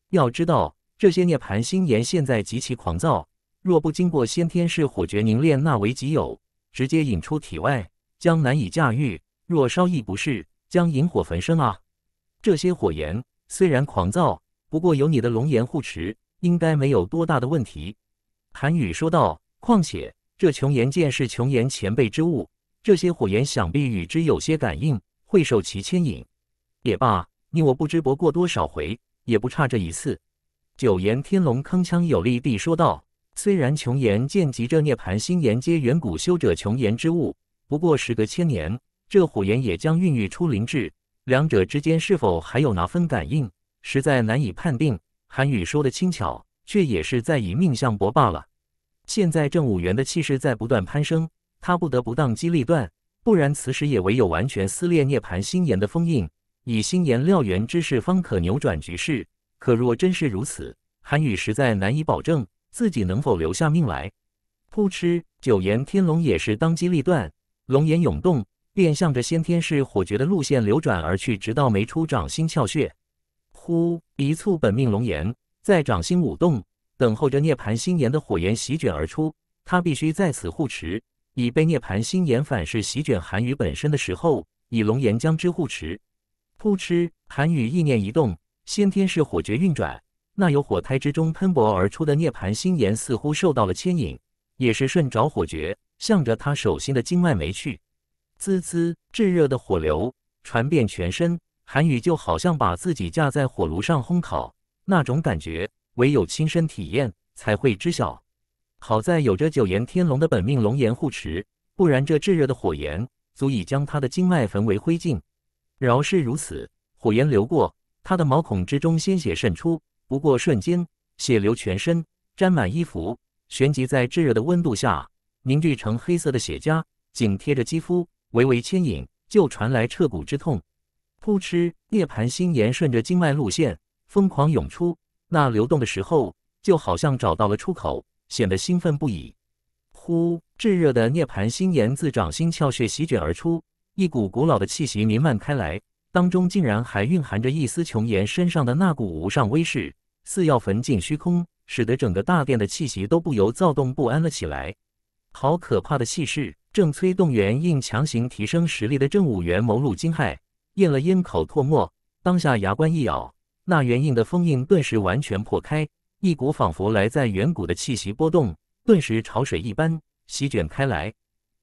要知道，这些涅槃心炎现在极其狂躁，若不经过先天式火诀凝练那为己有，直接引出体外，将难以驾驭。若稍一不慎，将引火焚身啊！这些火炎虽然狂躁。”不过有你的龙岩护持，应该没有多大的问题。”韩宇说道。“况且这琼岩剑是琼岩前辈之物，这些火岩想必与之有些感应，会受其牵引。也罢，你我不知搏过多少回，也不差这一次。”九岩天龙铿锵有力地说道：“虽然琼岩剑及这涅盘心岩皆远古修者琼岩之物，不过时隔千年，这火岩也将孕育出灵智，两者之间是否还有那分感应？”实在难以判定，韩语说的轻巧，却也是在以命相搏罢了。现在正五元的气势在不断攀升，他不得不当机立断，不然此时也唯有完全撕裂涅槃星岩的封印，以星岩料原之势方可扭转局势。可若真是如此，韩语实在难以保证自己能否留下命来。扑哧，九岩天龙也是当机立断，龙眼涌动，便向着先天是火诀的路线流转而去，直到没出掌心窍穴。呼！一簇本命龙炎在掌心舞动，等候着涅槃心炎的火焰席卷而出。他必须在此护持，以被涅槃心炎反噬席卷韩雨本身的时候，以龙炎将之护持。噗嗤，韩雨意念一动，先天是火诀运转，那由火胎之中喷薄而出的涅槃心炎似乎受到了牵引，也是顺着火诀向着他手心的经脉没去。滋滋！炙热的火流传遍全身。韩语就好像把自己架在火炉上烘烤，那种感觉唯有亲身体验才会知晓。好在有着九炎天龙的本命龙炎护持，不然这炙热的火焰足以将他的经脉焚为灰烬。饶是如此，火焰流过他的毛孔之中，鲜血渗出，不过瞬间血流全身，沾满衣服，旋即在炙热的温度下凝聚成黑色的血痂，紧贴着肌肤，微微牵引就传来彻骨之痛。噗嗤！涅槃心炎顺着经脉路线疯狂涌出，那流动的时候就好像找到了出口，显得兴奋不已。呼！炙热的涅槃心炎自掌心窍穴席卷而出，一股古老的气息弥漫开来，当中竟然还蕴含着一丝琼岩身上的那股无上威势，似要焚尽虚空，使得整个大殿的气息都不由躁动不安了起来。好可怕的气势！正催动元应强行提升实力的正务元眸露惊骇。咽了咽口唾沫，当下牙关一咬，那圆印的封印顿时完全破开，一股仿佛来在远古的气息波动，顿时潮水一般席卷开来。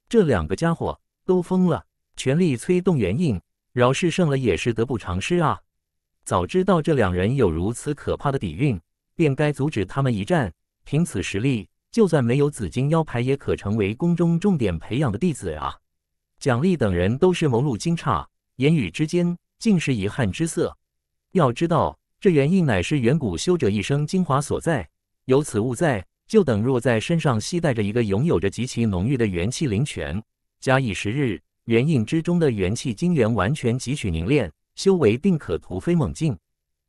这两个家伙都疯了，全力催动元印，饶是胜了也是得不偿失啊！早知道这两人有如此可怕的底蕴，便该阻止他们一战。凭此实力，就算没有紫金腰牌，也可成为宫中重点培养的弟子啊！蒋丽等人都是眸露惊诧。言语之间尽是遗憾之色。要知道，这元印乃是远古修者一生精华所在，有此物在，就等若在身上系带着一个拥有着极其浓郁的元气灵泉。加以时日，元印之中的元气精元完全汲取凝练，修为定可突飞猛进。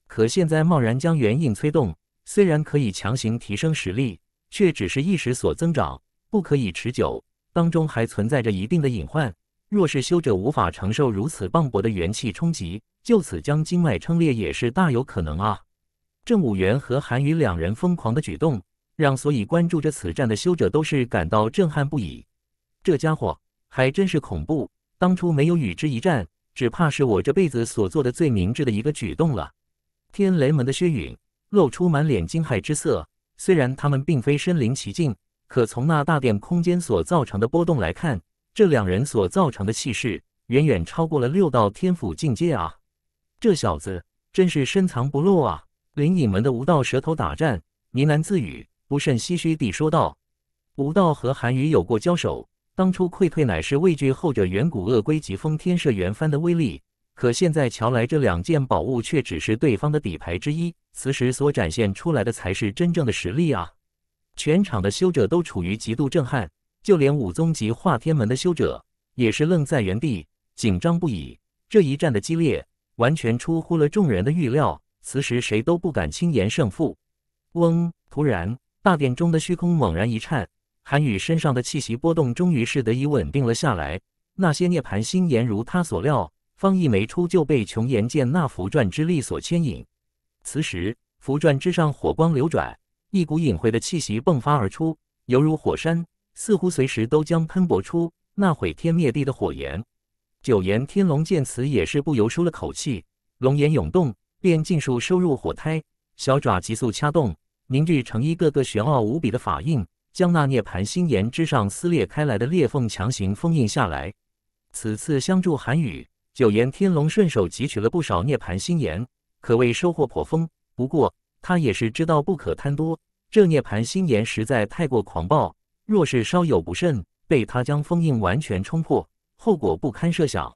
可现在贸然将元印催动，虽然可以强行提升实力，却只是一时所增长，不可以持久，当中还存在着一定的隐患。若是修者无法承受如此磅礴的元气冲击，就此将经脉撑裂也是大有可能啊！郑武元和韩宇两人疯狂的举动，让所以关注着此战的修者都是感到震撼不已。这家伙还真是恐怖！当初没有与之一战，只怕是我这辈子所做的最明智的一个举动了。天雷门的薛允露出满脸惊骇之色，虽然他们并非身临其境，可从那大殿空间所造成的波动来看。这两人所造成的气势，远远超过了六道天府境界啊！这小子真是深藏不露啊！灵隐门的吴道舌头打颤，呢喃自语，不甚唏嘘地说道：“吴道和韩愈有过交手，当初溃退乃是畏惧后者远古鳄龟及封天射元幡的威力。可现在瞧来，这两件宝物却只是对方的底牌之一，此时所展现出来的才是真正的实力啊！”全场的修者都处于极度震撼。就连武宗级化天门的修者也是愣在原地，紧张不已。这一战的激烈完全出乎了众人的预料，此时谁都不敢轻言胜负。嗡！突然，大殿中的虚空猛然一颤，韩羽身上的气息波动终于是得以稳定了下来。那些涅槃心炎如他所料，方一没出就被琼岩剑那符篆之力所牵引。此时，符篆之上火光流转，一股隐晦的气息迸发而出，犹如火山。似乎随时都将喷薄出那毁天灭地的火焰。九岩天龙见此，也是不由舒了口气，龙眼涌动，便尽数收入火胎。小爪急速掐动，凝聚成一个个玄奥无比的法印，将那涅槃心岩之上撕裂开来的裂缝强行封印下来。此次相助韩雨，九岩天龙顺手汲取了不少涅槃心岩，可谓收获颇丰。不过他也是知道不可贪多，这涅槃心岩实在太过狂暴。若是稍有不慎，被他将封印完全冲破，后果不堪设想。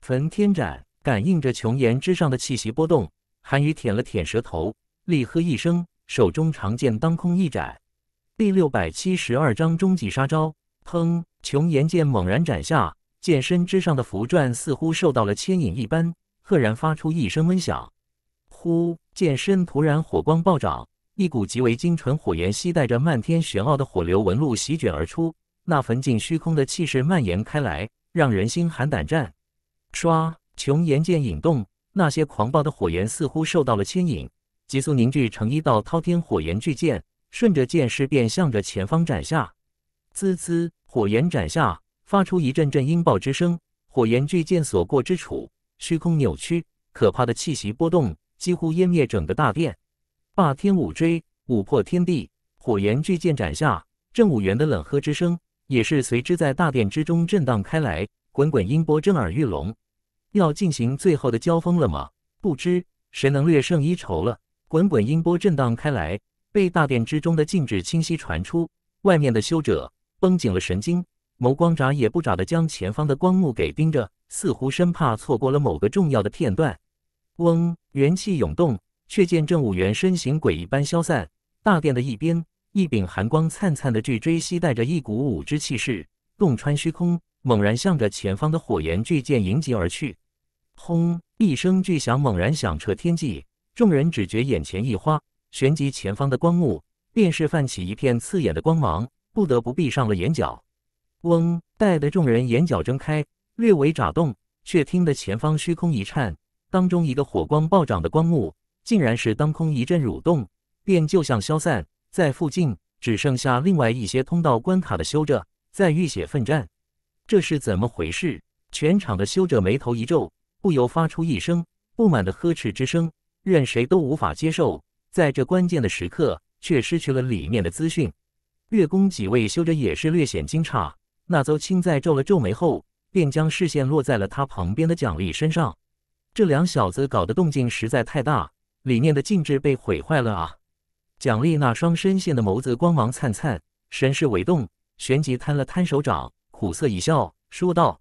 焚天斩感应着琼岩之上的气息波动，韩羽舔了舔舌头，厉喝一声，手中长剑当空一斩。第六百七十二章终极杀招。砰！琼岩剑猛然斩下，剑身之上的符篆似乎受到了牵引一般，赫然发出一声闷响。呼！剑身突然火光暴涨。一股极为精纯火焰，吸带着漫天玄奥的火流纹路席卷而出，那焚尽虚空的气势蔓延开来，让人心寒胆战。唰！琼岩剑引动，那些狂暴的火焰似乎受到了牵引，急速凝聚成一道滔天火焰巨剑，顺着剑势便向着前方斩下。滋滋！火焰斩下，发出一阵阵音爆之声。火焰巨剑所过之处，虚空扭曲，可怕的气息波动几乎湮灭整个大殿。霸天五锥，五破天地，火焰巨剑斩下。郑武元的冷喝之声也是随之在大殿之中震荡开来，滚滚音波震耳欲聋。要进行最后的交锋了吗？不知谁能略胜一筹了。滚滚音波震荡开来，被大殿之中的静止清晰传出。外面的修者绷紧了神经，眸光眨也不眨的将前方的光幕给盯着，似乎生怕错过了某个重要的片段。嗡，元气涌动。却见正务员身形诡异般消散，大殿的一边，一柄寒光灿灿的巨锥犀带着一股武之气势，洞穿虚空，猛然向着前方的火焰巨剑迎击而去。轰！一声巨响猛然响彻天际，众人只觉眼前一花，旋即前方的光幕便是泛起一片刺眼的光芒，不得不闭上了眼角。嗡！待得众人眼角睁开，略微眨动，却听得前方虚空一颤，当中一个火光暴涨的光幕。竟然是当空一阵蠕动，便就像消散在附近，只剩下另外一些通道关卡的修者在浴血奋战。这是怎么回事？全场的修者眉头一皱，不由发出一声不满的呵斥之声。任谁都无法接受，在这关键的时刻却失去了里面的资讯。月宫几位修者也是略显惊诧。那邹青在皱了皱眉后，便将视线落在了他旁边的蒋丽身上。这两小子搞的动静实在太大。里面的禁制被毁坏了啊！蒋丽那双深陷的眸子光芒灿灿，神识微动，旋即摊了摊手掌，苦涩一笑，说道：“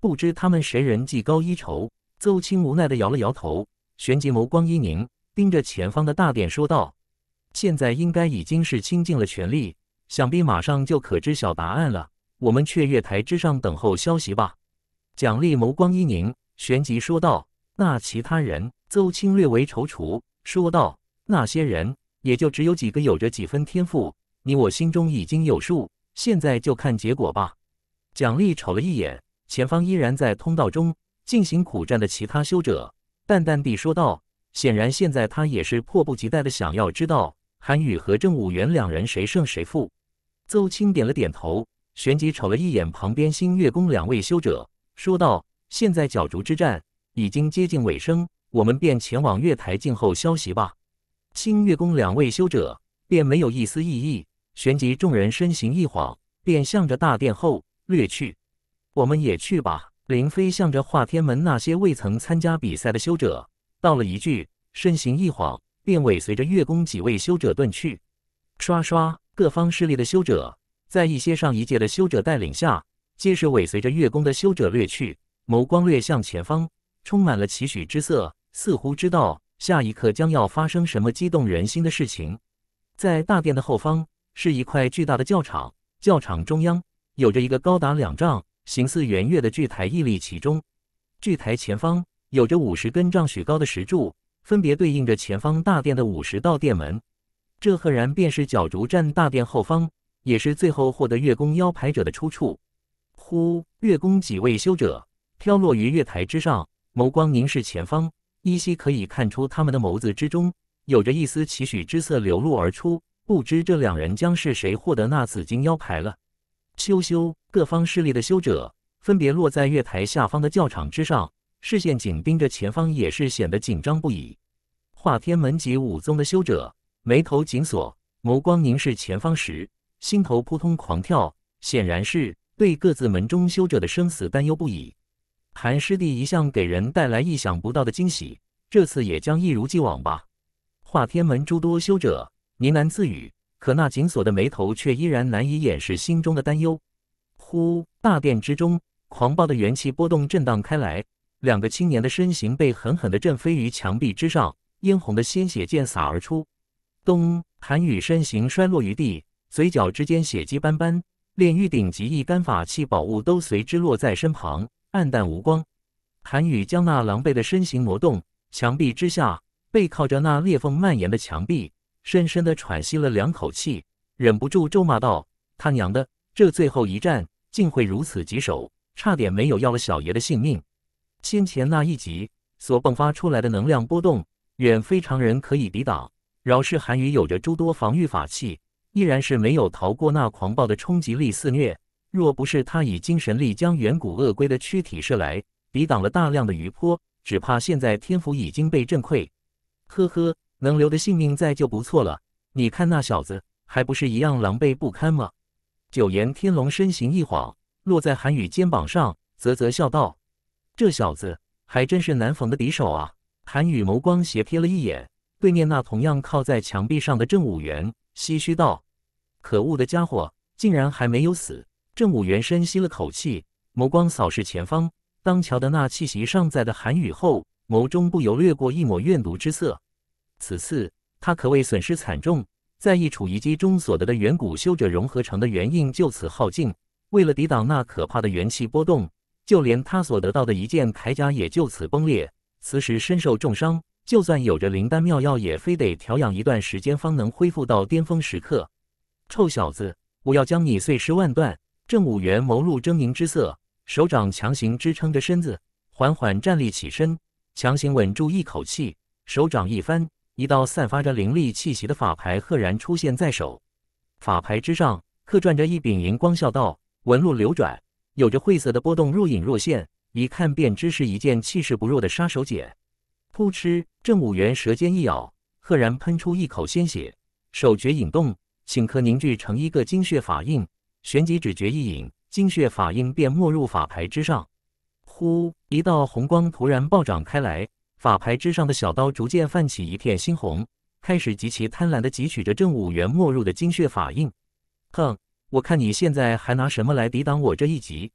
不知他们谁人技高一筹。”邹青无奈的摇了摇头，旋即眸光一凝，盯着前方的大殿说道：“现在应该已经是倾尽了全力，想必马上就可知晓答案了。我们却月台之上等候消息吧。”蒋丽眸光一凝，旋即说道：“那其他人？”邹清略为踌躇，说道：“那些人也就只有几个有着几分天赋，你我心中已经有数，现在就看结果吧。”蒋丽瞅了一眼前方依然在通道中进行苦战的其他修者，淡淡地说道：“显然，现在他也是迫不及待地想要知道韩宇和郑武元两人谁胜谁负。”邹清点了点头，旋即瞅了一眼旁边星月宫两位修者，说道：“现在角逐之战已经接近尾声。”我们便前往月台静候消息吧。清月宫两位修者便没有一丝异议，旋即众人身形一晃，便向着大殿后掠去。我们也去吧。林飞向着华天门那些未曾参加比赛的修者道了一句，身形一晃，便尾随着月宫几位修者遁去。唰唰，各方势力的修者在一些上一届的修者带领下，皆是尾随着月宫的修者掠去，眸光掠向前方，充满了期许之色。似乎知道下一刻将要发生什么激动人心的事情。在大殿的后方，是一块巨大的教场。教场中央有着一个高达两丈、形似圆月的巨台屹立其中。巨台前方有着五十根丈许高的石柱，分别对应着前方大殿的五十道殿门。这赫然便是角逐战大殿后方，也是最后获得月宫腰牌者的出处。呼！月宫几位修者飘落于月台之上，眸光凝视前方。依稀可以看出，他们的眸子之中有着一丝期许之色流露而出。不知这两人将是谁获得那紫金腰牌了。修修，各方势力的修者分别落在月台下方的教场之上，视线紧盯着前方，也是显得紧张不已。化天门及武宗的修者眉头紧锁，眸光凝视前方时，心头扑通狂跳，显然是对各自门中修者的生死担忧不已。韩师弟一向给人带来意想不到的惊喜，这次也将一如既往吧。华天门诸多修者呢喃自语，可那紧锁的眉头却依然难以掩饰心中的担忧。呼！大殿之中，狂暴的元气波动震荡开来，两个青年的身形被狠狠地震飞于墙壁之上，殷红的鲜血溅洒而出。咚！韩雨身形摔落于地，嘴角之间血迹斑斑，炼狱顶级一干法器宝物都随之落在身旁。暗淡无光，韩宇将那狼狈的身形挪动，墙壁之下背靠着那裂缝蔓延的墙壁，深深的喘息了两口气，忍不住咒骂道：“他娘的，这最后一战竟会如此棘手，差点没有要了小爷的性命。先前那一击所迸发出来的能量波动，远非常人可以抵挡。饶是韩宇有着诸多防御法器，依然是没有逃过那狂暴的冲击力肆虐。”若不是他以精神力将远古鳄龟的躯体射来，抵挡了大量的余波，只怕现在天府已经被震溃。呵呵，能留的性命在就不错了。你看那小子，还不是一样狼狈不堪吗？九岩天龙身形一晃，落在韩宇肩膀上，啧啧笑道：“这小子还真是难逢的敌手啊！”韩宇眸光斜瞥了一眼对面那同样靠在墙壁上的郑武元，唏嘘道：“可恶的家伙，竟然还没有死！”正武元深吸了口气，眸光扫视前方，当瞧得那气息尚在的寒雨后，眸中不由掠过一抹怨毒之色。此次他可谓损失惨重，在一处遗迹中所得的远古修者融合成的元印就此耗尽。为了抵挡那可怕的元气波动，就连他所得到的一件铠甲也就此崩裂。此时身受重伤，就算有着灵丹妙药，也非得调养一段时间方能恢复到巅峰时刻。臭小子，我要将你碎尸万段！正五元眸露狰狞之色，手掌强行支撑着身子，缓缓站立起身，强行稳住一口气。手掌一翻，一道散发着凌厉气息的法牌赫然出现在手。法牌之上刻转着一柄银光笑道，纹路流转，有着晦涩的波动若隐若现，一看便知是一件气势不弱的杀手锏。扑哧，正五元舌尖一咬，赫然喷出一口鲜血。手诀引动，顷刻凝聚成一个精血法印。旋即只觉一影，精血法印便没入法牌之上，呼！一道红光突然暴涨开来，法牌之上的小刀逐渐泛起一片猩红，开始极其贪婪的汲取着郑武元没入的精血法印。哼，我看你现在还拿什么来抵挡我这一击？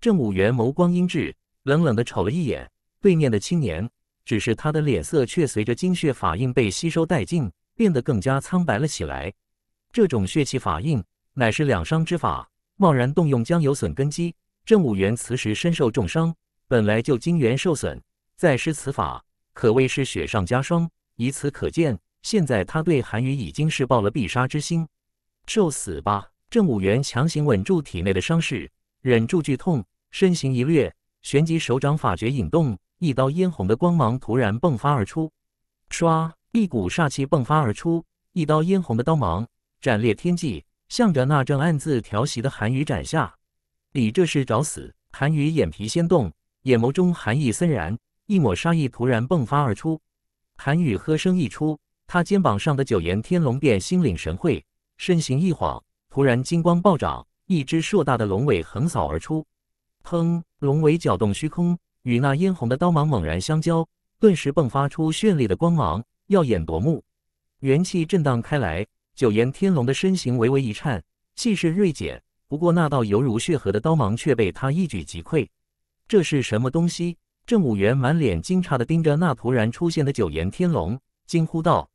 郑武元眸光阴鸷，冷冷的瞅了一眼对面的青年，只是他的脸色却随着精血法印被吸收殆尽，变得更加苍白了起来。这种血气法印。乃是两伤之法，贸然动用将有损根基。郑武元此时身受重伤，本来就精元受损，再施此法，可谓是雪上加霜。以此可见，现在他对韩羽已经是抱了必杀之心。受死吧！郑武元强行稳住体内的伤势，忍住剧痛，身形一掠，旋即手掌法诀引动，一刀嫣红的光芒突然迸发而出，唰，一股煞气迸发而出，一刀嫣红的刀芒斩裂天际。向着那正暗自调息的韩羽斩下，你这是找死！韩羽眼皮先动，眼眸中寒意森然，一抹杀意突然迸发而出。韩羽喝声一出，他肩膀上的九炎天龙便心领神会，身形一晃，突然金光暴涨，一只硕大的龙尾横扫而出。砰！龙尾搅动虚空，与那殷红的刀芒猛然相交，顿时迸发出绚丽的光芒，耀眼夺目，元气震荡开来。九炎天龙的身形微微一颤，气势锐减。不过那道犹如血河的刀芒却被他一举击溃。这是什么东西？郑武元满脸惊诧的盯着那突然出现的九炎天龙，惊呼道：“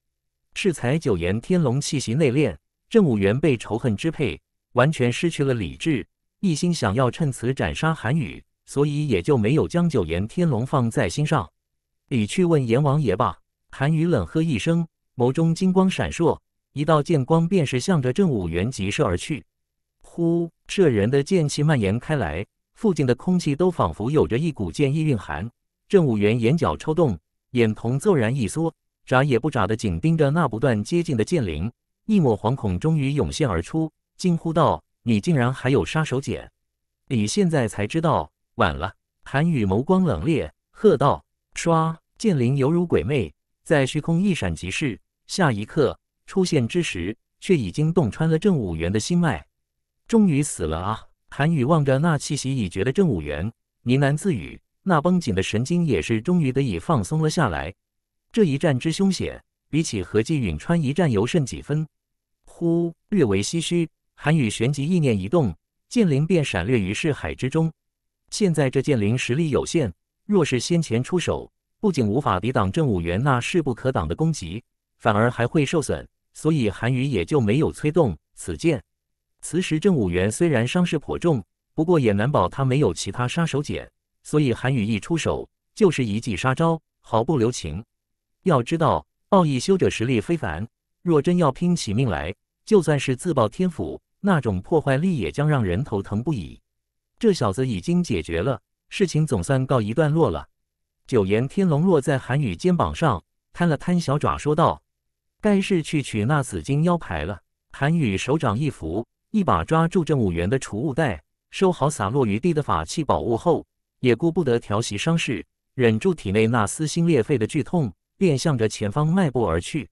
适才！”九炎天龙气息内敛，郑武元被仇恨支配，完全失去了理智，一心想要趁此斩杀韩羽，所以也就没有将九炎天龙放在心上。你去问阎王爷吧！韩羽冷喝一声，眸中金光闪烁。一道剑光便是向着政武元急射而去，呼！射人的剑气蔓延开来，附近的空气都仿佛有着一股剑意蕴含。政武元眼角抽动，眼瞳骤然一缩，眨也不眨的紧盯着那不断接近的剑灵，一抹惶恐终于涌现而出，惊呼道：“你竟然还有杀手锏！”你现在才知道，晚了。韩宇眸光冷冽，喝道：“唰！”剑灵犹如鬼魅，在虚空一闪即逝。下一刻。出现之时，却已经洞穿了郑武元的心脉，终于死了啊！韩羽望着那气息已绝的郑武元，呢喃自语，那绷紧的神经也是终于得以放松了下来。这一战之凶险，比起合计允川一战尤甚几分。呼，略为唏嘘。韩羽旋即意念一动，剑灵便闪掠于四海之中。现在这剑灵实力有限，若是先前出手，不仅无法抵挡郑武元那势不可挡的攻击，反而还会受损。所以韩羽也就没有催动此剑。此时正务元虽然伤势颇重，不过也难保他没有其他杀手锏。所以韩羽一出手就是一记杀招，毫不留情。要知道，奥义修者实力非凡，若真要拼起命来，就算是自爆天赋，那种破坏力，也将让人头疼不已。这小子已经解决了，事情总算告一段落了。九言天龙落在韩羽肩膀上，摊了摊小爪，说道。该是去取那紫金腰牌了。韩羽手掌一扶，一把抓住郑五元的储物袋，收好洒落于地的法器宝物后，也顾不得调息伤势，忍住体内那撕心裂肺的剧痛，便向着前方迈步而去。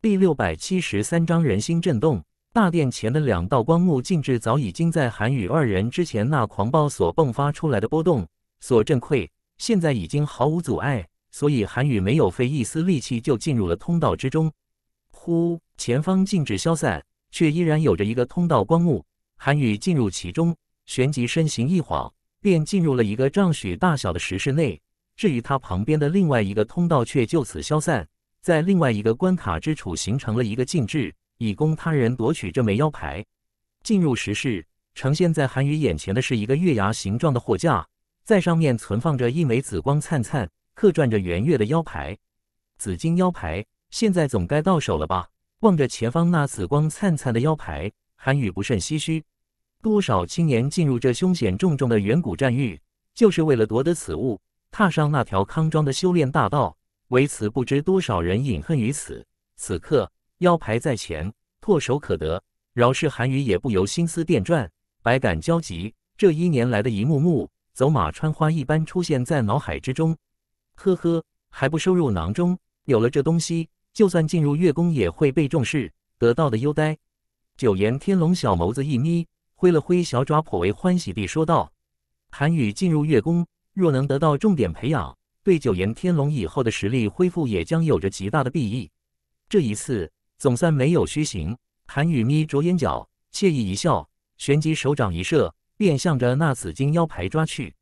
第六百七十三章人心震动。大殿前的两道光幕竟至早已经在韩羽二人之前那狂暴所迸发出来的波动所震溃，现在已经毫无阻碍，所以韩羽没有费一丝力气就进入了通道之中。呼，前方静止消散，却依然有着一个通道光幕。韩羽进入其中，旋即身形一晃，便进入了一个丈许大小的石室内。至于他旁边的另外一个通道，却就此消散，在另外一个关卡之处形成了一个禁制，以供他人夺取这枚腰牌。进入石室，呈现在韩羽眼前的是一个月牙形状的货架，在上面存放着一枚紫光灿灿、刻转着圆月的腰牌——紫金腰牌。现在总该到手了吧？望着前方那紫光灿灿的腰牌，韩宇不甚唏嘘。多少青年进入这凶险重重的远古战域，就是为了夺得此物，踏上那条康庄的修炼大道。为此，不知多少人隐恨于此。此刻腰牌在前，唾手可得，饶是韩宇也不由心思电转，百感交集。这一年来的一幕幕，走马穿花一般出现在脑海之中。呵呵，还不收入囊中？有了这东西。就算进入月宫也会被重视，得到的优待。九颜天龙小眸子一眯，挥了挥小爪，颇为欢喜地说道：“韩羽进入月宫，若能得到重点培养，对九颜天龙以后的实力恢复也将有着极大的裨益。这一次总算没有虚行。”韩羽眯着眼角，惬意一笑，旋即手掌一摄，便向着那紫金腰牌抓去。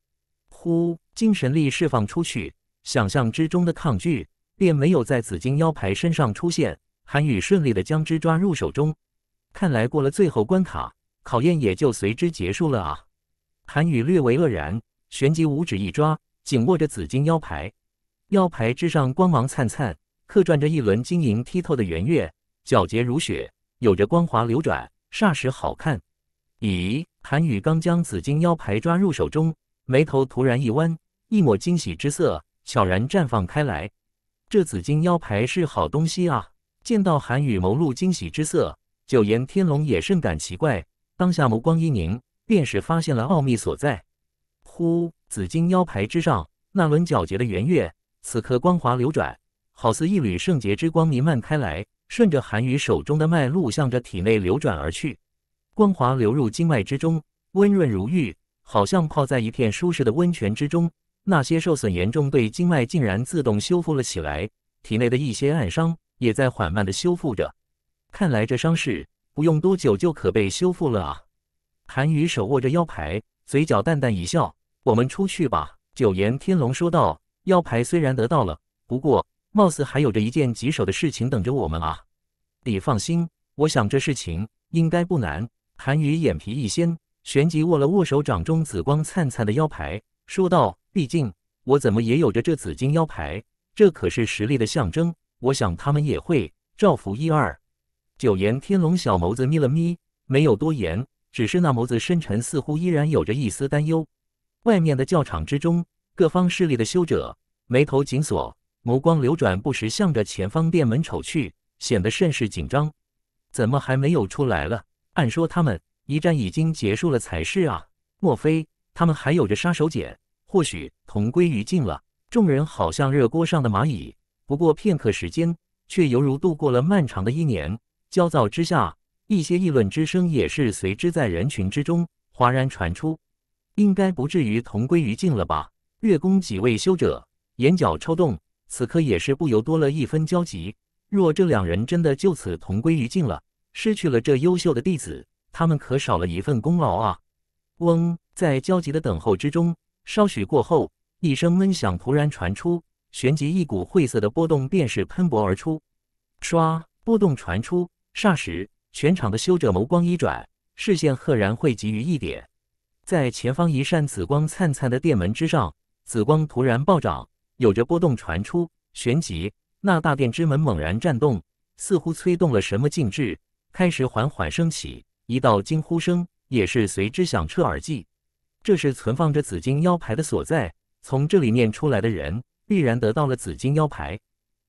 呼，精神力释放出去，想象之中的抗拒。便没有在紫金腰牌身上出现，韩宇顺利的将之抓入手中。看来过了最后关卡，考验也就随之结束了啊！韩宇略为愕然，旋即五指一抓，紧握着紫金腰牌。腰牌之上光芒灿灿，刻串着一轮晶莹剔透的圆月，皎洁如雪，有着光滑流转，霎时好看。咦？韩宇刚将紫金腰牌抓入手中，眉头突然一弯，一抹惊喜之色悄然绽放开来。这紫金腰牌是好东西啊！见到韩宇眸露惊喜之色，九言天龙也甚感奇怪。当下眸光一凝，便是发现了奥秘所在。呼，紫金腰牌之上那轮皎洁的圆月，此刻光华流转，好似一缕圣洁之光弥漫开来，顺着韩宇手中的脉络，向着体内流转而去。光华流入经脉之中，温润如玉，好像泡在一片舒适的温泉之中。那些受损严重，对经脉竟然自动修复了起来，体内的一些暗伤也在缓慢的修复着。看来这伤势不用多久就可被修复了啊！韩宇手握着腰牌，嘴角淡淡一笑：“我们出去吧。”九言天龙说道：“腰牌虽然得到了，不过貌似还有着一件棘手的事情等着我们啊。”“你放心，我想这事情应该不难。”韩宇眼皮一掀，旋即握了握手掌中紫光灿灿的腰牌，说道。毕竟我怎么也有着这紫金腰牌，这可是实力的象征。我想他们也会照拂一二。九言天龙小眸子眯了眯，没有多言，只是那眸子深沉，似乎依然有着一丝担忧。外面的教场之中，各方势力的修者眉头紧锁，眸光流转，不时向着前方殿门瞅去，显得甚是紧张。怎么还没有出来了？按说他们一战已经结束了才是啊，莫非他们还有着杀手锏？或许同归于尽了。众人好像热锅上的蚂蚁，不过片刻时间，却犹如度过了漫长的一年。焦躁之下，一些议论之声也是随之在人群之中哗然传出。应该不至于同归于尽了吧？月宫几位修者眼角抽动，此刻也是不由多了一分焦急。若这两人真的就此同归于尽了，失去了这优秀的弟子，他们可少了一份功劳啊！嗡，在焦急的等候之中。稍许过后，一声闷响突然传出，旋即一股晦涩的波动便是喷薄而出。唰，波动传出，霎时全场的修者眸光一转，视线赫然汇集于一点，在前方一扇紫光灿灿的殿门之上，紫光突然暴涨，有着波动传出，旋即那大殿之门猛然颤动，似乎催动了什么禁制，开始缓缓升起。一道惊呼声也是随之响彻耳际。这是存放着紫金腰牌的所在，从这里面出来的人必然得到了紫金腰牌。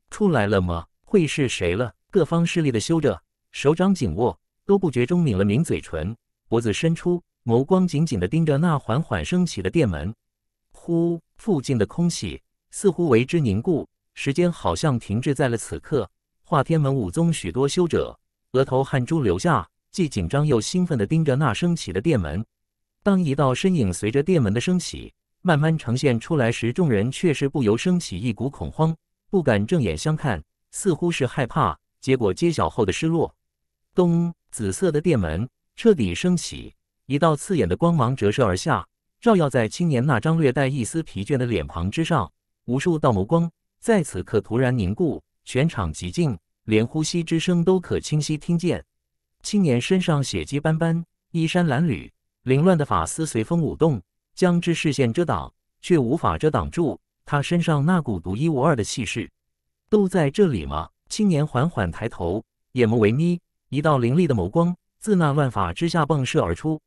出来了吗？会是谁了？各方势力的修者手掌紧握，都不觉中抿了抿嘴唇，脖子伸出，眸光紧紧地盯着那缓缓升起的殿门。呼，附近的空气似乎为之凝固，时间好像停滞在了此刻。华天门武宗许多修者额头汗珠流下，既紧张又兴奋地盯着那升起的殿门。当一道身影随着殿门的升起慢慢呈现出来时，众人却是不由升起一股恐慌，不敢正眼相看，似乎是害怕。结果揭晓后的失落。咚！紫色的殿门彻底升起，一道刺眼的光芒折射而下，照耀在青年那张略带一丝疲倦的脸庞之上。无数道眸光在此刻突然凝固，全场寂静，连呼吸之声都可清晰听见。青年身上血迹斑斑，衣衫褴褛。凌乱的发丝随风舞动，将之视线遮挡，却无法遮挡住他身上那股独一无二的气势。都在这里吗？青年缓缓抬头，眼眸微眯，一道凌厉的眸光自那乱发之下迸射而出。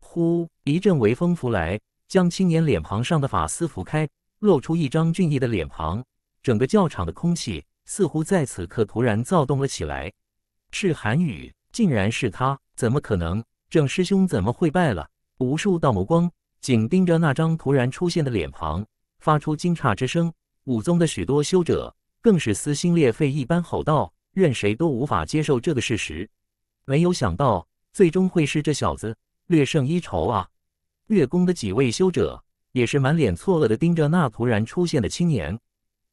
呼，一阵微风拂来，将青年脸庞上的发丝拂开，露出一张俊逸的脸庞。整个教场的空气似乎在此刻突然躁动了起来。是韩羽，竟然是他？怎么可能？郑师兄怎么会败了？无数道目光紧盯着那张突然出现的脸庞，发出惊诧之声。武宗的许多修者更是撕心裂肺一般吼道：“任谁都无法接受这个事实！”没有想到，最终会是这小子略胜一筹啊！月宫的几位修者也是满脸错愕地盯着那突然出现的青年。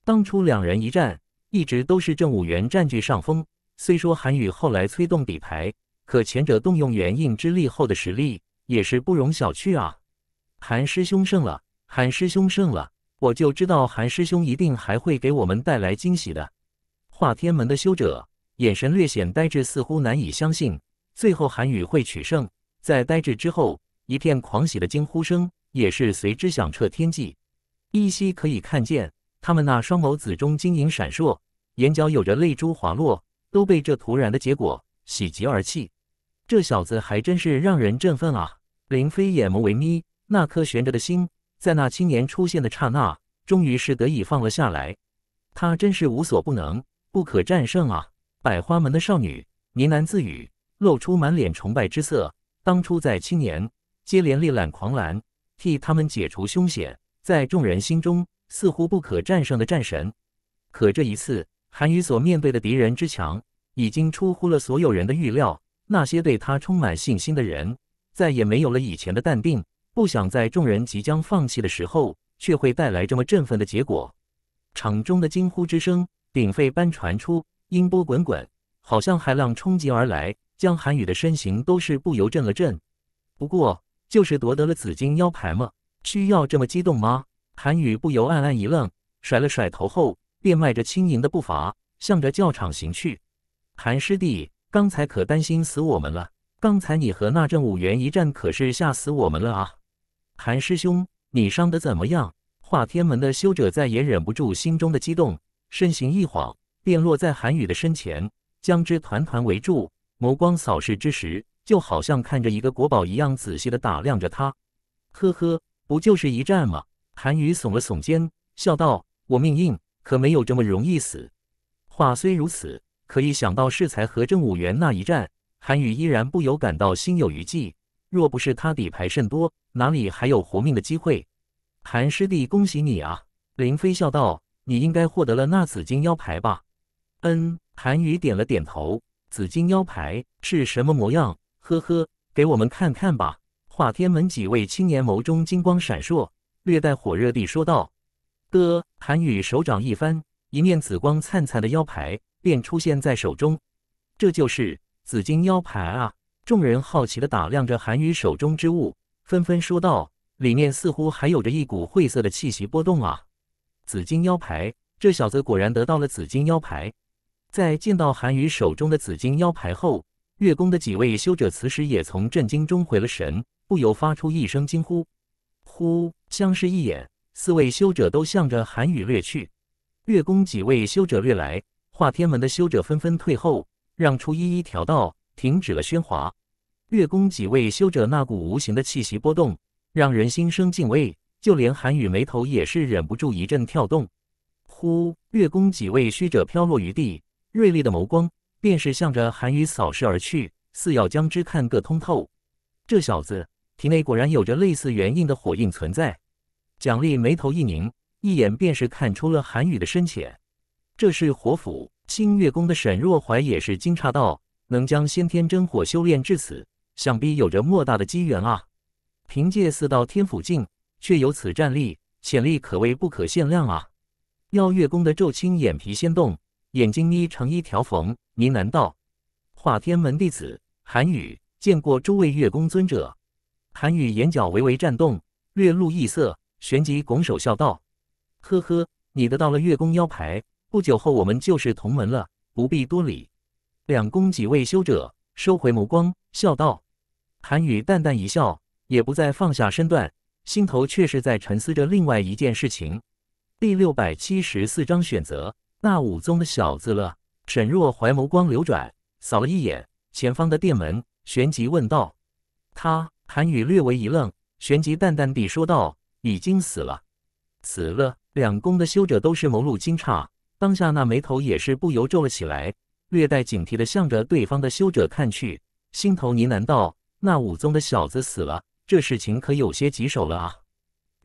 当初两人一战，一直都是正武元占据上风。虽说韩羽后来催动底牌。可前者动用元印之力后的实力也是不容小觑啊！韩师兄胜了，韩师兄胜了，我就知道韩师兄一定还会给我们带来惊喜的。华天门的修者眼神略显呆滞，似乎难以相信最后韩宇会取胜。在呆滞之后，一片狂喜的惊呼声也是随之响彻天际。依稀可以看见他们那双眸子中晶莹闪烁，眼角有着泪珠滑落，都被这突然的结果喜极而泣。这小子还真是让人振奋啊！林飞眼眸微眯，那颗悬着的心在那青年出现的刹那，终于是得以放了下来。他真是无所不能，不可战胜啊！百花门的少女呢喃自语，露出满脸崇拜之色。当初在青年接连力揽狂澜，替他们解除凶险，在众人心中似乎不可战胜的战神。可这一次，韩宇所面对的敌人之强，已经出乎了所有人的预料。那些对他充满信心的人再也没有了以前的淡定，不想在众人即将放弃的时候，却会带来这么振奋的结果。场中的惊呼之声鼎沸般传出，音波滚滚，好像海浪冲击而来，将韩宇的身形都是不由震了震。不过就是夺得了紫金腰牌吗？需要这么激动吗？韩宇不由暗暗一愣，甩了甩头后，便迈着轻盈的步伐，向着教场行去。韩师弟。刚才可担心死我们了！刚才你和那正务员一战，可是吓死我们了啊！韩师兄，你伤得怎么样？华天门的修者再也忍不住心中的激动，身形一晃，便落在韩羽的身前，将之团团围住，眸光扫视之时，就好像看着一个国宝一样仔细的打量着他。呵呵，不就是一战吗？韩羽耸了耸肩，笑道：“我命硬，可没有这么容易死。”话虽如此。可以想到适才和正五元那一战，韩宇依然不由感到心有余悸。若不是他底牌甚多，哪里还有活命的机会？韩师弟，恭喜你啊！林飞笑道：“你应该获得了那紫金腰牌吧？”嗯，韩宇点了点头。紫金腰牌是什么模样？呵呵，给我们看看吧！华天门几位青年眸中金光闪烁，略带火热地说道：“的。”韩宇手掌一翻，一面紫光灿灿的腰牌。便出现在手中，这就是紫金腰牌啊！众人好奇地打量着韩宇手中之物，纷纷说道：“里面似乎还有着一股晦涩的气息波动啊！”紫金腰牌，这小子果然得到了紫金腰牌。在见到韩宇手中的紫金腰牌后，月宫的几位修者此时也从震惊中回了神，不由发出一声惊呼。呼！相视一眼，四位修者都向着韩宇掠去。月宫几位修者掠来。化天门的修者纷纷退后，让出一一条道，停止了喧哗。月宫几位修者那股无形的气息波动，让人心生敬畏，就连韩羽眉头也是忍不住一阵跳动。呼，月宫几位虚者飘落于地，锐利的眸光便是向着韩羽扫视而去，似要将之看个通透。这小子体内果然有着类似元印的火印存在。蒋丽眉头一凝，一眼便是看出了韩羽的深浅。这是火府清月宫的沈若怀也是惊诧道：“能将先天真火修炼至此，想必有着莫大的机缘啊！凭借四道天府境，却有此战力，潜力可谓不可限量啊！”耀月宫的昼青眼皮先动，眼睛眯成一条缝，呢喃道：“化天门弟子韩羽，见过诸位月宫尊者。”韩羽眼角微微颤动，略露异色，旋即拱手笑道：“呵呵，你得到了月宫腰牌。”不久后，我们就是同门了，不必多礼。两宫几位修者收回眸光，笑道：“韩羽淡淡一笑，也不再放下身段，心头却是在沉思着另外一件事情。”第六百七十四章选择。那武宗的小子了。沈若怀眸光流转，扫了一眼前方的殿门，旋即问道：“他？”韩羽略为一愣，旋即淡淡地说道：“已经死了。”死了。两宫的修者都是眸露惊诧。当下那眉头也是不由皱了起来，略带警惕的向着对方的修者看去，心头呢喃道：“那武宗的小子死了，这事情可有些棘手了啊！”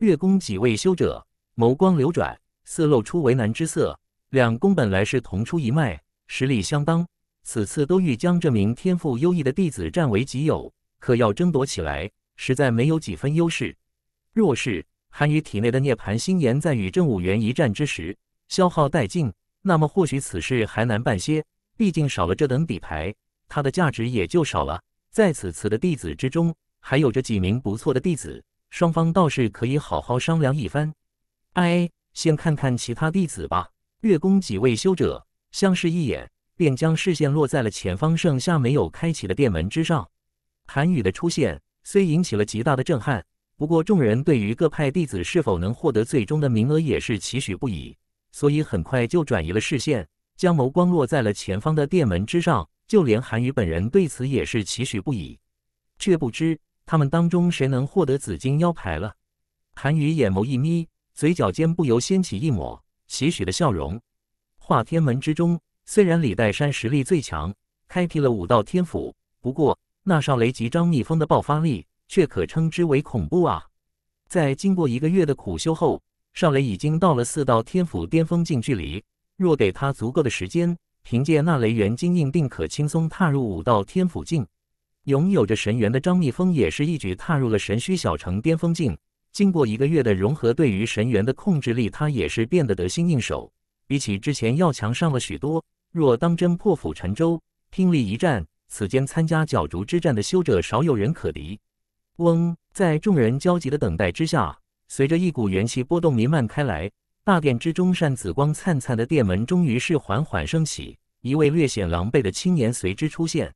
月宫几位修者眸光流转，似露出为难之色。两宫本来是同出一脉，实力相当，此次都欲将这名天赋优异的弟子占为己有，可要争夺起来，实在没有几分优势。若是韩愈体内的涅槃心炎在与郑武元一战之时，消耗殆尽，那么或许此事还难办些。毕竟少了这等底牌，他的价值也就少了。在此次的弟子之中，还有着几名不错的弟子，双方倒是可以好好商量一番。哎，先看看其他弟子吧。月宫几位修者相视一眼，便将视线落在了前方剩下没有开启的殿门之上。韩宇的出现虽引起了极大的震撼，不过众人对于各派弟子是否能获得最终的名额也是期许不已。所以很快就转移了视线，将眸光落在了前方的殿门之上。就连韩宇本人对此也是期许不已，却不知他们当中谁能获得紫金腰牌了。韩宇眼眸一眯，嘴角间不由掀起一抹期许的笑容。华天门之中，虽然李代山实力最强，开辟了五道天府，不过那少雷及张密风的爆发力却可称之为恐怖啊！在经过一个月的苦修后。少雷已经到了四道天府巅峰境距离，若给他足够的时间，凭借那雷元金印，定可轻松踏入五道天府境。拥有着神元的张密蜂也是一举踏入了神虚小城巅峰境。经过一个月的融合，对于神元的控制力，他也是变得得心应手，比起之前要强上了许多。若当真破釜沉舟，拼力一战，此间参加角逐之战的修者少有人可敌。嗡，在众人焦急的等待之下。随着一股元气波动弥漫开来，大殿之中，扇紫光灿灿的殿门终于是缓缓升起。一位略显狼狈的青年随之出现，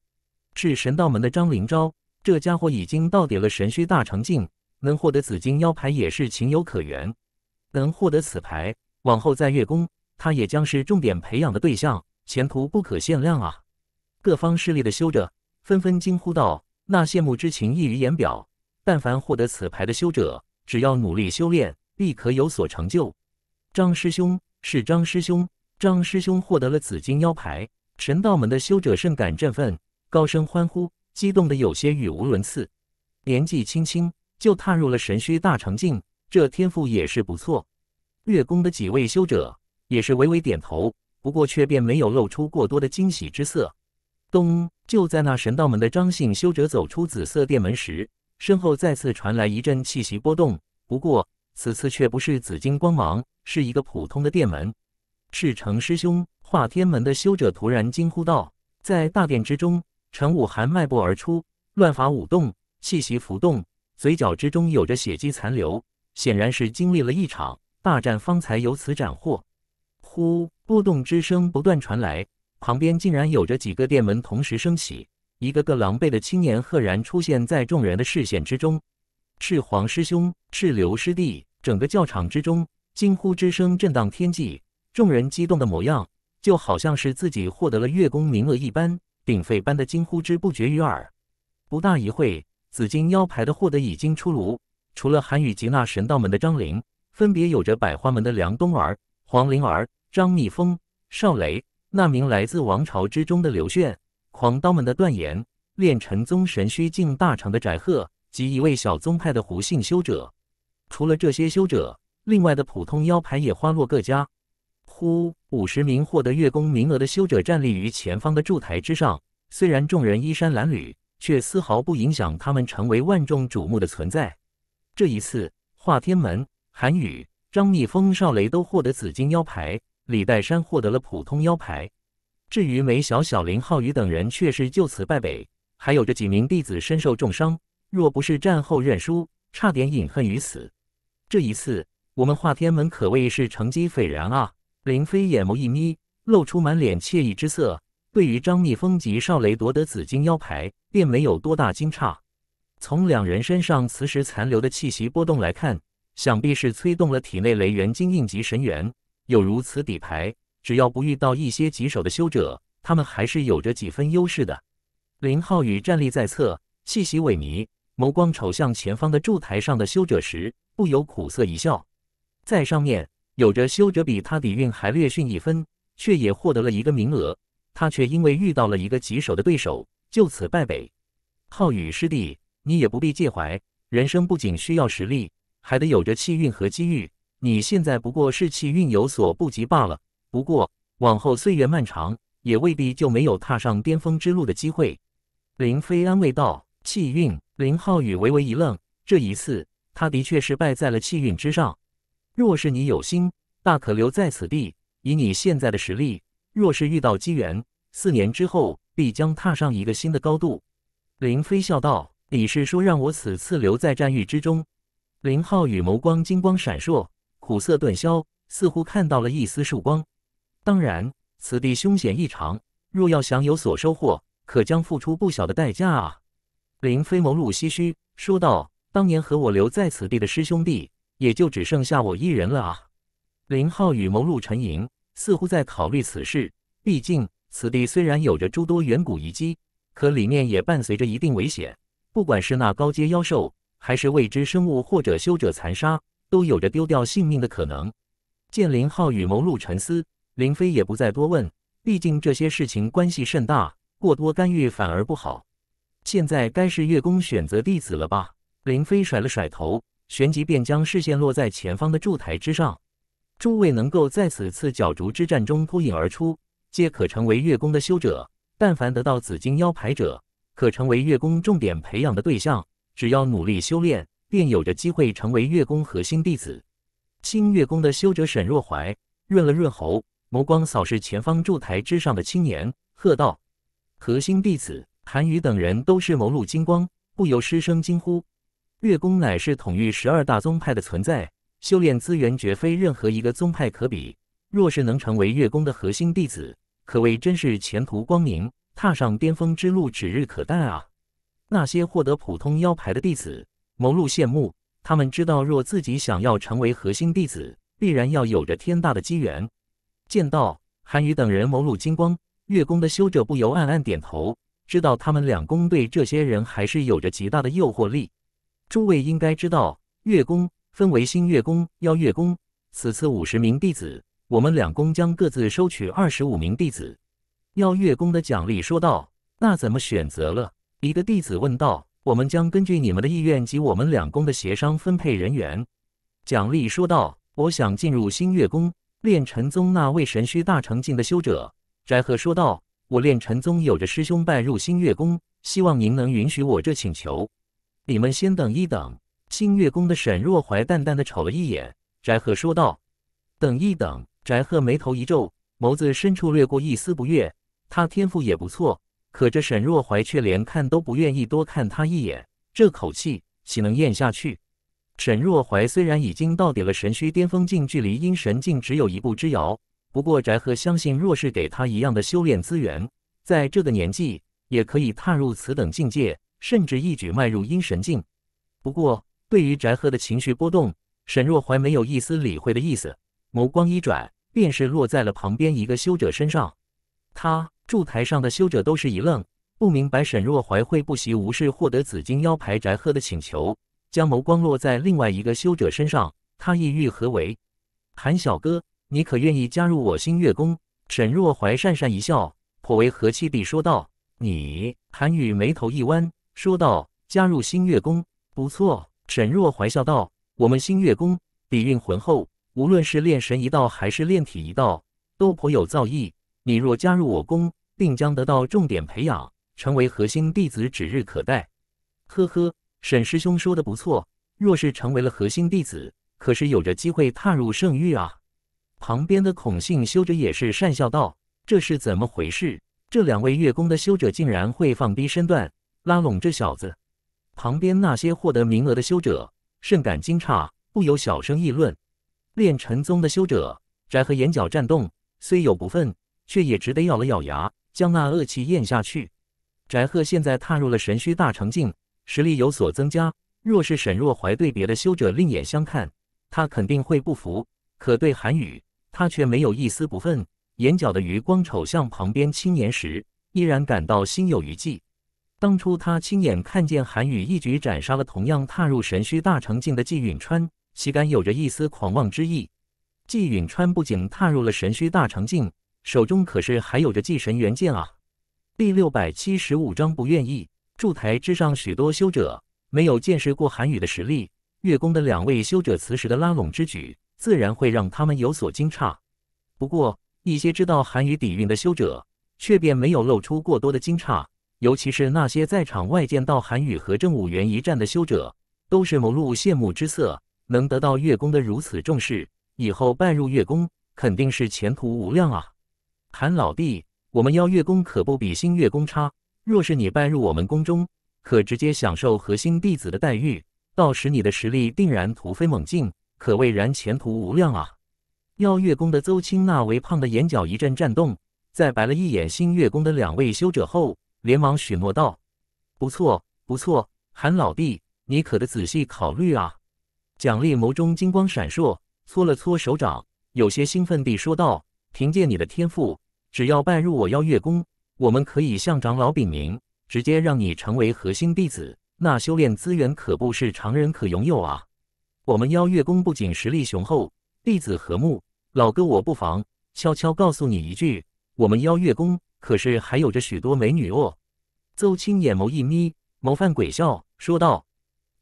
是神道门的张灵昭。这家伙已经到底了神虚大成境，能获得紫金腰牌也是情有可原。能获得此牌，往后再月宫，他也将是重点培养的对象，前途不可限量啊！各方势力的修者纷纷惊呼道，那羡慕之情溢于言表。但凡获得此牌的修者，只要努力修炼，必可有所成就。张师兄是张师兄，张师兄获得了紫金腰牌。神道门的修者甚感振奋，高声欢呼，激动的有些语无伦次。年纪轻轻就踏入了神虚大成境，这天赋也是不错。月宫的几位修者也是微微点头，不过却便没有露出过多的惊喜之色。咚！就在那神道门的张姓修者走出紫色殿门时。身后再次传来一阵气息波动，不过此次却不是紫金光芒，是一个普通的殿门。是程师兄，化天门的修者突然惊呼道。在大殿之中，陈武寒迈步而出，乱法舞动，气息浮动，嘴角之中有着血迹残留，显然是经历了一场大战方才由此斩获。呼，波动之声不断传来，旁边竟然有着几个殿门同时升起。一个个狼狈的青年赫然出现在众人的视线之中，是黄师兄，是刘师弟。整个教场之中，惊呼之声震荡天际，众人激动的模样就好像是自己获得了月宫名额一般，鼎沸般的惊呼之不绝于耳。不大一会，紫金腰牌的获得已经出炉，除了韩雨及那神道门的张灵，分别有着百花门的梁冬儿、黄灵儿、张蜜蜂、邵雷，那名来自王朝之中的刘炫。狂刀门的断言，炼成宗神虚境大成的翟鹤及一位小宗派的胡姓修者，除了这些修者，另外的普通腰牌也花落各家。呼，五十名获得月宫名额的修者站立于前方的柱台之上，虽然众人衣衫褴褛，却丝毫不影响他们成为万众瞩目的存在。这一次，华天门、韩宇、张密风、少雷都获得紫金腰牌，李岱山获得了普通腰牌。至于梅小小、林浩宇等人，却是就此败北，还有这几名弟子身受重伤，若不是战后认输，差点饮恨于死。这一次，我们华天门可谓是成绩斐然啊！林飞眼眸一眯，露出满脸惬意之色。对于张密风及少雷夺得紫金腰牌，便没有多大惊诧。从两人身上磁石残留的气息波动来看，想必是催动了体内雷元精印及神元，有如此底牌。只要不遇到一些棘手的修者，他们还是有着几分优势的。林浩宇站立在侧，气息萎靡，眸光瞅向前方的柱台上的修者时，不由苦涩一笑。在上面有着修者比他底蕴还略逊一分，却也获得了一个名额，他却因为遇到了一个棘手的对手，就此败北。浩宇师弟，你也不必介怀。人生不仅需要实力，还得有着气运和机遇。你现在不过是气运有所不及罢了。不过，往后岁月漫长，也未必就没有踏上巅峰之路的机会。林飞安慰道：“气运。”林浩宇微微一愣，这一次他的确是败在了气运之上。若是你有心，大可留在此地。以你现在的实力，若是遇到机缘，四年之后必将踏上一个新的高度。林飞笑道：“你是说让我此次留在战域之中。”林浩宇眸光金光闪烁，苦涩顿消，似乎看到了一丝曙光。当然，此地凶险异常，若要想有所收获，可将付出不小的代价啊！林飞眸露唏嘘说道：“当年和我留在此地的师兄弟，也就只剩下我一人了啊！”林浩宇眸露沉吟，似乎在考虑此事。毕竟，此地虽然有着诸多远古遗迹，可里面也伴随着一定危险。不管是那高阶妖兽，还是未知生物或者修者残杀，都有着丢掉性命的可能。见林浩宇眸露沉思。林飞也不再多问，毕竟这些事情关系甚大，过多干预反而不好。现在该是月宫选择弟子了吧？林飞甩了甩头，旋即便将视线落在前方的柱台之上。诸位能够在此次角逐之战中脱颖而出，皆可成为月宫的修者。但凡得到紫金腰牌者，可成为月宫重点培养的对象。只要努力修炼，便有着机会成为月宫核心弟子。新月宫的修者沈若怀润了润喉。眸光扫视前方柱台之上的青年，喝道：“核心弟子韩羽等人都是眸露金光，不由失声惊呼。月宫乃是统御十二大宗派的存在，修炼资源绝非任何一个宗派可比。若是能成为月宫的核心弟子，可谓真是前途光明，踏上巅峰之路指日可待啊！”那些获得普通腰牌的弟子，眸露羡慕。他们知道，若自己想要成为核心弟子，必然要有着天大的机缘。见到韩愈等人眸露金光，月宫的修者不由暗暗点头，知道他们两宫对这些人还是有着极大的诱惑力。诸位应该知道，月宫分为新月宫、邀月宫。此次五十名弟子，我们两宫将各自收取二十五名弟子。邀月宫的奖励说道：“那怎么选择了？”一个弟子问道：“我们将根据你们的意愿及我们两宫的协商分配人员。”奖励说道：“我想进入新月宫。”练尘宗那位神虚大成境的修者翟鹤说道：“我练尘宗有着师兄拜入星月宫，希望您能允许我这请求。”你们先等一等。星月宫的沈若怀淡淡的瞅了一眼翟鹤，说道：“等一等。”翟鹤眉头一皱，眸子深处掠过一丝不悦。他天赋也不错，可这沈若怀却连看都不愿意多看他一眼，这口气岂能咽下去？沈若怀虽然已经到底了神虚巅峰境，距离阴神境只有一步之遥。不过，翟鹤相信，若是给他一样的修炼资源，在这个年纪也可以踏入此等境界，甚至一举迈入阴神境。不过，对于翟鹤的情绪波动，沈若怀没有一丝理会的意思。眸光一转，便是落在了旁边一个修者身上。他筑台上的修者都是一愣，不明白沈若怀会不习无视获得紫金腰牌翟鹤的请求。将眸光落在另外一个修者身上，他意欲何为？韩小哥，你可愿意加入我新月宫？沈若怀讪讪一笑，颇为和气地说道：“你。”韩宇眉头一弯，说道：“加入新月宫，不错。”沈若怀笑道：“我们新月宫底蕴浑厚，无论是炼神一道还是炼体一道，都颇有造诣。你若加入我宫，定将得到重点培养，成为核心弟子指日可待。”呵呵。沈师兄说的不错，若是成为了核心弟子，可是有着机会踏入圣域啊！旁边的孔姓修者也是讪笑道：“这是怎么回事？这两位月宫的修者竟然会放低身段拉拢这小子？”旁边那些获得名额的修者甚感惊诧，不由小声议论。炼尘宗的修者翟鹤眼角颤动，虽有不忿，却也只得咬了咬牙，将那恶气咽下去。翟鹤现在踏入了神虚大成境。实力有所增加，若是沈若怀对别的修者另眼相看，他肯定会不服。可对韩雨，他却没有一丝不忿。眼角的余光瞅向旁边青年时，依然感到心有余悸。当初他亲眼看见韩雨一举斩杀了同样踏入神虚大成境的纪允川，岂敢有着一丝狂妄之意？纪允川不仅踏入了神虚大成境，手中可是还有着纪神元剑啊！第六百七十五章不愿意。筑台之上，许多修者没有见识过韩语的实力。月宫的两位修者此时的拉拢之举，自然会让他们有所惊诧。不过，一些知道韩语底蕴的修者，却便没有露出过多的惊诧。尤其是那些在场外见到韩语和正五元一战的修者，都是某露羡慕之色。能得到月宫的如此重视，以后拜入月宫，肯定是前途无量啊！韩老弟，我们邀月宫可不比星月宫差。若是你拜入我们宫中，可直接享受核心弟子的待遇，到时你的实力定然突飞猛进，可谓然前途无量啊！邀月宫的邹青那微胖的眼角一阵颤动，在白了一眼星月宫的两位修者后，连忙许诺道：“不错，不错，韩老弟，你可得仔细考虑啊！”蒋丽眸中金光闪烁，搓了搓手掌，有些兴奋地说道：“凭借你的天赋，只要拜入我邀月宫……”我们可以向长老禀明，直接让你成为核心弟子。那修炼资源可不是常人可拥有啊！我们邀月宫不仅实力雄厚，弟子和睦。老哥，我不妨悄悄告诉你一句，我们邀月宫可是还有着许多美女哦。邹青眼眸一眯，谋犯鬼笑说道：“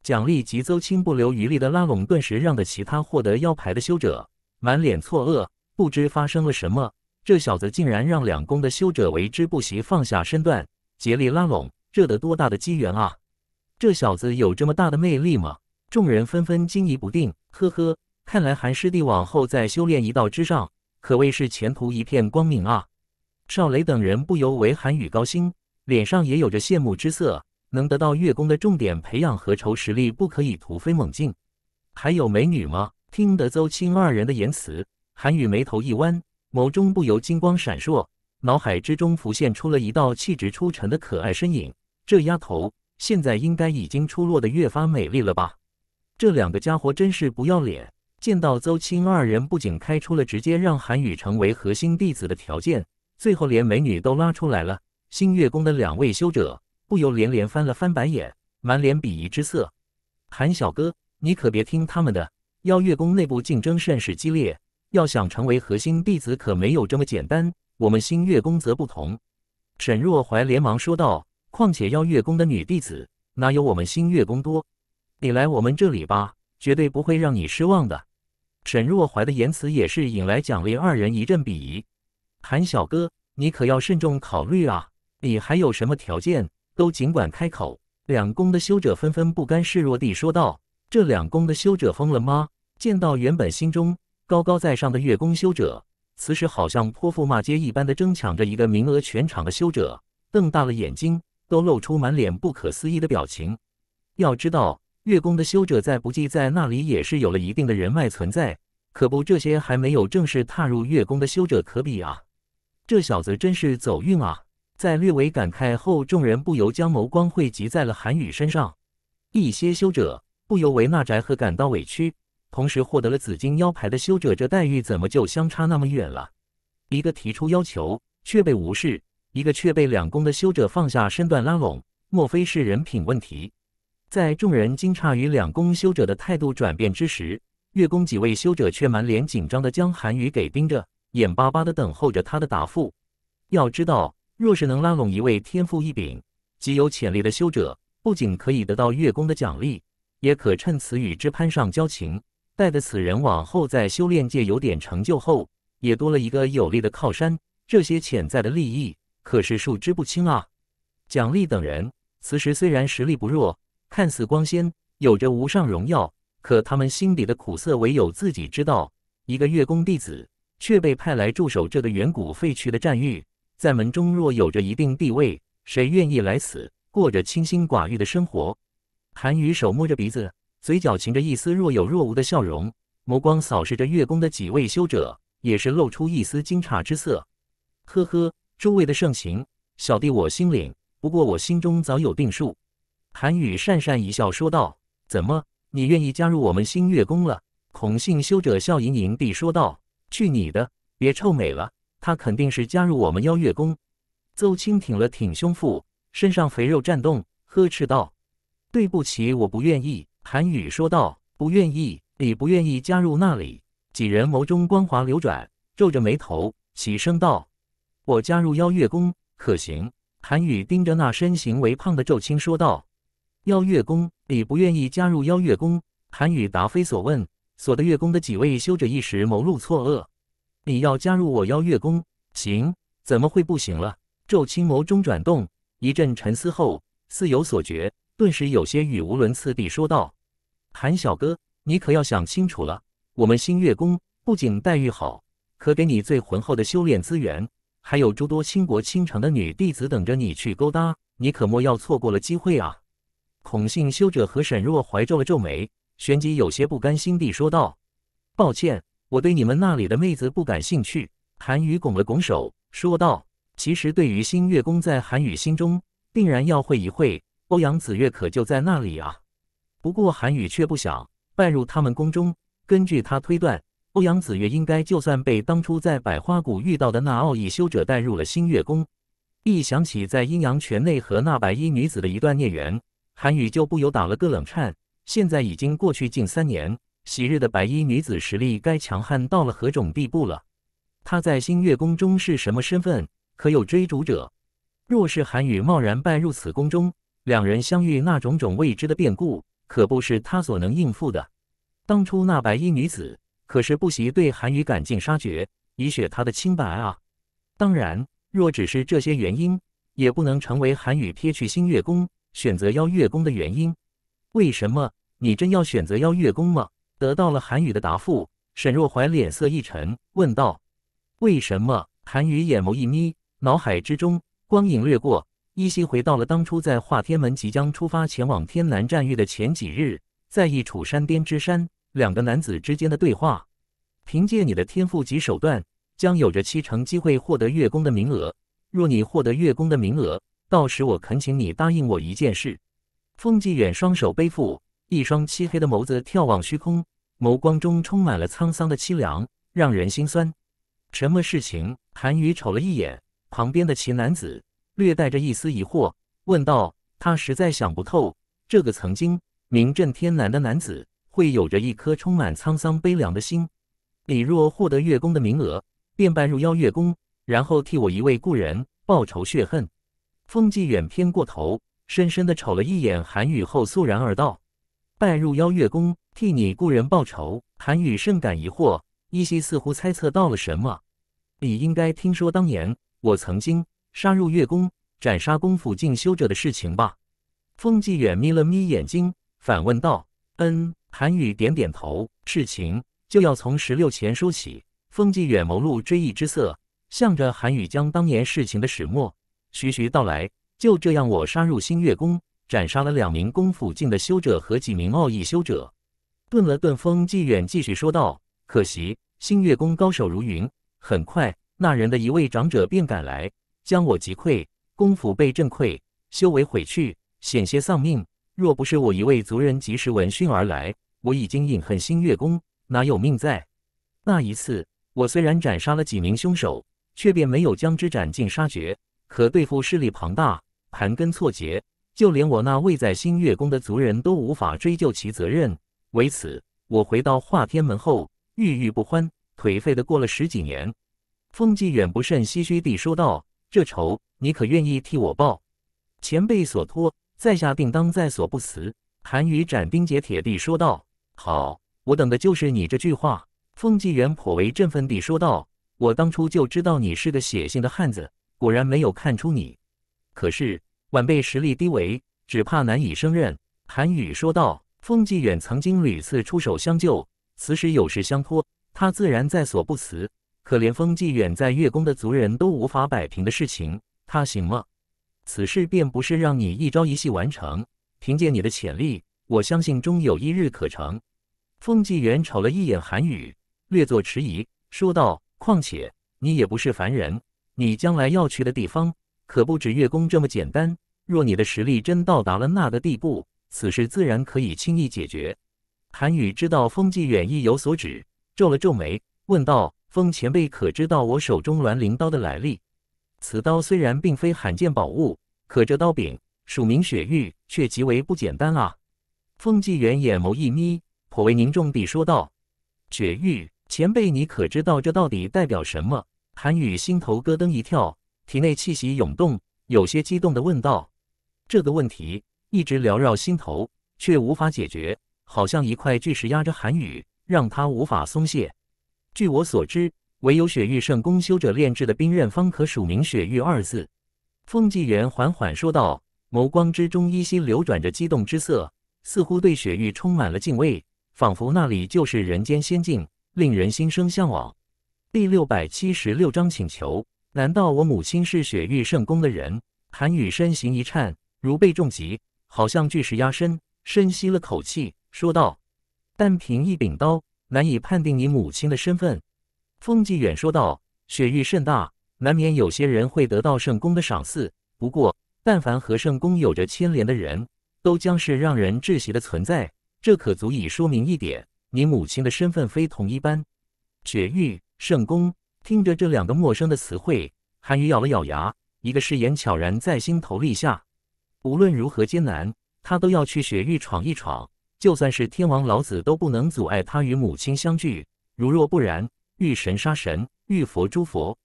奖励及邹青不留余力的拉拢，顿时让的其他获得腰牌的修者满脸错愕，不知发生了什么。”这小子竟然让两宫的修者为之不惜放下身段，竭力拉拢，这得多大的机缘啊！这小子有这么大的魅力吗？众人纷纷惊疑不定。呵呵，看来韩师弟往后在修炼一道之上，可谓是前途一片光明啊！少雷等人不由为韩羽高兴，脸上也有着羡慕之色。能得到月宫的重点培养，和筹，实力不可以突飞猛进？还有美女吗？听得邹清二人的言辞，韩羽眉头一弯。眸中不由金光闪烁，脑海之中浮现出了一道气质出尘的可爱身影。这丫头现在应该已经出落的越发美丽了吧？这两个家伙真是不要脸！见到邹青二人，不仅开出了直接让韩宇成为核心弟子的条件，最后连美女都拉出来了。星月宫的两位修者不由连连翻了翻白眼，满脸鄙夷之色。韩小哥，你可别听他们的，邀月宫内部竞争甚是激烈。要想成为核心弟子，可没有这么简单。我们新月宫则不同，沈若怀连忙说道：“况且邀月宫的女弟子哪有我们新月宫多？你来我们这里吧，绝对不会让你失望的。”沈若怀的言辞也是引来蒋励。二人一阵鄙夷。“韩小哥，你可要慎重考虑啊！你还有什么条件，都尽管开口。”两宫的修者纷纷不甘示弱地说道：“这两宫的修者疯了吗？见到原本心中……”高高在上的月宫修者，此时好像泼妇骂街一般的争抢着一个名额，全场的修者瞪大了眼睛，都露出满脸不可思议的表情。要知道，月宫的修者在不济，在那里也是有了一定的人脉存在，可不，这些还没有正式踏入月宫的修者可比啊！这小子真是走运啊！在略微感慨后，众人不由将眸光汇集在了韩宇身上，一些修者不由为那宅鹤感到委屈。同时获得了紫金腰牌的修者，这待遇怎么就相差那么远了？一个提出要求却被无视，一个却被两宫的修者放下身段拉拢，莫非是人品问题？在众人惊诧于两宫修者的态度转变之时，月宫几位修者却满脸紧张的将韩羽给盯着，眼巴巴的等候着他的答复。要知道，若是能拉拢一位天赋异禀、极有潜力的修者，不仅可以得到月宫的奖励，也可趁此与之攀上交情。带的此人往后在修炼界有点成就后，也多了一个有力的靠山。这些潜在的利益可是数之不清啊！蒋丽等人此时虽然实力不弱，看似光鲜，有着无上荣耀，可他们心底的苦涩唯有自己知道。一个月宫弟子却被派来驻守这个远古废墟的战域，在门中若有着一定地位，谁愿意来此过着清心寡欲的生活？韩雨手摸着鼻子。嘴角噙着一丝若有若无的笑容，眸光扫视着月宫的几位修者，也是露出一丝惊诧之色。呵呵，诸位的盛情，小弟我心领。不过我心中早有定数。韩羽讪讪一笑，说道：“怎么，你愿意加入我们新月宫了？”孔姓修者笑盈盈地说道：“去你的，别臭美了，他肯定是加入我们妖月宫。”邹青挺了挺胸腹，身上肥肉颤动，呵斥道：“对不起，我不愿意。”韩羽说道：“不愿意，你不愿意加入那里？”几人眸中光华流转，皱着眉头，齐声道：“我加入邀月宫，可行？”韩羽盯着那身形微胖的皱青说道：“邀月宫，你不愿意加入邀月宫？”韩羽答非所问，所得月宫的几位修者一时谋露错愕。“你要加入我邀月宫，行？怎么会不行了？”皱青眸中转动，一阵沉思后，似有所觉。顿时有些语无伦次地说道：“韩小哥，你可要想清楚了。我们星月宫不仅待遇好，可给你最浑厚的修炼资源，还有诸多倾国倾城的女弟子等着你去勾搭，你可莫要错过了机会啊！”孔姓修者和沈若怀皱了皱眉，旋即有些不甘心地说道：“抱歉，我对你们那里的妹子不感兴趣。”韩雨拱了拱手说道：“其实，对于星月宫，在韩雨心中，定然要会一会。”欧阳子月可就在那里啊！不过韩宇却不想拜入他们宫中。根据他推断，欧阳子月应该就算被当初在百花谷遇到的那奥义修者带入了星月宫。一想起在阴阳泉内和那白衣女子的一段孽缘，韩宇就不由打了个冷颤。现在已经过去近三年，昔日的白衣女子实力该强悍到了何种地步了？她在星月宫中是什么身份？可有追逐者？若是韩宇贸然拜入此宫中，两人相遇那种种未知的变故，可不是他所能应付的。当初那白衣女子可是不惜对韩宇赶尽杀绝，以雪她的清白啊！当然，若只是这些原因，也不能成为韩宇撇去星月宫，选择邀月宫的原因。为什么你真要选择邀月宫吗？得到了韩宇的答复，沈若怀脸色一沉，问道：“为什么？”韩宇眼眸一眯，脑海之中光影掠过。依稀回到了当初在华天门即将出发前往天南战域的前几日，在一处山巅之山，两个男子之间的对话。凭借你的天赋及手段，将有着七成机会获得月宫的名额。若你获得月宫的名额，到时我恳请你答应我一件事。凤继远双手背负，一双漆黑的眸子眺望虚空，眸光中充满了沧桑的凄凉，让人心酸。什么事情？韩宇瞅了一眼旁边的奇男子。略带着一丝疑惑问道：“他实在想不透，这个曾经名震天南的男子，会有着一颗充满沧桑悲凉的心。李若获得月宫的名额，便拜入邀月宫，然后替我一位故人报仇雪恨。”风纪远偏过头，深深的瞅了一眼韩雨后，肃然而道：“拜入邀月宫，替你故人报仇。”韩雨甚感疑惑，依稀似乎猜测到了什么。你应该听说，当年我曾经……杀入月宫斩杀功夫进修者的事情吧。风纪远眯了眯眼睛，反问道：“嗯。”韩宇点点头。事情就要从十六前说起。风纪远眸露追忆之色，向着韩宇将当年事情的始末徐徐道来。就这样，我杀入星月宫，斩杀了两名功夫境的修者和几名奥义修者。顿了顿，风纪远继续说道：“可惜，星月宫高手如云，很快，那人的一位长者便赶来。”将我击溃，功夫被震溃，修为毁去，险些丧命。若不是我一位族人及时闻讯而来，我已经隐恨星月宫，哪有命在？那一次，我虽然斩杀了几名凶手，却便没有将之斩尽杀绝。可对付势力庞大、盘根错节，就连我那未在星月宫的族人都无法追究其责任。为此，我回到华天门后，郁郁不欢，颓废的过了十几年。风纪远不甚唏嘘地说道。这仇你可愿意替我报？前辈所托，在下定当在所不辞。”韩愈斩钉截铁地说道。“好，我等的就是你这句话。”凤纪远颇为振奋地说道。“我当初就知道你是个血性的汉子，果然没有看出你。可是晚辈实力低微，只怕难以胜任。”韩愈说道。“凤纪远曾经屡次出手相救，此时有事相托，他自然在所不辞。”可怜风纪远在月宫的族人都无法摆平的事情，他行吗？此事便不是让你一朝一夕完成。凭借你的潜力，我相信终有一日可成。风纪远瞅了一眼韩宇，略作迟疑，说道：“况且你也不是凡人，你将来要去的地方可不止月宫这么简单。若你的实力真到达了那个地步，此事自然可以轻易解决。”韩宇知道风纪远意有所指，皱了皱眉，问道。风前辈可知道我手中鸾灵刀的来历？此刀虽然并非罕见宝物，可这刀柄署名雪玉却极为不简单啊！凤纪元眼眸一眯，颇为凝重地说道：“雪玉前辈，你可知道这到底代表什么？”韩羽心头咯噔一跳，体内气息涌动，有些激动地问道：“这个问题一直缭绕心头，却无法解决，好像一块巨石压着韩羽，让他无法松懈。”据我所知，唯有雪域圣宫修者炼制的兵刃，方可署名“雪域”二字。凤纪元缓缓说道，眸光之中依稀流转着激动之色，似乎对雪域充满了敬畏，仿佛那里就是人间仙境，令人心生向往。第六百七十六章请求。难道我母亲是雪域圣宫的人？韩羽身形一颤，如被重击，好像巨石压身，深吸了口气，说道：“但凭一柄刀。”难以判定你母亲的身份，风继远说道。雪域甚大，难免有些人会得到圣宫的赏赐。不过，但凡和圣宫有着牵连的人，都将是让人窒息的存在。这可足以说明一点：你母亲的身份非同一般。雪域圣宫，听着这两个陌生的词汇，韩愈咬了咬牙，一个誓言悄然在心头立下。无论如何艰难，他都要去雪域闯一闯。就算是天王老子都不能阻碍他与母亲相聚。如若不然，遇神杀神，遇佛诛佛。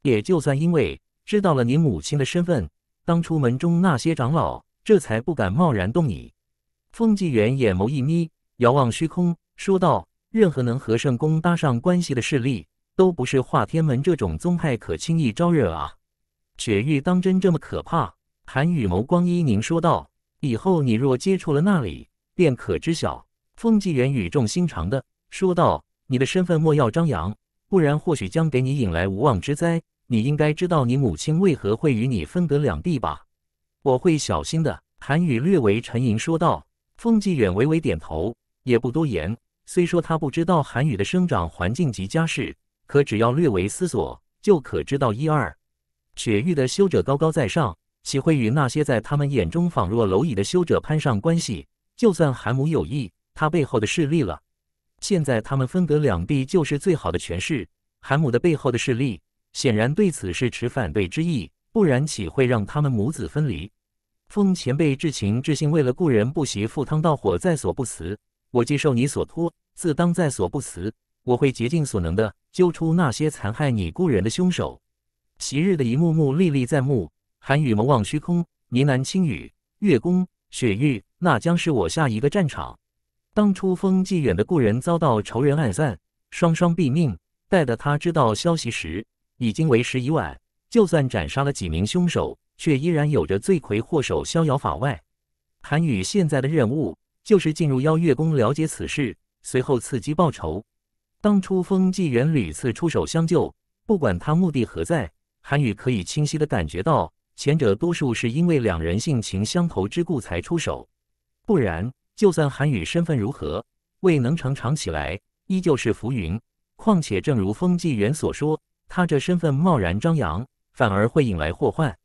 也就算因为知道了你母亲的身份，当初门中那些长老这才不敢贸然动你。凤纪元眼眸一眯，遥望虚空，说道：“任何能和圣宫搭上关系的势力，都不是化天门这种宗派可轻易招惹啊。”雪域当真这么可怕？韩雨眸光一凝，说道：“以后你若接触了那里……”便可知晓，凤纪远语重心长的说道：“你的身份莫要张扬，不然或许将给你引来无妄之灾。你应该知道你母亲为何会与你分隔两地吧？”我会小心的。”韩语略为沉吟说道。凤纪远微微点头，也不多言。虽说他不知道韩语的生长环境及家世，可只要略为思索，就可知道一二。雪域的修者高高在上，岂会与那些在他们眼中仿若蝼蚁的修者攀上关系？就算韩母有意，他背后的势力了。现在他们分隔两地，就是最好的诠释。韩母的背后的势力显然对此是持反对之意，不然岂会让他们母子分离？奉前辈至情至性，为了故人不惜赴汤蹈火，在所不辞。我接受你所托，自当在所不辞。我会竭尽所能的揪出那些残害你故人的凶手。昔日的一幕幕历历在目。韩雨蒙望虚空，呢喃轻语：月宫、雪域。那将是我下一个战场。当初风纪远的故人遭到仇人暗算，双双毙命。待得他知道消息时，已经为时已晚。就算斩杀了几名凶手，却依然有着罪魁祸首逍遥法外。韩宇现在的任务就是进入邀月宫了解此事，随后伺机报仇。当初风纪远屡次出手相救，不管他目的何在，韩宇可以清晰的感觉到，前者多数是因为两人性情相投之故才出手。不然，就算韩羽身份如何，未能成长起来，依旧是浮云。况且，正如风纪元所说，他这身份贸然张扬，反而会引来祸患。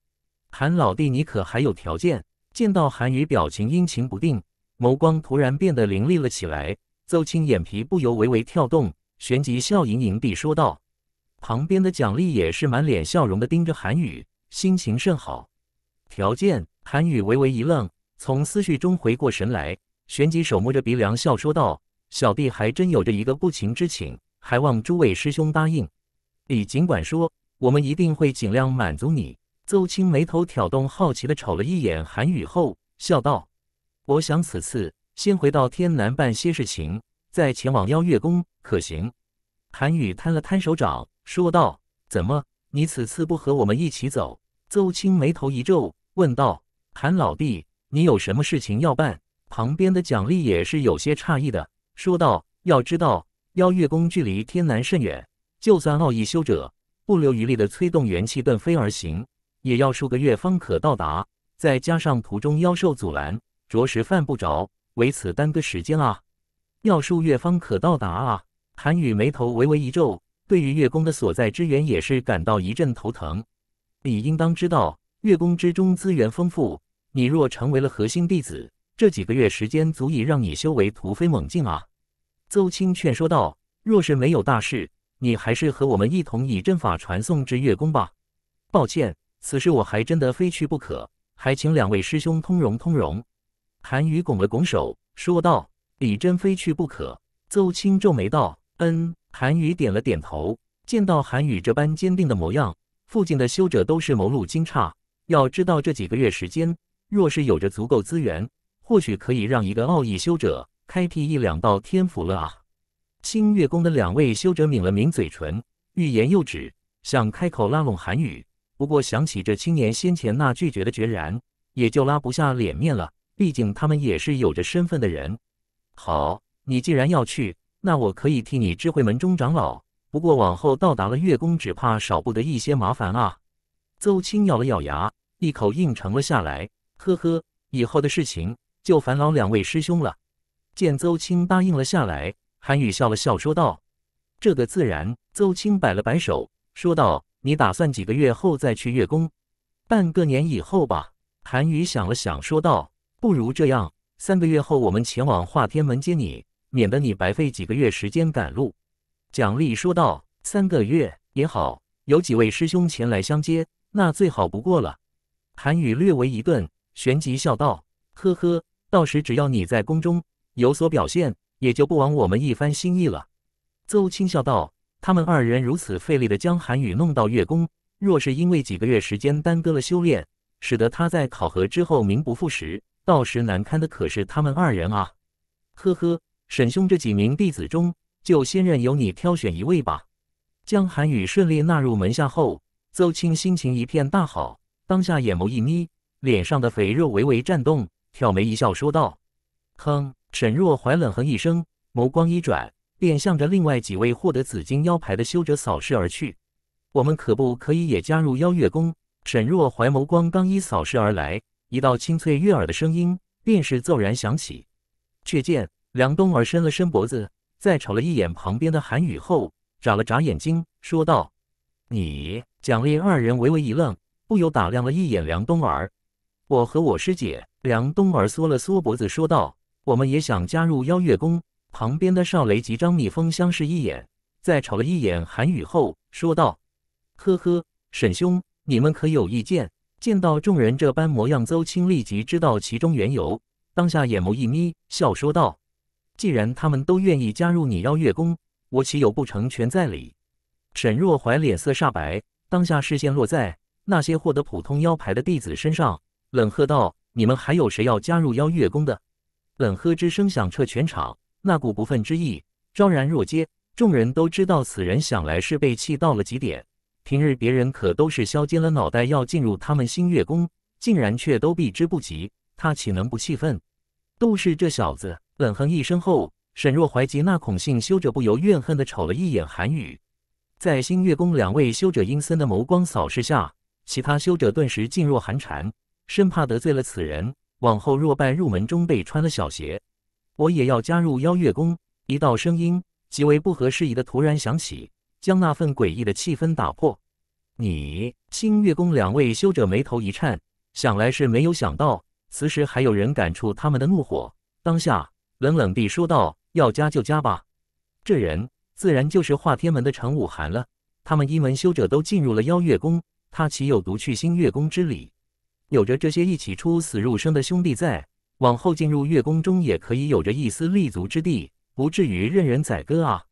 韩老弟，你可还有条件？见到韩羽，表情阴晴不定，眸光突然变得凌厉了起来。邹青眼皮不由微微跳动，旋即笑盈盈地说道。旁边的蒋丽也是满脸笑容地盯着韩宇，心情甚好。条件？韩羽微微一愣。从思绪中回过神来，旋即手摸着鼻梁，笑说道：“小弟还真有着一个不情之请，还望诸位师兄答应。你尽管说，我们一定会尽量满足你。”邹青眉头挑动，好奇的瞅了一眼韩宇后，笑道：“我想此次先回到天南办些事情，再前往邀月宫，可行？”韩宇摊了摊手掌，说道：“怎么，你此次不和我们一起走？”邹青眉头一皱，问道：“韩老弟。”你有什么事情要办？旁边的蒋丽也是有些诧异的说道：“要知道，邀月宫距离天南甚远，就算奥义修者不留余力的催动元气遁飞而行，也要数个月方可到达。再加上途中妖兽阻拦，着实犯不着为此耽搁时间啊！要数月方可到达啊！”韩羽眉头微微一皱，对于月宫的所在之源也是感到一阵头疼。理应当知道，月宫之中资源丰富。你若成为了核心弟子，这几个月时间足以让你修为突飞猛进啊！邹青劝说道：“若是没有大事，你还是和我们一同以阵法传送至月宫吧。”抱歉，此事我还真的非去不可，还请两位师兄通融通融。”韩羽拱了拱手说道：“李真非去不可。”邹青皱眉道：“嗯。”韩羽点了点头。见到韩羽这般坚定的模样，附近的修者都是眸露惊诧。要知道，这几个月时间。若是有着足够资源，或许可以让一个奥义修者开辟一两道天府了啊！清月宫的两位修者抿了抿嘴唇，欲言又止，想开口拉拢韩宇，不过想起这青年先前那拒绝的决然，也就拉不下脸面了。毕竟他们也是有着身份的人。好，你既然要去，那我可以替你知会门中长老。不过往后到达了月宫，只怕少不得一些麻烦啊！邹青咬了咬牙，一口应承了下来。呵呵，以后的事情就烦劳两位师兄了。见邹清答应了下来，韩宇笑了笑说道：“这个自然。”邹清摆了摆手说道：“你打算几个月后再去月宫？半个年以后吧。”韩宇想了想说道：“不如这样，三个月后我们前往化天门接你，免得你白费几个月时间赶路。”蒋丽说道：“三个月也好，有几位师兄前来相接，那最好不过了。”韩宇略为一顿。旋即笑道：“呵呵，到时只要你在宫中有所表现，也就不枉我们一番心意了。”邹青笑道：“他们二人如此费力的将韩雨弄到月宫，若是因为几个月时间耽搁了修炼，使得他在考核之后名不副实，到时难堪的可是他们二人啊！”呵呵，沈兄，这几名弟子中，就先任由你挑选一位吧。将韩雨顺利纳入门下后，邹青心情一片大好，当下眼眸一眯。脸上的肥肉微微颤动，挑眉一笑说道：“哼！”沈若怀冷哼一声，眸光一转，便向着另外几位获得紫金腰牌的修者扫视而去。“我们可不可以也加入邀月宫？”沈若怀眸光刚一扫视而来，一道清脆悦耳的声音便是骤然响起。却见梁冬儿伸了伸脖子，再瞅了一眼旁边的韩雨后，眨了眨眼睛，说道：“你。”蒋烈二人微微一愣，不由打量了一眼梁冬儿。我和我师姐梁冬儿缩了缩脖子，说道：“我们也想加入邀月宫。”旁边的少雷及张蜜蜂相视一眼，在瞅了一眼韩雨后，说道：“呵呵，沈兄，你们可有意见？”见到众人这般模样，邹青立即知道其中缘由，当下眼眸一眯，笑说道：“既然他们都愿意加入你邀月宫，我岂有不成全在理？”沈若怀脸色煞白，当下视线落在那些获得普通腰牌的弟子身上。冷喝道：“你们还有谁要加入邀月宫的？”冷喝之声响彻全场，那股不忿之意昭然若揭。众人都知道此人想来是被气到了极点。平日别人可都是削尖了脑袋要进入他们新月宫，竟然却都避之不及，他岂能不气愤？都氏这小子冷哼一声后，沈若怀及那孔姓修者不由怨恨地瞅了一眼韩宇。在新月宫两位修者阴森的眸光扫视下，其他修者顿时噤若寒蝉。生怕得罪了此人，往后若拜入门中辈穿了小鞋，我也要加入邀月宫。一道声音极为不合时宜的突然响起，将那份诡异的气氛打破。你星月宫两位修者眉头一颤，想来是没有想到此时还有人敢触他们的怒火，当下冷冷地说道：“要加就加吧。”这人自然就是化天门的陈武寒了。他们一门修者都进入了邀月宫，他岂有独去星月宫之理？有着这些一起出死入生的兄弟在，往后进入月宫中也可以有着一丝立足之地，不至于任人宰割啊！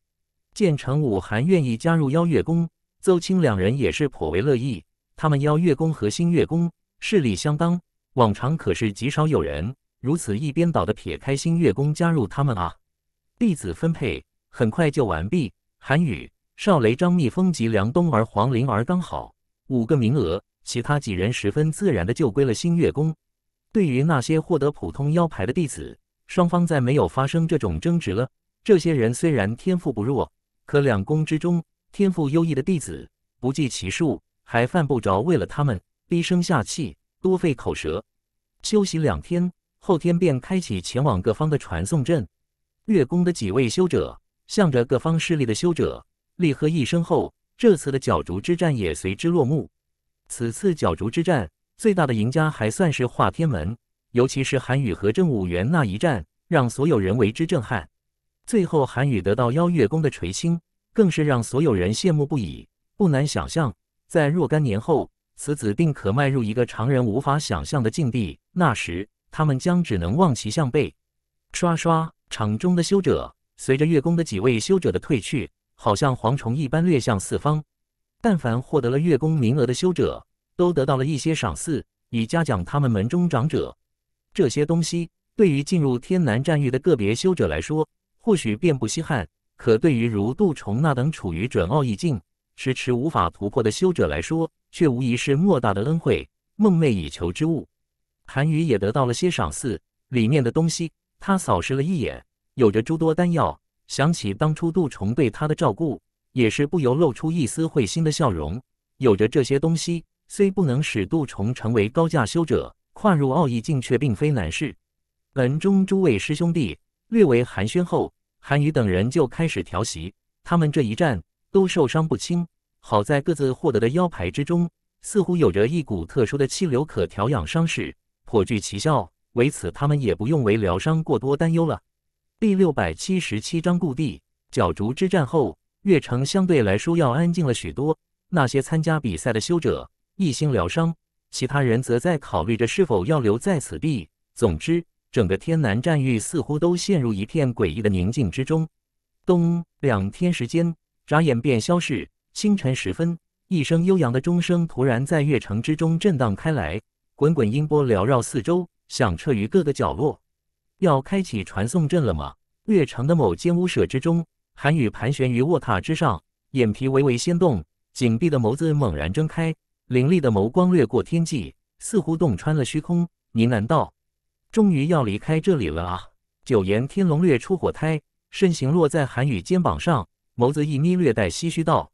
见成武还愿意加入邀月宫，邹青两人也是颇为乐意。他们邀月宫和星月宫势力相当，往常可是极少有人如此一边倒的撇开星月宫加入他们啊！弟子分配很快就完毕，韩羽、少雷、张密、风及梁冬儿、黄灵儿刚好五个名额。其他几人十分自然的就归了新月宫。对于那些获得普通腰牌的弟子，双方再没有发生这种争执了。这些人虽然天赋不弱，可两宫之中天赋优异的弟子不计其数，还犯不着为了他们低声下气，多费口舌。休息两天，后天便开启前往各方的传送阵。月宫的几位修者向着各方势力的修者厉喝一声后，这次的角逐之战也随之落幕。此次角逐之战，最大的赢家还算是华天门，尤其是韩羽和郑武元那一战，让所有人为之震撼。最后，韩羽得到邀月宫的垂青，更是让所有人羡慕不已。不难想象，在若干年后，此子定可迈入一个常人无法想象的境地。那时，他们将只能望其项背。刷刷，场中的修者随着月宫的几位修者的退去，好像蝗虫一般掠向四方。但凡获得了月宫名额的修者，都得到了一些赏赐，以嘉奖他们门中长者。这些东西对于进入天南战域的个别修者来说，或许并不稀罕；可对于如杜重那等处于准奥义境、迟迟无法突破的修者来说，却无疑是莫大的恩惠，梦寐以求之物。韩愈也得到了些赏赐，里面的东西，他扫视了一眼，有着诸多丹药。想起当初杜重对他的照顾。也是不由露出一丝会心的笑容。有着这些东西，虽不能使杜重成为高价修者，跨入奥义境却并非难事。门中诸位师兄弟略为寒暄后，韩愈等人就开始调息。他们这一战都受伤不轻，好在各自获得的腰牌之中，似乎有着一股特殊的气流可调养伤势，颇具奇效。为此，他们也不用为疗伤过多担忧了。第六百七十七章故地角逐之战后。月城相对来说要安静了许多。那些参加比赛的修者一心疗伤，其他人则在考虑着是否要留在此地。总之，整个天南战域似乎都陷入一片诡异的宁静之中。咚！两天时间眨眼便消逝。清晨时分，一声悠扬的钟声突然在月城之中震荡开来，滚滚音波缭绕四周，响彻于各个角落。要开启传送阵了吗？月城的某间屋舍之中。韩宇盘旋于卧榻之上，眼皮微微掀动，紧闭的眸子猛然睁开，凌厉的眸光掠过天际，似乎洞穿了虚空。呢喃道：“终于要离开这里了啊！”九炎天龙掠出火胎，身形落在韩宇肩膀上，眸子一眯，略带唏嘘道：“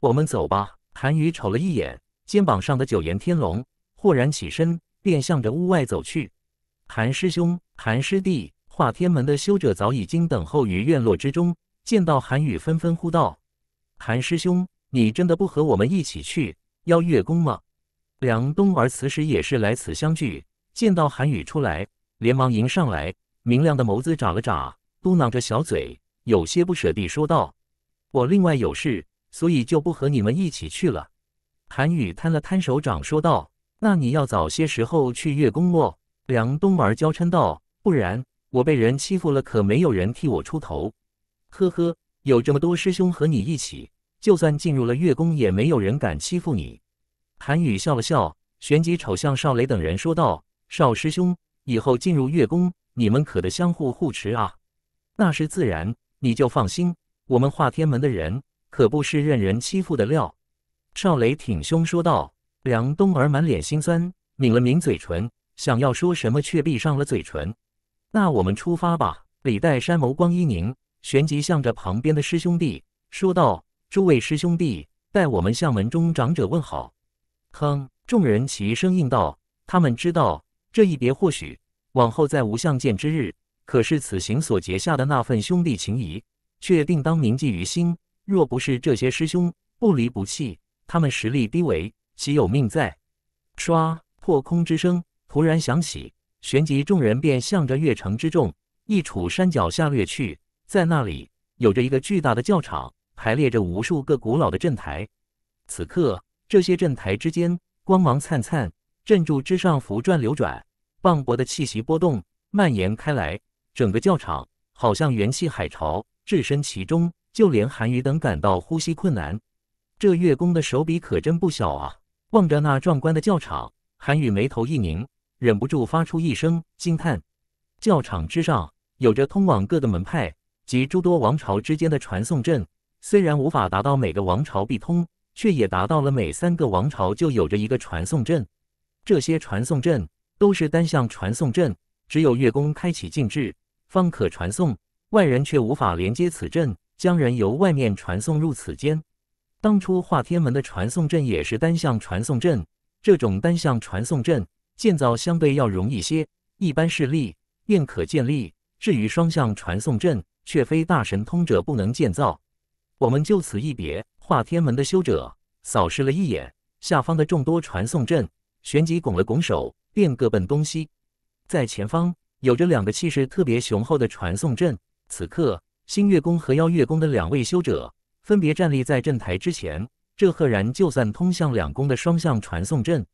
我们走吧。”韩宇瞅了一眼肩膀上的九炎天龙，豁然起身，便向着屋外走去。韩师兄，韩师弟，化天门的修者早已经等候于院落之中。见到韩宇，纷纷呼道：“韩师兄，你真的不和我们一起去邀月宫吗？”梁冬儿此时也是来此相聚，见到韩宇出来，连忙迎上来，明亮的眸子眨了眨，嘟囔着小嘴，有些不舍地说道：“我另外有事，所以就不和你们一起去了。”韩宇摊了摊手掌，说道：“那你要早些时候去月宫喽。”梁冬儿娇嗔道：“不然我被人欺负了，可没有人替我出头。”呵呵，有这么多师兄和你一起，就算进入了月宫，也没有人敢欺负你。韩宇笑了笑，旋即瞅向邵雷等人说道：“邵师兄，以后进入月宫，你们可得相互护持啊。”“那是自然，你就放心，我们化天门的人可不是任人欺负的料。”邵雷挺胸说道。梁冬儿满脸心酸，抿了抿嘴唇，想要说什么，却闭上了嘴唇。“那我们出发吧。”李岱山眸光一凝。旋即向着旁边的师兄弟说道：“诸位师兄弟，代我们向门中长者问好。”哼，众人齐声应道：“他们知道这一别，或许往后再无相见之日，可是此行所结下的那份兄弟情谊，却定当铭记于心。若不是这些师兄不离不弃，他们实力低微，岂有命在？”刷，破空之声突然响起，旋即众人便向着月城之众一处山脚下掠去。在那里有着一个巨大的教场，排列着无数个古老的阵台。此刻，这些阵台之间光芒灿灿，阵柱之上浮转流转，磅礴的气息波动蔓延开来，整个教场好像元气海潮。置身其中，就连韩愈等感到呼吸困难。这月宫的手笔可真不小啊！望着那壮观的教场，韩愈眉头一凝，忍不住发出一声惊叹。教场之上有着通往各的门派。及诸多王朝之间的传送阵，虽然无法达到每个王朝必通，却也达到了每三个王朝就有着一个传送阵。这些传送阵都是单向传送阵，只有月宫开启禁制，方可传送，外人却无法连接此阵，将人由外面传送入此间。当初化天门的传送阵也是单向传送阵，这种单向传送阵建造相对要容易些，一般势力便可建立。至于双向传送阵，却非大神通者不能建造。我们就此一别。化天门的修者扫视了一眼下方的众多传送阵，旋即拱了拱手，便各奔东西。在前方有着两个气势特别雄厚的传送阵，此刻星月宫和妖月宫的两位修者分别站立在阵台之前，这赫然就算通向两宫的双向传送阵。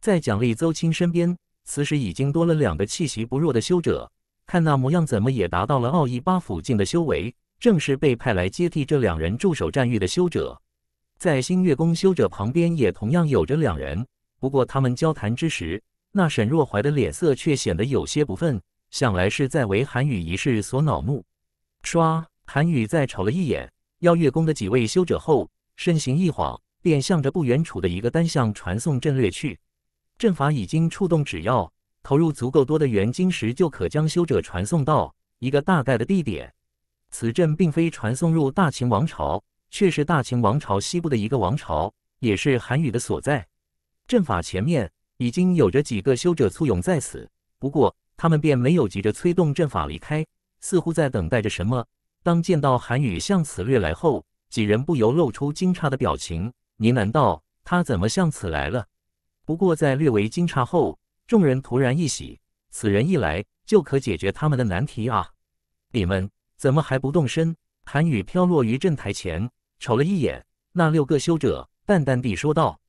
在奖励邹青身边，此时已经多了两个气息不弱的修者。看那模样，怎么也达到了奥义八府境的修为，正是被派来接替这两人驻守战域的修者。在新月宫修者旁边，也同样有着两人。不过他们交谈之时，那沈若怀的脸色却显得有些不忿，想来是在为韩宇一事所恼怒。唰，韩宇再瞅了一眼邀月宫的几位修者后，身形一晃，便向着不远处的一个单向传送阵掠去。阵法已经触动，只要。投入足够多的元晶石，就可将修者传送到一个大概的地点。此阵并非传送入大秦王朝，却是大秦王朝西部的一个王朝，也是韩语的所在。阵法前面已经有着几个修者簇拥在此，不过他们便没有急着催动阵法离开，似乎在等待着什么。当见到韩语向此掠来后，几人不由露出惊诧的表情，呢喃道：“他怎么向此来了？”不过在略为惊诧后，众人突然一喜，此人一来就可解决他们的难题啊！你们怎么还不动身？韩雨飘落于阵台前，瞅了一眼那六个修者，淡淡地说道：“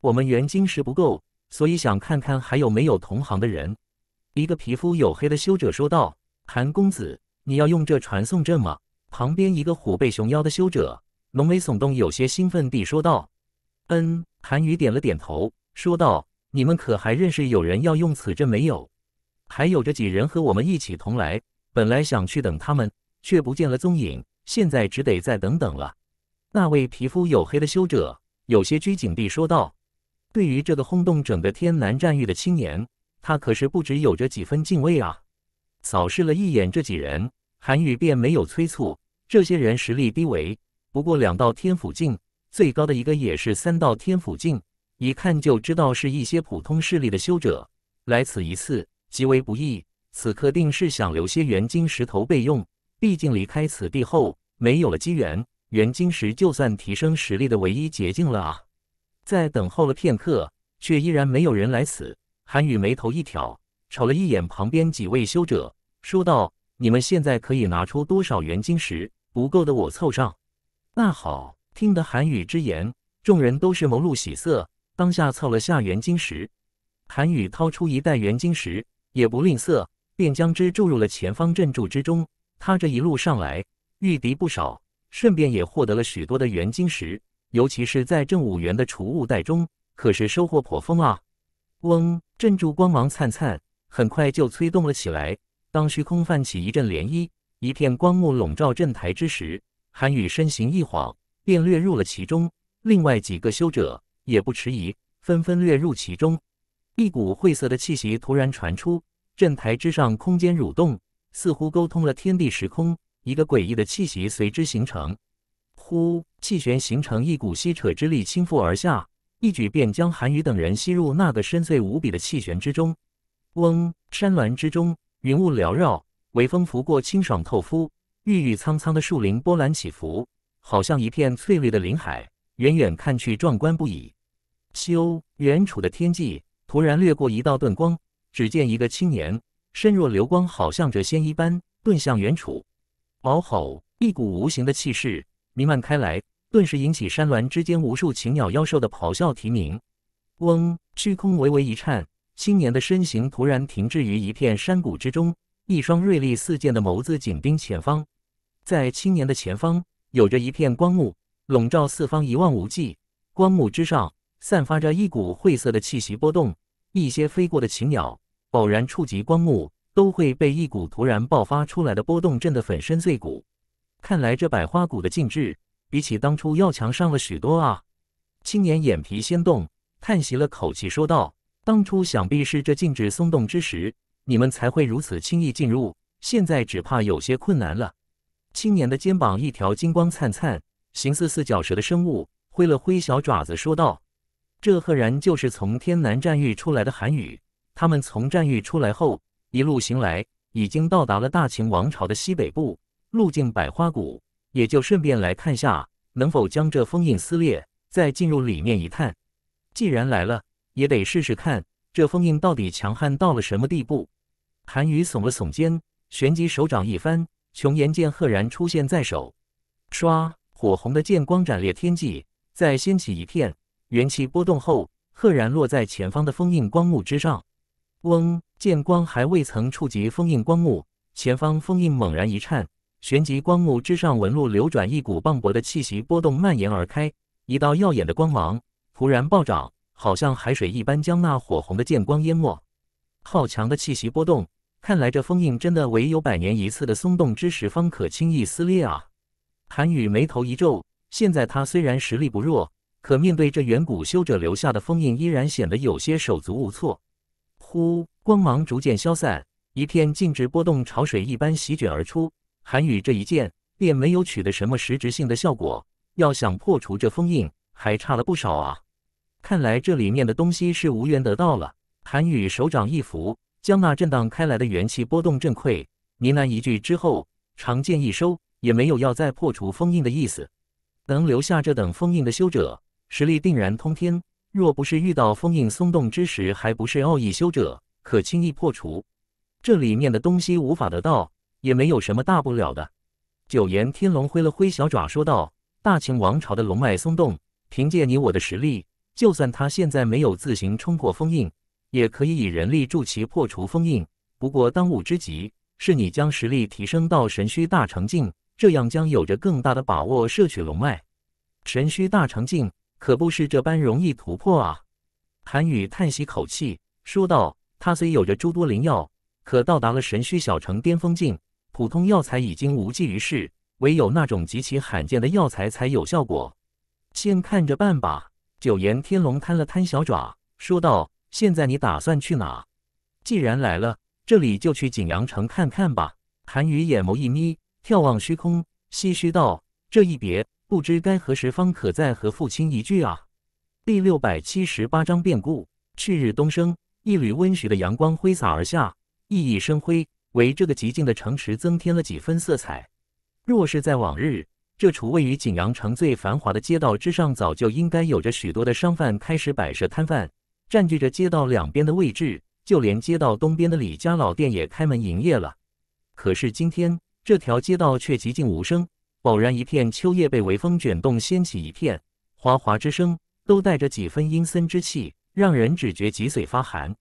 我们元晶石不够，所以想看看还有没有同行的人。”一个皮肤黝黑的修者说道：“韩公子，你要用这传送阵吗？”旁边一个虎背熊腰的修者，浓眉耸动，有些兴奋地说道：“嗯。”韩宇点了点头，说道。你们可还认识有人要用此阵没有？还有着几人和我们一起同来，本来想去等他们，却不见了踪影，现在只得再等等了。那位皮肤黝黑的修者有些拘谨地说道：“对于这个轰动整个天南战域的青年，他可是不止有着几分敬畏啊。”扫视了一眼这几人，韩愈便没有催促。这些人实力低微，不过两道天府境，最高的一个也是三道天府境。一看就知道是一些普通势力的修者来此一次极为不易，此刻定是想留些元晶石头备用。毕竟离开此地后没有了机缘，元晶石就算提升实力的唯一捷径了啊！在等候了片刻，却依然没有人来此。韩宇眉头一挑，瞅了一眼旁边几位修者，说道：“你们现在可以拿出多少元晶石？不够的我凑上。”那好，听得韩宇之言，众人都是眸露喜色。当下凑了下元晶石，韩宇掏出一袋元晶石，也不吝啬，便将之注入了前方阵柱之中。他这一路上来遇敌不少，顺便也获得了许多的元晶石，尤其是在正五元的储物袋中，可是收获颇丰啊！嗡，阵柱光芒灿灿，很快就催动了起来。当虚空泛起一阵涟漪，一片光幕笼罩阵台之时，韩宇身形一晃，便掠入了其中。另外几个修者。也不迟疑，纷纷掠入其中。一股晦涩的气息突然传出，阵台之上空间蠕动，似乎沟通了天地时空。一个诡异的气息随之形成，呼，气旋形成一股吸扯之力倾覆而下，一举便将韩宇等人吸入那个深邃无比的气旋之中。嗡，山峦之中，云雾缭绕，微风拂过，清爽透肤。郁郁苍苍的树林波澜起伏，好像一片翠绿的林海。远远看去，壮观不已。咻！远处的天际突然掠过一道遁光，只见一个青年身若流光，好像谪仙一般遁向远处。嗷吼！一股无形的气势弥漫开来，顿时引起山峦之间无数禽鸟妖兽的咆哮啼鸣。嗡！虚空微微一颤，青年的身形突然停滞于一片山谷之中，一双锐利似剑的眸子紧盯前方。在青年的前方，有着一片光幕。笼罩四方一望无际，光幕之上散发着一股晦涩的气息波动。一些飞过的禽鸟偶然触及光幕，都会被一股突然爆发出来的波动震得粉身碎骨。看来这百花谷的禁制比起当初要强上了许多啊！青年眼皮先动，叹息了口气说道：“当初想必是这禁制松动之时，你们才会如此轻易进入。现在只怕有些困难了。”青年的肩膀一条金光灿灿。形似四脚蛇的生物挥了挥小爪子，说道：“这赫然就是从天南战域出来的韩语。他们从战域出来后，一路行来，已经到达了大秦王朝的西北部，路经百花谷，也就顺便来看下能否将这封印撕裂，再进入里面一探。既然来了，也得试试看这封印到底强悍到了什么地步。”韩宇耸了耸肩，旋即手掌一翻，琼岩剑赫然出现在手，唰。火红的剑光斩裂天际，再掀起一片元气波动后，赫然落在前方的封印光幕之上。嗡！剑光还未曾触及封印光幕，前方封印猛然一颤，旋即光幕之上纹路流转，一股磅礴的气息波动蔓延而开，一道耀眼的光芒突然暴涨，好像海水一般将那火红的剑光淹没。好强的气息波动！看来这封印真的唯有百年一次的松动之时，方可轻易撕裂啊。韩羽眉头一皱，现在他虽然实力不弱，可面对这远古修者留下的封印，依然显得有些手足无措。呼，光芒逐渐消散，一片静止波动潮水一般席卷而出。韩羽这一剑便没有取得什么实质性的效果，要想破除这封印，还差了不少啊！看来这里面的东西是无缘得到了。韩羽手掌一拂，将那震荡开来的元气波动震溃，呢喃一句之后，长剑一收。也没有要再破除封印的意思。能留下这等封印的修者，实力定然通天。若不是遇到封印松动之时，还不是奥义修者，可轻易破除。这里面的东西无法得到，也没有什么大不了的。九岩天龙挥了挥小爪，说道：“大秦王朝的龙脉松动，凭借你我的实力，就算他现在没有自行冲破封印，也可以以人力助其破除封印。不过当务之急，是你将实力提升到神虚大成境。”这样将有着更大的把握摄取龙脉，神虚大成境可不是这般容易突破啊！韩宇叹息口气说道：“他虽有着诸多灵药，可到达了神虚小城巅峰境，普通药材已经无济于事，唯有那种极其罕见的药材才有效果。先看着办吧。”九岩天龙摊了摊小爪，说道：“现在你打算去哪？既然来了这里，就去景阳城看看吧。”韩宇眼眸一眯。眺望虚空，唏嘘道：“这一别，不知该何时方可再和父亲一聚啊。”第六百七十八章变故。旭日东升，一缕温煦的阳光挥洒而下，熠熠生辉，为这个寂静的城池增添了几分色彩。若是在往日，这处位于景阳城最繁华的街道之上，早就应该有着许多的商贩开始摆设摊贩，占据着街道两边的位置。就连街道东边的李家老店也开门营业了。可是今天。这条街道却寂静无声，偶然一片秋叶被微风卷动，掀起一片哗哗之声，都带着几分阴森之气，让人只觉脊髓发寒。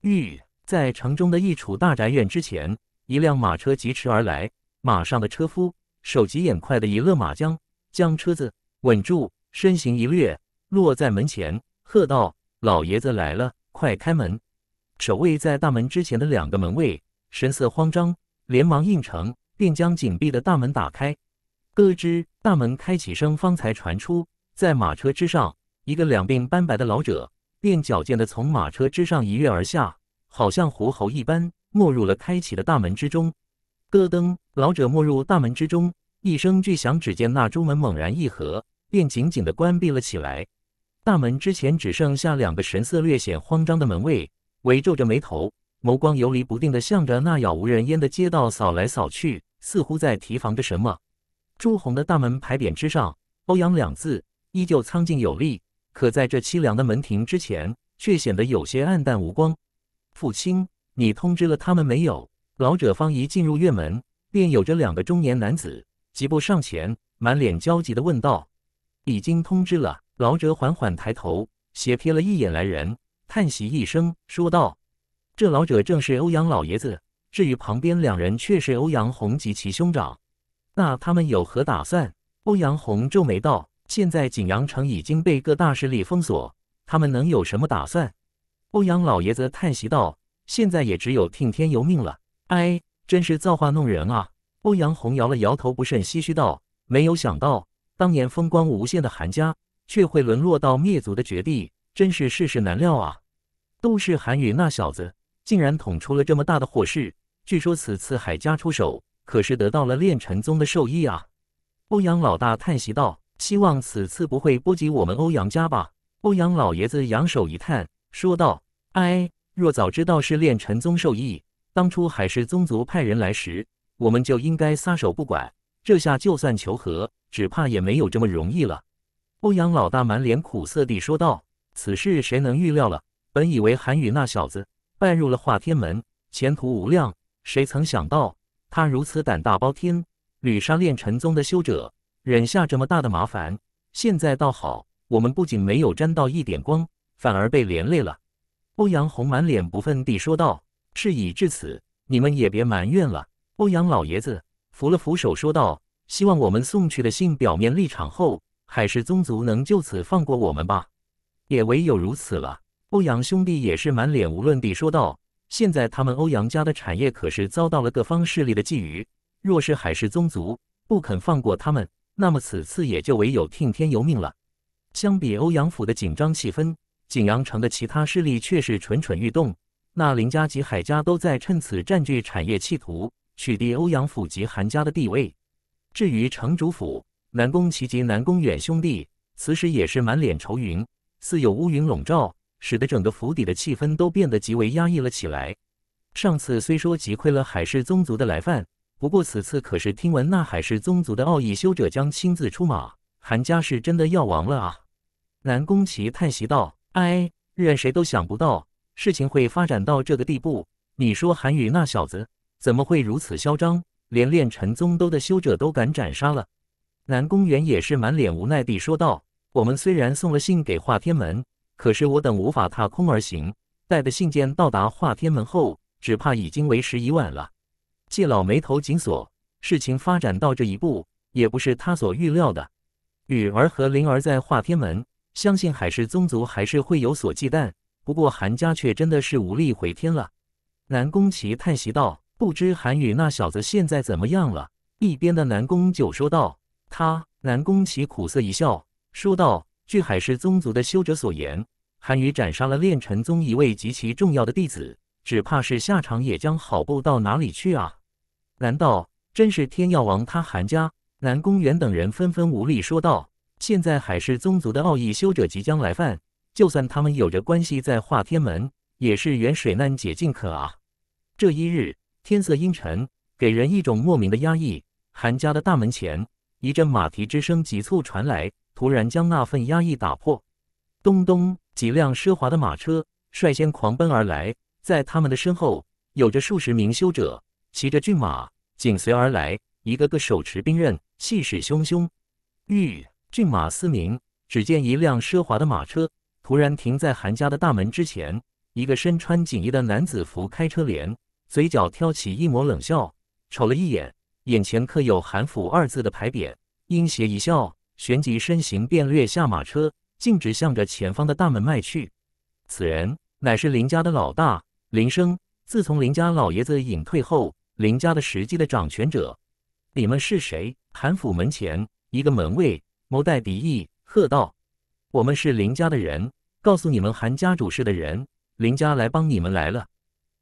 吁，在城中的一处大宅院之前，一辆马车疾驰而来，马上的车夫手疾眼快的一勒马缰，将车子稳住，身形一掠，落在门前，喝道：“老爷子来了，快开门！”守卫在大门之前的两个门卫神色慌张，连忙应承。并将紧闭的大门打开，咯吱，大门开启声方才传出。在马车之上，一个两鬓斑白的老者便矫健的从马车之上一跃而下，好像狐猴一般没入了开启的大门之中。咯噔，老者没入大门之中，一声巨响，只见那朱门猛然一合，便紧紧的关闭了起来。大门之前只剩下两个神色略显慌张的门卫，微皱着眉头。眸光游离不定的向着那杳无人烟的街道扫来扫去，似乎在提防着什么。朱红的大门牌匾之上，“欧阳”两字依旧苍劲有力，可在这凄凉的门庭之前，却显得有些暗淡无光。父亲，你通知了他们没有？老者方一进入院门，便有着两个中年男子疾步上前，满脸焦急地问道：“已经通知了。”老者缓缓抬头，斜瞥了一眼来人，叹息一声说道。这老者正是欧阳老爷子。至于旁边两人，却是欧阳红及其兄长。那他们有何打算？欧阳红皱眉道：“现在景阳城已经被各大势力封锁，他们能有什么打算？”欧阳老爷子叹息道：“现在也只有听天由命了。哎，真是造化弄人啊！”欧阳红摇了摇头，不甚唏嘘道：“没有想到，当年风光无限的韩家，却会沦落到灭族的绝地，真是世事难料啊！都是韩雨那小子。”竟然捅出了这么大的祸事！据说此次海家出手，可是得到了炼尘宗的授意啊！欧阳老大叹息道：“希望此次不会波及我们欧阳家吧？”欧阳老爷子扬手一叹，说道：“哎，若早知道是炼尘宗授意，当初海氏宗族派人来时，我们就应该撒手不管。这下就算求和，只怕也没有这么容易了。”欧阳老大满脸苦涩地说道：“此事谁能预料了？本以为韩宇那小子……”拜入了化天门，前途无量。谁曾想到他如此胆大包天，屡杀炼尘宗的修者，忍下这么大的麻烦。现在倒好，我们不仅没有沾到一点光，反而被连累了。欧阳红满脸不忿地说道：“事已至此，你们也别埋怨了。”欧阳老爷子扶了扶手，说道：“希望我们送去的信表面立场后，海氏宗族能就此放过我们吧，也唯有如此了。”欧阳兄弟也是满脸无论地说道：“现在他们欧阳家的产业可是遭到了各方势力的觊觎，若是海氏宗族不肯放过他们，那么此次也就唯有听天由命了。”相比欧阳府的紧张气氛，景阳城的其他势力却是蠢蠢欲动，那林家及海家都在趁此占据产业企图，取缔欧阳府及韩家的地位。至于城主府，南宫齐及南宫远兄弟此时也是满脸愁云，似有乌云笼罩。使得整个府邸的气氛都变得极为压抑了起来。上次虽说击溃了海氏宗族的来犯，不过此次可是听闻那海氏宗族的奥义修者将亲自出马，韩家是真的要亡了啊！南宫奇叹息道：“哎，任谁都想不到事情会发展到这个地步。你说韩宇那小子怎么会如此嚣张，连炼尘宗都的修者都敢斩杀了？”南宫元也是满脸无奈地说道：“我们虽然送了信给华天门。”可是我等无法踏空而行，带的信件到达化天门后，只怕已经为时已晚了。季老眉头紧锁，事情发展到这一步，也不是他所预料的。雨儿和灵儿在化天门，相信海氏宗族还是会有所忌惮，不过韩家却真的是无力回天了。南宫奇叹息道：“不知韩宇那小子现在怎么样了？”一边的南宫九说道。他南宫奇苦涩一笑，说道：“据海氏宗族的修者所言。”韩羽斩杀了炼尘宗一位极其重要的弟子，只怕是下场也将好不到哪里去啊？难道真是天要亡他韩家？南宫远等人纷纷无力说道：“现在海氏宗族的奥义修者即将来犯，就算他们有着关系在化天门，也是远水难解近渴啊。”这一日，天色阴沉，给人一种莫名的压抑。韩家的大门前，一阵马蹄之声急促传来，突然将那份压抑打破。咚咚！几辆奢华的马车率先狂奔而来，在他们的身后，有着数十名修者骑着骏马紧随而来，一个个手持兵刃，气势汹汹。吁！骏马嘶鸣，只见一辆奢华的马车突然停在韩家的大门之前，一个身穿锦衣的男子扶开车帘，嘴角挑起一抹冷笑，瞅了一眼眼前刻有“韩府”二字的牌匾，阴邪一笑，旋即身形便掠下马车。径直向着前方的大门迈去。此人乃是林家的老大林生。自从林家老爷子隐退后，林家的实际的掌权者。你们是谁？韩府门前，一个门卫眸带敌意，喝道：“我们是林家的人，告诉你们，韩家主事的人，林家来帮你们来了。”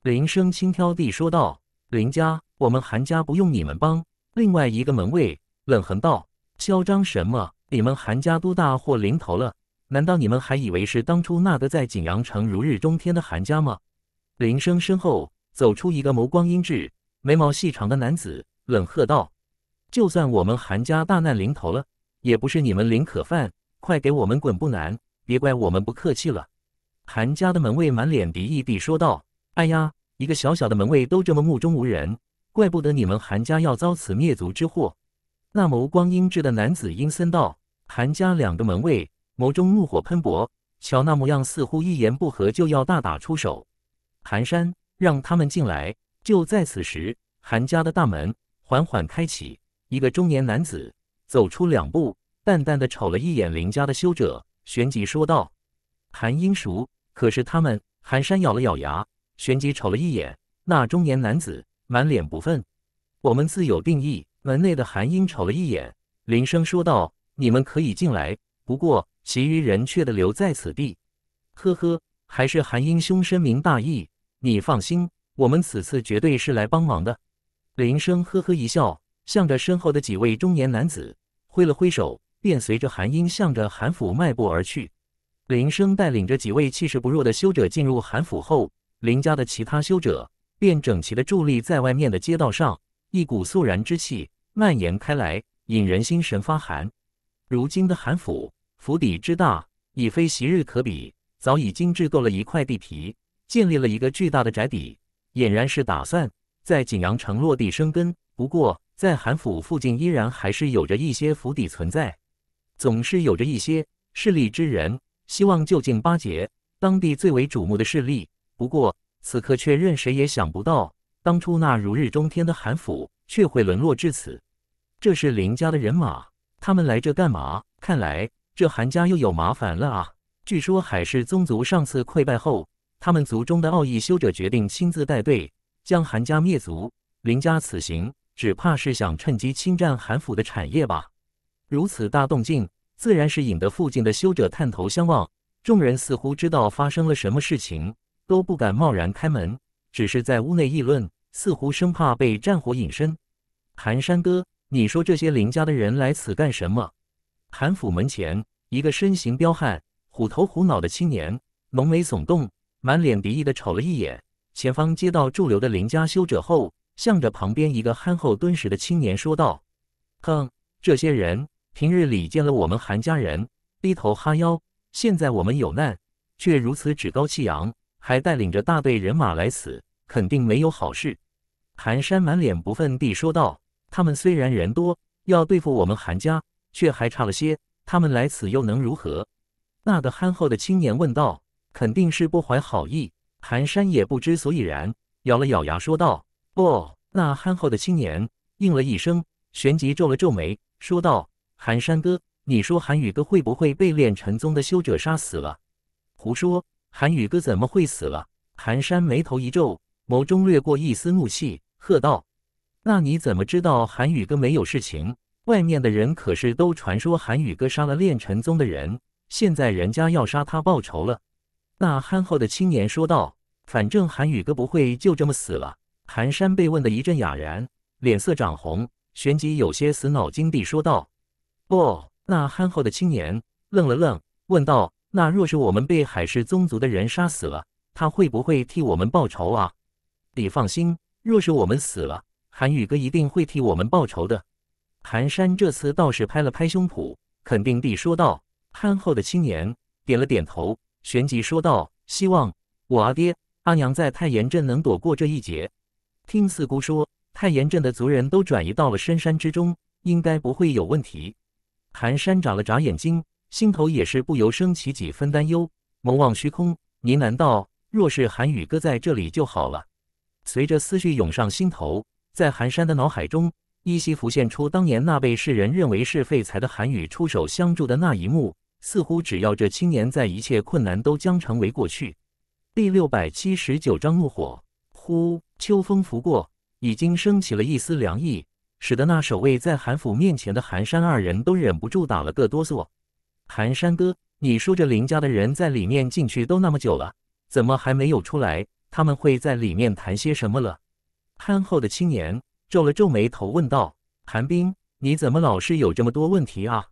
林生轻佻地说道：“林家，我们韩家不用你们帮。”另外一个门卫冷哼道：“嚣张什么？你们韩家都大祸临头了。”难道你们还以为是当初那个在景阳城如日中天的韩家吗？林生身后走出一个眸光阴鸷、眉毛细长的男子，冷喝道：“就算我们韩家大难临头了，也不是你们林可犯，快给我们滚不难！别怪我们不客气了。”韩家的门卫满脸敌意地说道：“哎呀，一个小小的门卫都这么目中无人，怪不得你们韩家要遭此灭族之祸。”那眸光阴鸷的男子阴森道：“韩家两个门卫。”眸中怒火喷薄，瞧那模样，似乎一言不合就要大打出手。寒山，让他们进来。就在此时，韩家的大门缓缓开启，一个中年男子走出两步，淡淡的瞅了一眼林家的修者，旋即说道：“韩英熟，可是他们？”寒山咬了咬牙，旋即瞅了一眼那中年男子，满脸不忿：“我们自有定义。”门内的韩英瞅了一眼林生，说道：“你们可以进来。”不过，其余人却得留在此地。呵呵，还是韩英兄深明大义。你放心，我们此次绝对是来帮忙的。林生呵呵一笑，向着身后的几位中年男子挥了挥手，便随着韩英向着韩府迈步而去。林生带领着几位气势不弱的修者进入韩府后，林家的其他修者便整齐的伫立在外面的街道上，一股肃然之气蔓延开来，引人心神发寒。如今的韩府。府邸之大，已非昔日可比，早已经置够了一块地皮，建立了一个巨大的宅邸，俨然是打算在景阳城落地生根。不过，在韩府附近依然还是有着一些府邸存在，总是有着一些势力之人希望就近巴结当地最为瞩目的势力。不过，此刻却任谁也想不到，当初那如日中天的韩府却会沦落至此。这是林家的人马，他们来这干嘛？看来。这韩家又有麻烦了啊！据说海氏宗族上次溃败后，他们族中的奥义修者决定亲自带队将韩家灭族。林家此行，只怕是想趁机侵占韩府的产业吧？如此大动静，自然是引得附近的修者探头相望。众人似乎知道发生了什么事情，都不敢贸然开门，只是在屋内议论，似乎生怕被战火引身。寒山哥，你说这些林家的人来此干什么？韩府门前，一个身形彪悍、虎头虎脑的青年，浓眉耸动，满脸敌意地瞅了一眼前方接到驻留的林家修者后，向着旁边一个憨厚敦实的青年说道：“哼，这些人平日里见了我们韩家人低头哈腰，现在我们有难，却如此趾高气扬，还带领着大队人马来此，肯定没有好事。”韩山满脸不忿地说道：“他们虽然人多，要对付我们韩家。”却还差了些。他们来此又能如何？那个憨厚的青年问道：“肯定是不怀好意。”寒山也不知所以然，咬了咬牙说道：“哦。”那憨厚的青年应了一声，旋即皱了皱眉，说道：“寒山哥，你说韩宇哥会不会被炼尘宗的修者杀死了？”“胡说！韩宇哥怎么会死了？”寒山眉头一皱，眸中掠过一丝怒气，喝道：“那你怎么知道韩宇哥没有事情？”外面的人可是都传说韩宇哥杀了炼尘宗的人，现在人家要杀他报仇了。那憨厚的青年说道：“反正韩宇哥不会就这么死了。”寒山被问得一阵哑然，脸色涨红，旋即有些死脑筋地说道：“不。”那憨厚的青年愣了愣，问道：“那若是我们被海氏宗族的人杀死了，他会不会替我们报仇啊？”“你放心，若是我们死了，韩宇哥一定会替我们报仇的。”寒山这次倒是拍了拍胸脯，肯定地说道。憨厚的青年点了点头，旋即说道：“希望我阿爹阿娘在太岩镇能躲过这一劫。听四姑说，太岩镇的族人都转移到了深山之中，应该不会有问题。”寒山眨了眨眼睛，心头也是不由升起几分担忧，眸望虚空，呢喃道：“若是韩雨哥在这里就好了。”随着思绪涌上心头，在寒山的脑海中。依稀浮现出当年那被世人认为是废材的韩宇出手相助的那一幕，似乎只要这青年在，一切困难都将成为过去。第六百七十九章怒火。呼，秋风拂过，已经升起了一丝凉意，使得那守卫在韩府面前的韩山二人都忍不住打了个哆嗦。韩山哥，你说这林家的人在里面进去都那么久了，怎么还没有出来？他们会在里面谈些什么了？憨厚的青年。皱了皱眉头，问道：“韩冰，你怎么老是有这么多问题啊？”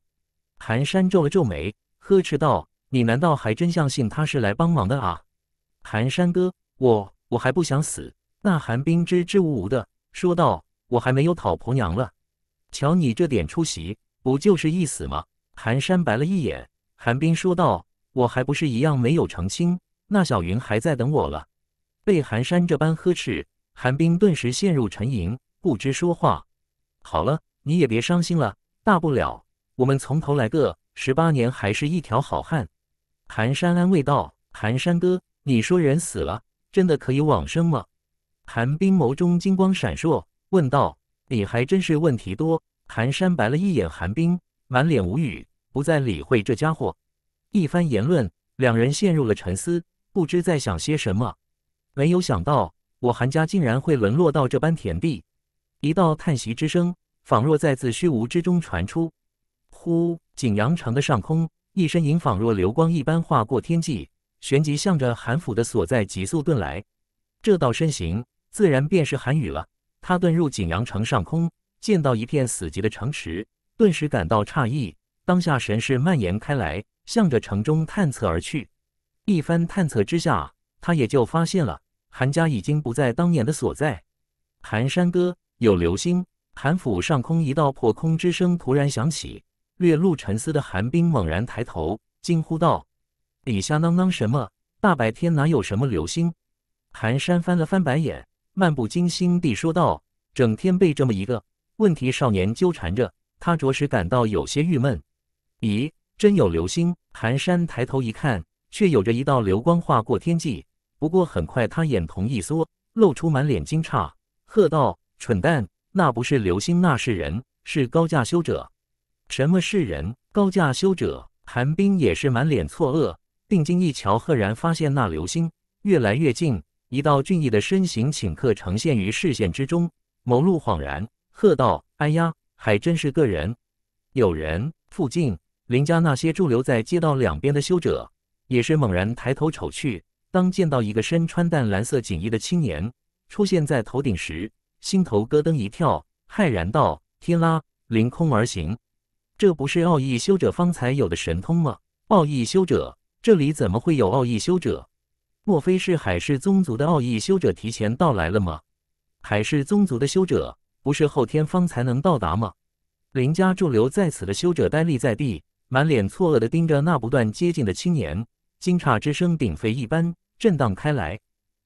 寒山皱了皱眉，呵斥道：“你难道还真相信他是来帮忙的啊？”寒山哥，我我还不想死。”那寒冰支支吾吾的说道：“我还没有讨婆娘了，瞧你这点出息，不就是一死吗？”寒山白了一眼，寒冰说道：“我还不是一样没有成亲，那小云还在等我了。”被寒山这般呵斥，寒冰顿时陷入沉吟。不知说话。好了，你也别伤心了，大不了我们从头来个十八年，还是一条好汉。寒山安慰道：“寒山哥，你说人死了，真的可以往生吗？”寒冰眸中金光闪烁，问道：“你还真是问题多。”寒山白了一眼寒冰，满脸无语，不再理会这家伙。一番言论，两人陷入了沉思，不知在想些什么。没有想到，我韩家竟然会沦落到这般田地。一道叹息之声，仿若在自虚无之中传出。呼！景阳城的上空，一身影仿若流光一般划过天际，旋即向着韩府的所在急速遁来。这道身形，自然便是韩羽了。他遁入景阳城上空，见到一片死寂的城池，顿时感到诧异。当下神识蔓延开来，向着城中探测而去。一番探测之下，他也就发现了韩家已经不在当年的所在。韩山哥。有流星！寒府上空一道破空之声突然响起，略露沉思的寒冰猛然抬头，惊呼道：“你瞎囔囔什么？大白天哪有什么流星？”寒山翻了翻白眼，漫不经心地说道：“整天被这么一个问题少年纠缠着，他着实感到有些郁闷。”咦，真有流星！寒山抬头一看，却有着一道流光划过天际。不过很快，他眼瞳一缩，露出满脸惊诧，喝道：蠢蛋，那不是流星，那是人，是高价修者。什么是人？高价修者？寒冰也是满脸错愕，定睛一瞧，赫然发现那流星越来越近，一道俊逸的身形顷刻呈现于视线之中。眸露恍然，喝道：“哎呀，还真是个人！有人附近，林家那些驻留在街道两边的修者，也是猛然抬头瞅去，当见到一个身穿淡蓝色锦衣的青年出现在头顶时。”心头咯噔一跳，骇然道：“天啦！凌空而行，这不是奥义修者方才有的神通吗？奥义修者，这里怎么会有奥义修者？莫非是海氏宗族的奥义修者提前到来了吗？海氏宗族的修者不是后天方才能到达吗？”林家驻留在此的修者呆立在地，满脸错愕的盯着那不断接近的青年，惊诧之声鼎沸一般震荡开来。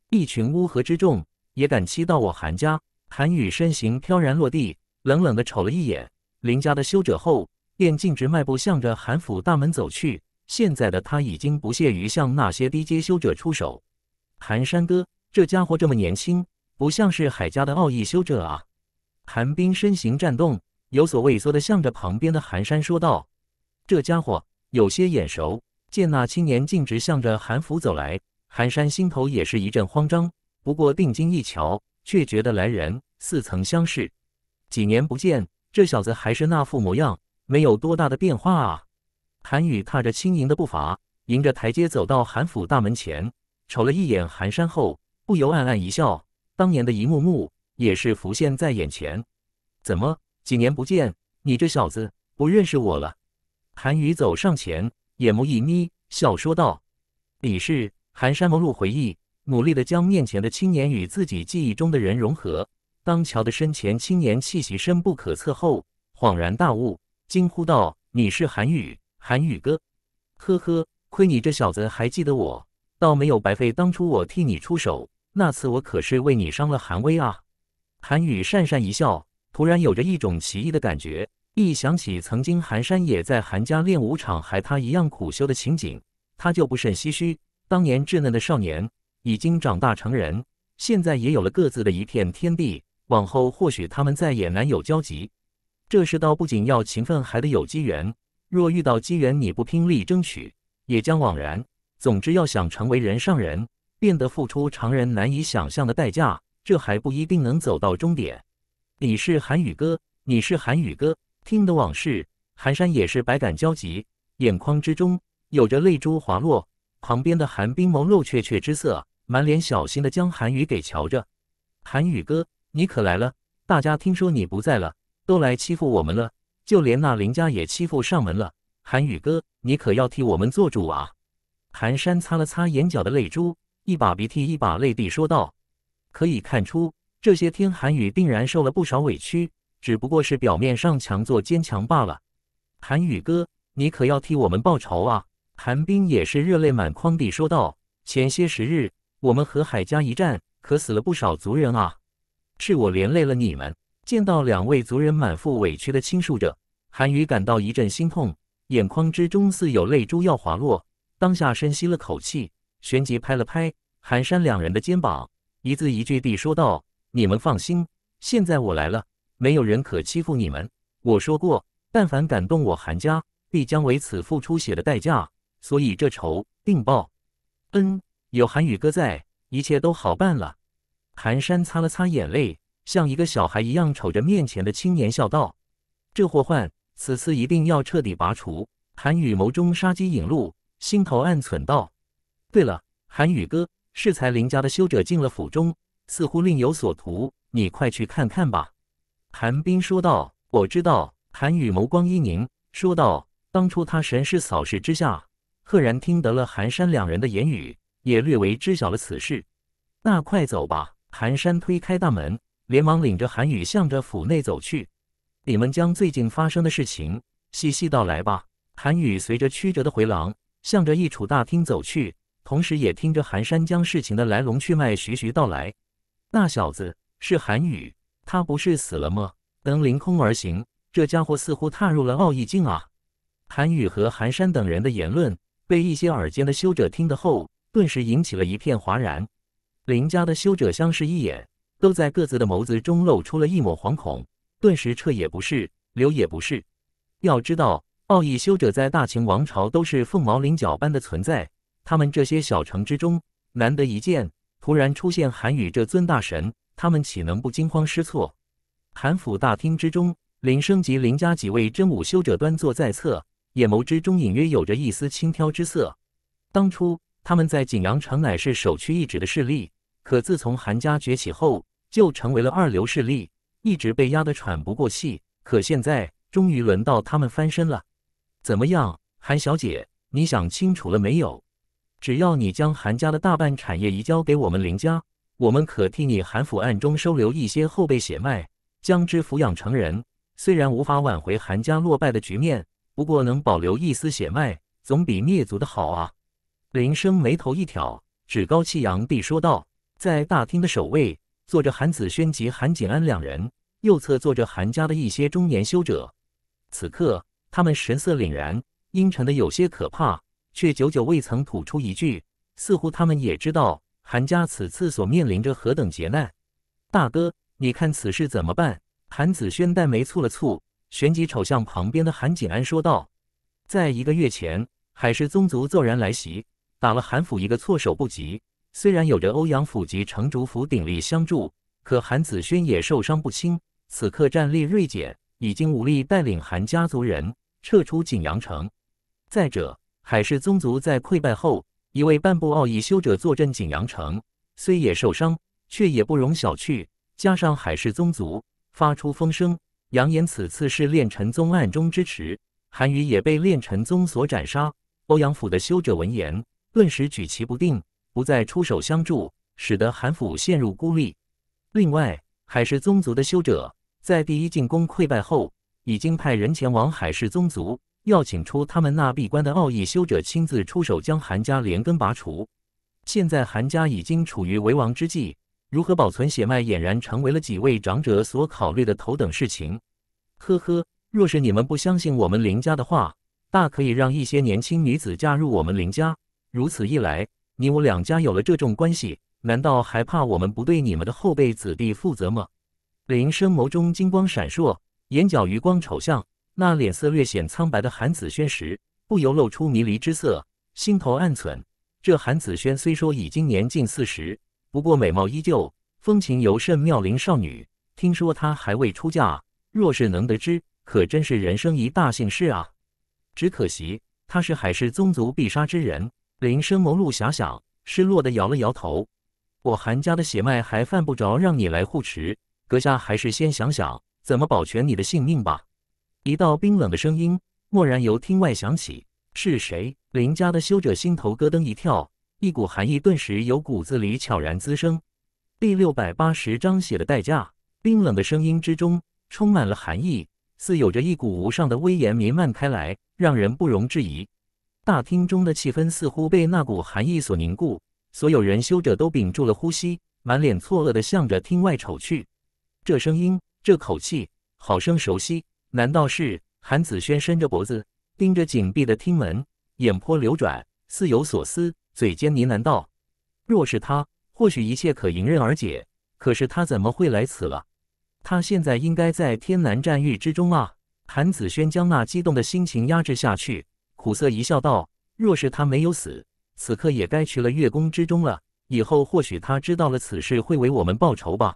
一群乌合之众也敢欺到我韩家？韩羽身形飘然落地，冷冷地瞅了一眼林家的修者后，便径直迈步向着韩府大门走去。现在的他已经不屑于向那些低阶修者出手。寒山哥，这家伙这么年轻，不像是海家的奥义修者啊！寒冰身形颤动，有所畏缩地向着旁边的寒山说道：“这家伙有些眼熟。”见那青年径直向着韩府走来，寒山心头也是一阵慌张。不过定睛一瞧。却觉得来人似曾相识，几年不见，这小子还是那副模样，没有多大的变化啊。韩宇踏着轻盈的步伐，迎着台阶走到韩府大门前，瞅了一眼韩山后，不由暗暗一笑。当年的一幕幕也是浮现在眼前。怎么，几年不见，你这小子不认识我了？韩宇走上前，眼眸一眯，笑说道：“你是韩山？”朦胧回忆。努力地将面前的青年与自己记忆中的人融合。当乔的身前青年气息深不可测后，恍然大悟，惊呼道：“你是韩宇，韩宇哥！”“呵呵，亏你这小子还记得我，倒没有白费当初我替你出手。那次我可是为你伤了韩威啊！”韩宇讪讪一笑，突然有着一种奇异的感觉。一想起曾经韩山也在韩家练武场还他一样苦修的情景，他就不甚唏嘘。当年稚嫩的少年。已经长大成人，现在也有了各自的一片天地。往后或许他们再也难有交集。这世道不仅要勤奋，还得有机缘。若遇到机缘，你不拼力争取，也将枉然。总之，要想成为人上人，便得付出常人难以想象的代价。这还不一定能走到终点。你是韩宇哥，你是韩宇哥，听的往事，寒山也是百感交集，眼眶之中有着泪珠滑落。旁边的寒冰眸露怯怯之色。满脸小心地将韩语给瞧着，韩语哥，你可来了！大家听说你不在了，都来欺负我们了，就连那林家也欺负上门了。韩语哥，你可要替我们做主啊！韩山擦了擦眼角的泪珠，一把鼻涕一把泪地说道。可以看出，这些天韩语定然受了不少委屈，只不过是表面上强作坚强罢了。韩语哥，你可要替我们报仇啊！韩冰也是热泪满眶地说道。前些时日。我们和海家一战，可死了不少族人啊！是我连累了你们。见到两位族人满腹委屈地倾诉着，韩愈感到一阵心痛，眼眶之中似有泪珠要滑落。当下深吸了口气，旋即拍了拍寒山两人的肩膀，一字一句地说道：“你们放心，现在我来了，没有人可欺负你们。我说过，但凡敢动我韩家，必将为此付出血的代价。所以这仇定报。”嗯，有韩宇哥在，一切都好办了。韩山擦了擦眼泪，像一个小孩一样瞅着面前的青年，笑道：“这祸患，此次一定要彻底拔除。”韩宇眸中杀机隐露，心头暗忖道：“对了，韩宇哥，适才林家的修者进了府中，似乎另有所图，你快去看看吧。”韩冰说道：“我知道。”韩宇眸光一凝，说道：“当初他神识扫视之下，赫然听得了韩山两人的言语。”也略为知晓了此事，那快走吧！寒山推开大门，连忙领着韩雨向着府内走去。你们将最近发生的事情细细道来吧。韩雨随着曲折的回廊，向着一处大厅走去，同时也听着寒山将事情的来龙去脉徐徐道来。那小子是韩雨，他不是死了吗？能凌空而行，这家伙似乎踏入了奥义境啊！韩雨和寒山等人的言论被一些耳尖的修者听得后。顿时引起了一片哗然，林家的修者相视一眼，都在各自的眸子中露出了一抹惶恐，顿时撤也不是，留也不是。要知道，奥义修者在大秦王朝都是凤毛麟角般的存在，他们这些小城之中难得一见，突然出现韩宇这尊大神，他们岂能不惊慌失措？韩府大厅之中，林升及林家几位真武修者端坐在侧，眼眸之中隐约有着一丝轻佻之色。当初。他们在景阳城乃是首屈一指的势力，可自从韩家崛起后，就成为了二流势力，一直被压得喘不过气。可现在终于轮到他们翻身了。怎么样，韩小姐，你想清楚了没有？只要你将韩家的大半产业移交给我们林家，我们可替你韩府暗中收留一些后辈血脉，将之抚养成人。虽然无法挽回韩家落败的局面，不过能保留一丝血脉，总比灭族的好啊。林生眉头一挑，趾高气扬地说道：“在大厅的首位坐着韩子轩及韩景安两人，右侧坐着韩家的一些中年修者。此刻他们神色凛然，阴沉的有些可怕，却久久未曾吐出一句，似乎他们也知道韩家此次所面临着何等劫难。大哥，你看此事怎么办？”韩子轩淡眉蹙了蹙，旋即瞅向旁边的韩景安，说道：“在一个月前，海氏宗族骤然来袭。”打了韩府一个措手不及，虽然有着欧阳府及城主府鼎力相助，可韩子轩也受伤不轻，此刻战力锐减，已经无力带领韩家族人撤出景阳城。再者，海氏宗族在溃败后，一位半步奥义修者坐镇景阳城，虽也受伤，却也不容小觑。加上海氏宗族发出风声，扬言此次是炼尘宗暗中支持，韩羽也被炼尘宗所斩杀。欧阳府的修者闻言。顿时举棋不定，不再出手相助，使得韩府陷入孤立。另外，海氏宗族的修者在第一进攻溃败后，已经派人前往海氏宗族，要请出他们那闭关的奥义修者亲自出手将韩家连根拔除。现在韩家已经处于为王之际，如何保存血脉俨然成为了几位长者所考虑的头等事情。呵呵，若是你们不相信我们林家的话，大可以让一些年轻女子嫁入我们林家。如此一来，你我两家有了这种关系，难道还怕我们不对你们的后辈子弟负责吗？林生眸中金光闪烁，眼角余光瞅向那脸色略显苍白的韩子轩时，不由露出迷离之色，心头暗忖：这韩子轩虽说已经年近四十，不过美貌依旧，风情尤甚妙龄少女。听说她还未出嫁，若是能得知，可真是人生一大幸事啊！只可惜她是海氏宗族必杀之人。林深眸露遐想，失落的摇了摇头。我韩家的血脉还犯不着让你来护持，阁下还是先想想怎么保全你的性命吧。一道冰冷的声音蓦然由厅外响起：“是谁？”林家的修者心头咯噔一跳，一股寒意顿时由骨子里悄然滋生。第六百八十章写的代价。冰冷的声音之中充满了寒意，似有着一股无上的威严弥漫开来，让人不容置疑。大厅中的气氛似乎被那股寒意所凝固，所有人修者都屏住了呼吸，满脸错愕地向着厅外瞅去。这声音，这口气，好生熟悉。难道是韩子轩？伸着脖子盯着紧闭的厅门，眼波流转，似有所思，嘴尖呢喃道：“若是他，或许一切可迎刃而解。可是他怎么会来此了？他现在应该在天南战域之中啊！”韩子轩将那激动的心情压制下去。苦涩一笑，道：“若是他没有死，此刻也该去了月宫之中了。以后或许他知道了此事，会为我们报仇吧？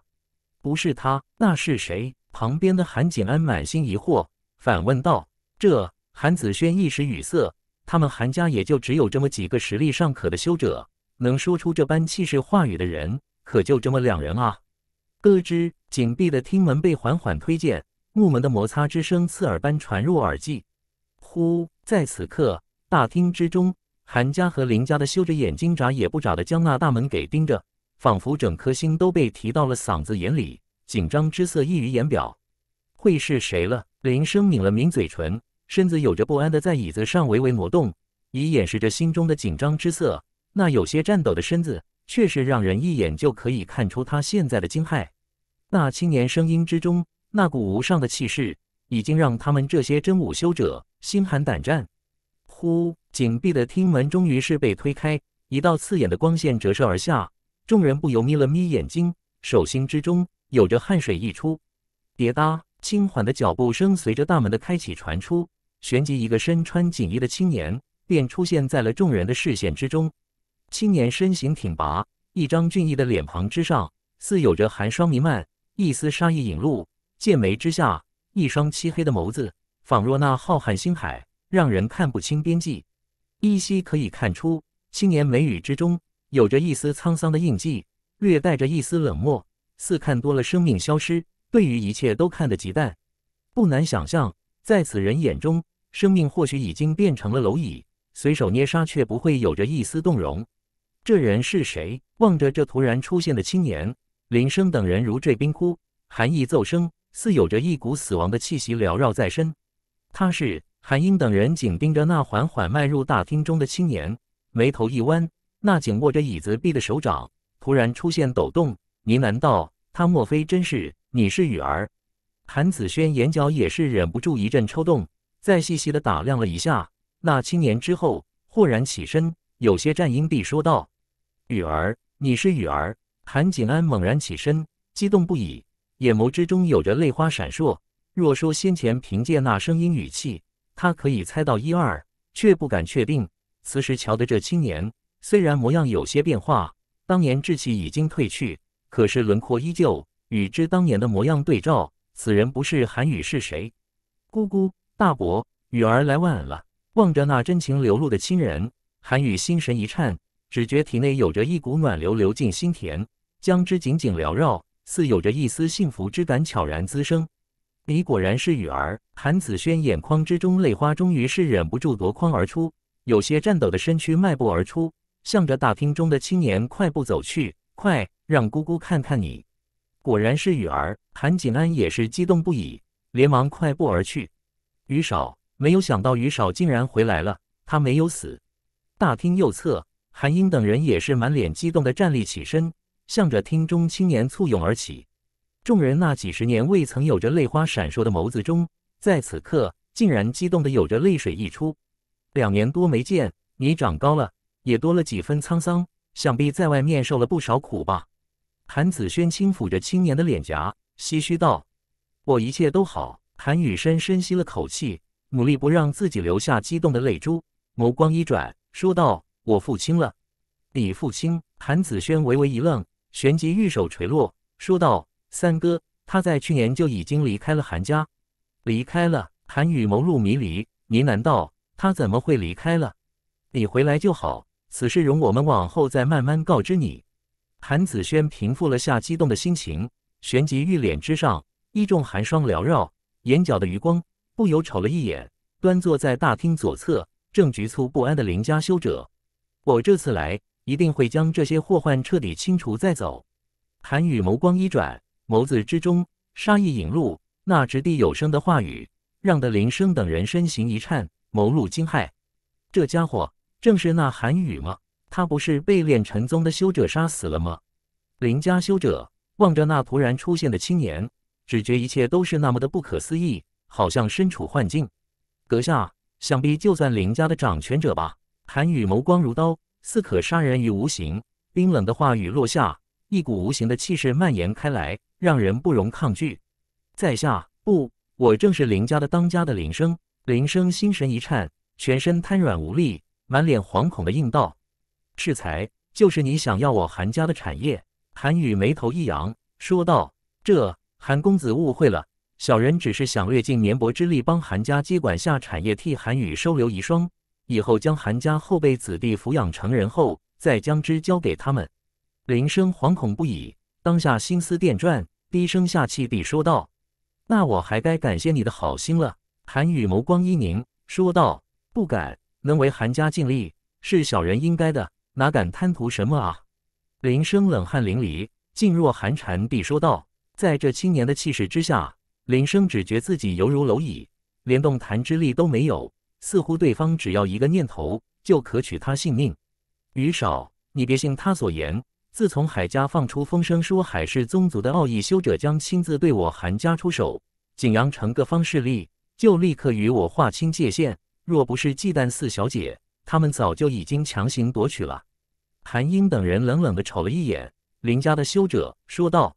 不是他，那是谁？”旁边的韩景安满心疑惑，反问道：“这……”韩子轩一时语塞。他们韩家也就只有这么几个实力尚可的修者，能说出这般气势话语的人，可就这么两人啊！咯吱，紧闭的厅门被缓缓推荐，木门的摩擦之声刺耳般传入耳际。呼。在此刻，大厅之中，韩家和林家的修着眼睛眨也不眨的将那大门给盯着，仿佛整颗心都被提到了嗓子眼里，紧张之色溢于言表。会是谁了？林生抿了抿嘴唇，身子有着不安的在椅子上微微挪动，以掩饰着心中的紧张之色。那有些颤抖的身子，确实让人一眼就可以看出他现在的惊骇。那青年声音之中那股无上的气势，已经让他们这些真武修者。心寒胆战，呼！紧闭的厅门终于是被推开，一道刺眼的光线折射而下，众人不由眯了眯眼睛，手心之中有着汗水溢出。叠搭轻缓的脚步声随着大门的开启传出，旋即一个身穿锦衣的青年便出现在了众人的视线之中。青年身形挺拔，一张俊逸的脸庞之上似有着寒霜弥漫，一丝杀意引露，剑眉之下一双漆黑的眸子。仿若那浩瀚星海，让人看不清边际。依稀可以看出，青年眉宇之中有着一丝沧桑的印记，略带着一丝冷漠，似看多了生命消失，对于一切都看得极淡。不难想象，在此人眼中，生命或许已经变成了蝼蚁，随手捏杀却不会有着一丝动容。这人是谁？望着这突然出现的青年，林生等人如坠冰窟，寒意骤生，似有着一股死亡的气息缭绕在身。他是韩英等人紧盯着那缓缓迈入大厅中的青年，眉头一弯，那紧握着椅子臂的手掌突然出现抖动，呢喃道：“他莫非真是你是雨儿？”韩子轩眼角也是忍不住一阵抽动，再细细的打量了一下那青年之后，豁然起身，有些战英地说道：“雨儿，你是雨儿！”韩景安猛然起身，激动不已，眼眸之中有着泪花闪烁。若说先前凭借那声音语气，他可以猜到一二，却不敢确定。此时瞧得这青年，虽然模样有些变化，当年稚气已经褪去，可是轮廓依旧。与之当年的模样对照，此人不是韩语是谁？姑姑，大伯，雨儿来晚了。望着那真情流露的亲人，韩雨心神一颤，只觉体内有着一股暖流流进心田，将之紧紧缭绕，似有着一丝幸福之感悄然滋生。你果然是雨儿，韩子轩眼眶之中泪花终于是忍不住夺眶而出，有些颤抖的身躯迈步而出，向着大厅中的青年快步走去。快，让姑姑看看你！果然是雨儿，韩景安也是激动不已，连忙快步而去。雨少，没有想到雨少竟然回来了，他没有死。大厅右侧，韩英等人也是满脸激动的站立起身，向着厅中青年簇拥而起。众人那几十年未曾有着泪花闪烁的眸子中，在此刻竟然激动的有着泪水溢出。两年多没见，你长高了，也多了几分沧桑，想必在外面受了不少苦吧？谭子轩轻抚着青年的脸颊，唏嘘道：“我一切都好。”谭雨深深吸了口气，努力不让自己留下激动的泪珠，眸光一转，说道：“我父亲了。”李父亲。谭子轩微微一愣，旋即玉手垂落，说道。三哥，他在去年就已经离开了韩家，离开了。韩雨眸露迷离，呢喃道：“他怎么会离开了？你回来就好，此事容我们往后再慢慢告知你。”韩子轩平复了下激动的心情，旋即玉脸之上一众寒霜缭绕，眼角的余光不由瞅了一眼端坐在大厅左侧正局促不安的林家修者：“我这次来，一定会将这些祸患彻底清除再走。”韩宇眸光一转。眸子之中杀意引露，那掷地有声的话语让得林生等人身形一颤，眸露惊骇。这家伙正是那韩宇吗？他不是被炼尘宗的修者杀死了吗？林家修者望着那突然出现的青年，只觉一切都是那么的不可思议，好像身处幻境。阁下想必就算林家的掌权者吧？韩宇眸光如刀，似可杀人于无形，冰冷的话语落下，一股无形的气势蔓延开来。让人不容抗拒，在下不，我正是林家的当家的林生。林生心神一颤，全身瘫软无力，满脸惶恐的应道：“世才，就是你想要我韩家的产业？”韩羽眉头一扬，说道：“这韩公子误会了，小人只是想略尽绵薄之力，帮韩家接管下产业，替韩羽收留遗孀，以后将韩家后辈子弟抚养成人后，再将之交给他们。”林生惶恐不已，当下心思电转。低声下气地说道：“那我还该感谢你的好心了。”韩愈眸光一凝，说道：“不敢，能为韩家尽力，是小人应该的，哪敢贪图什么啊？”林生冷汗淋漓，噤若寒蝉地说道：“在这青年的气势之下，林生只觉自己犹如蝼蚁，连动弹之力都没有，似乎对方只要一个念头，就可取他性命。”余少，你别信他所言。自从海家放出风声说海氏宗族的奥义修者将亲自对我韩家出手，景阳城各方势力就立刻与我划清界限。若不是忌惮四小姐，他们早就已经强行夺取了。韩英等人冷冷地瞅了一眼林家的修者，说道：“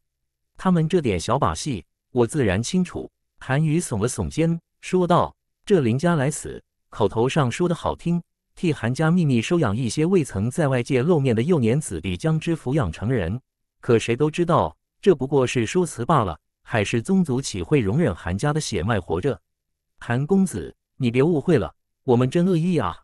他们这点小把戏，我自然清楚。”韩宇耸了耸肩，说道：“这林家来此，口头上说的好听。”替韩家秘密收养一些未曾在外界露面的幼年子弟，将之抚养成人。可谁都知道，这不过是说辞罢了。海氏宗族岂会容忍韩家的血脉活着？韩公子，你别误会了，我们真恶意啊！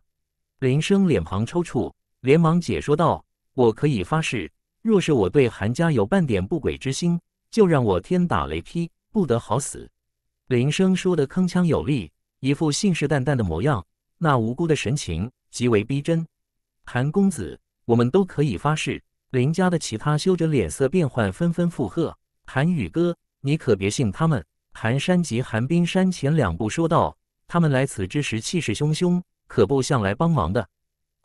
林生脸庞抽搐，连忙解说道：“我可以发誓，若是我对韩家有半点不轨之心，就让我天打雷劈，不得好死。”林生说得铿锵有力，一副信誓旦旦的模样，那无辜的神情。极为逼真，韩公子，我们都可以发誓。林家的其他修者脸色变幻，纷纷附和。韩宇哥，你可别信他们。寒山及寒冰山前两步说道：“他们来此之时气势汹汹，可不像来帮忙的。”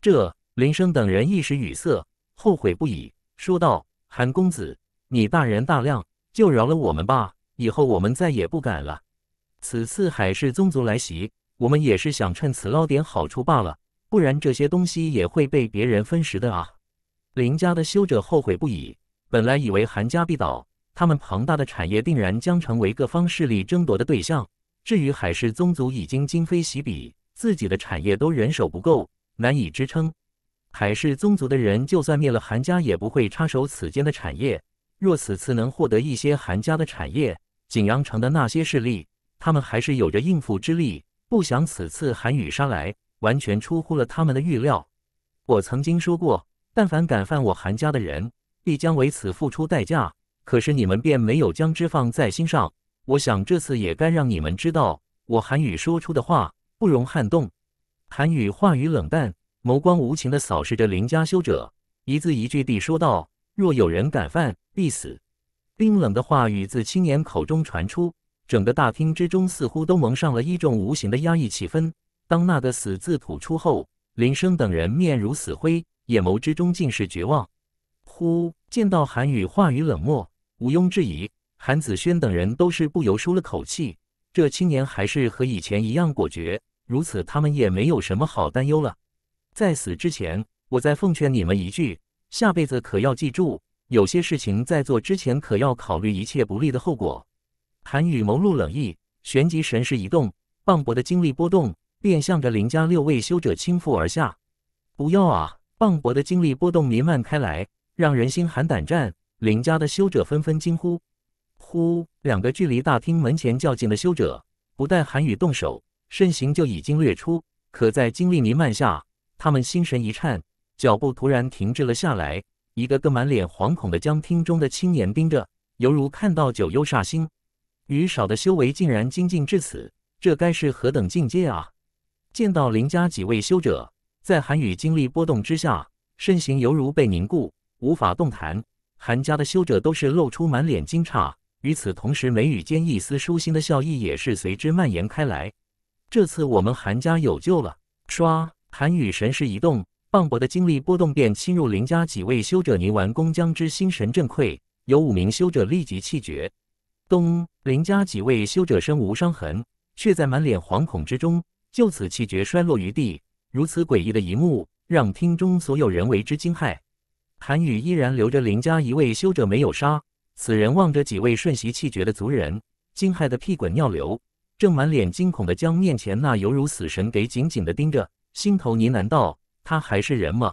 这林生等人一时语塞，后悔不已，说道：“韩公子，你大人大量，就饶了我们吧。以后我们再也不敢了。此次海氏宗族来袭，我们也是想趁此捞点好处罢了。”不然这些东西也会被别人分食的啊！林家的修者后悔不已。本来以为韩家必倒，他们庞大的产业定然将成为各方势力争夺的对象。至于海氏宗族，已经今非昔比，自己的产业都人手不够，难以支撑。海氏宗族的人就算灭了韩家，也不会插手此间的产业。若此次能获得一些韩家的产业，景阳城的那些势力，他们还是有着应付之力。不想此次韩羽杀来。完全出乎了他们的预料。我曾经说过，但凡敢犯我韩家的人，必将为此付出代价。可是你们便没有将之放在心上。我想这次也该让你们知道，我韩宇说出的话不容撼动。韩宇话语冷淡，眸光无情地扫视着林家修者，一字一句地说道：“若有人敢犯，必死。”冰冷的话语自青年口中传出，整个大厅之中似乎都蒙上了一种无形的压抑气氛。当那个“死”字吐出后，林生等人面如死灰，眼眸之中尽是绝望。呼，见到韩宇话语冷漠，毋庸置疑，韩子轩等人都是不由舒了口气。这青年还是和以前一样果决，如此他们也没有什么好担忧了。在死之前，我再奉劝你们一句：下辈子可要记住，有些事情在做之前可要考虑一切不利的后果。韩宇眸露冷意，旋即神识一动，磅礴的精力波动。便向着林家六位修者倾覆而下，不要啊！磅礴的精力波动弥漫开来，让人心寒胆战。林家的修者纷纷惊呼。呼！两个距离大厅门前较近的修者，不待韩宇动手，身形就已经掠出。可在精力弥漫下，他们心神一颤，脚步突然停滞了下来。一个个满脸惶恐的将厅中的青年盯着，犹如看到九幽煞星。雨少的修为竟然精进至此，这该是何等境界啊！见到林家几位修者在韩雨精力波动之下，身形犹如被凝固，无法动弹。韩家的修者都是露出满脸惊诧，与此同时，眉宇间一丝舒心的笑意也是随之蔓延开来。这次我们韩家有救了！唰，韩羽神识一动，磅礴的精力波动便侵入林家几位修者泥丸宫，将之心神震溃。有五名修者立即气绝。咚，林家几位修者身无伤痕，却在满脸惶恐之中。就此气绝摔落于地，如此诡异的一幕，让厅中所有人为之惊骇。韩羽依然留着林家一位修者没有杀，此人望着几位瞬息气绝的族人，惊骇的屁滚尿流，正满脸惊恐的将面前那犹如死神给紧紧的盯着，心头呢喃道：“他还是人吗？”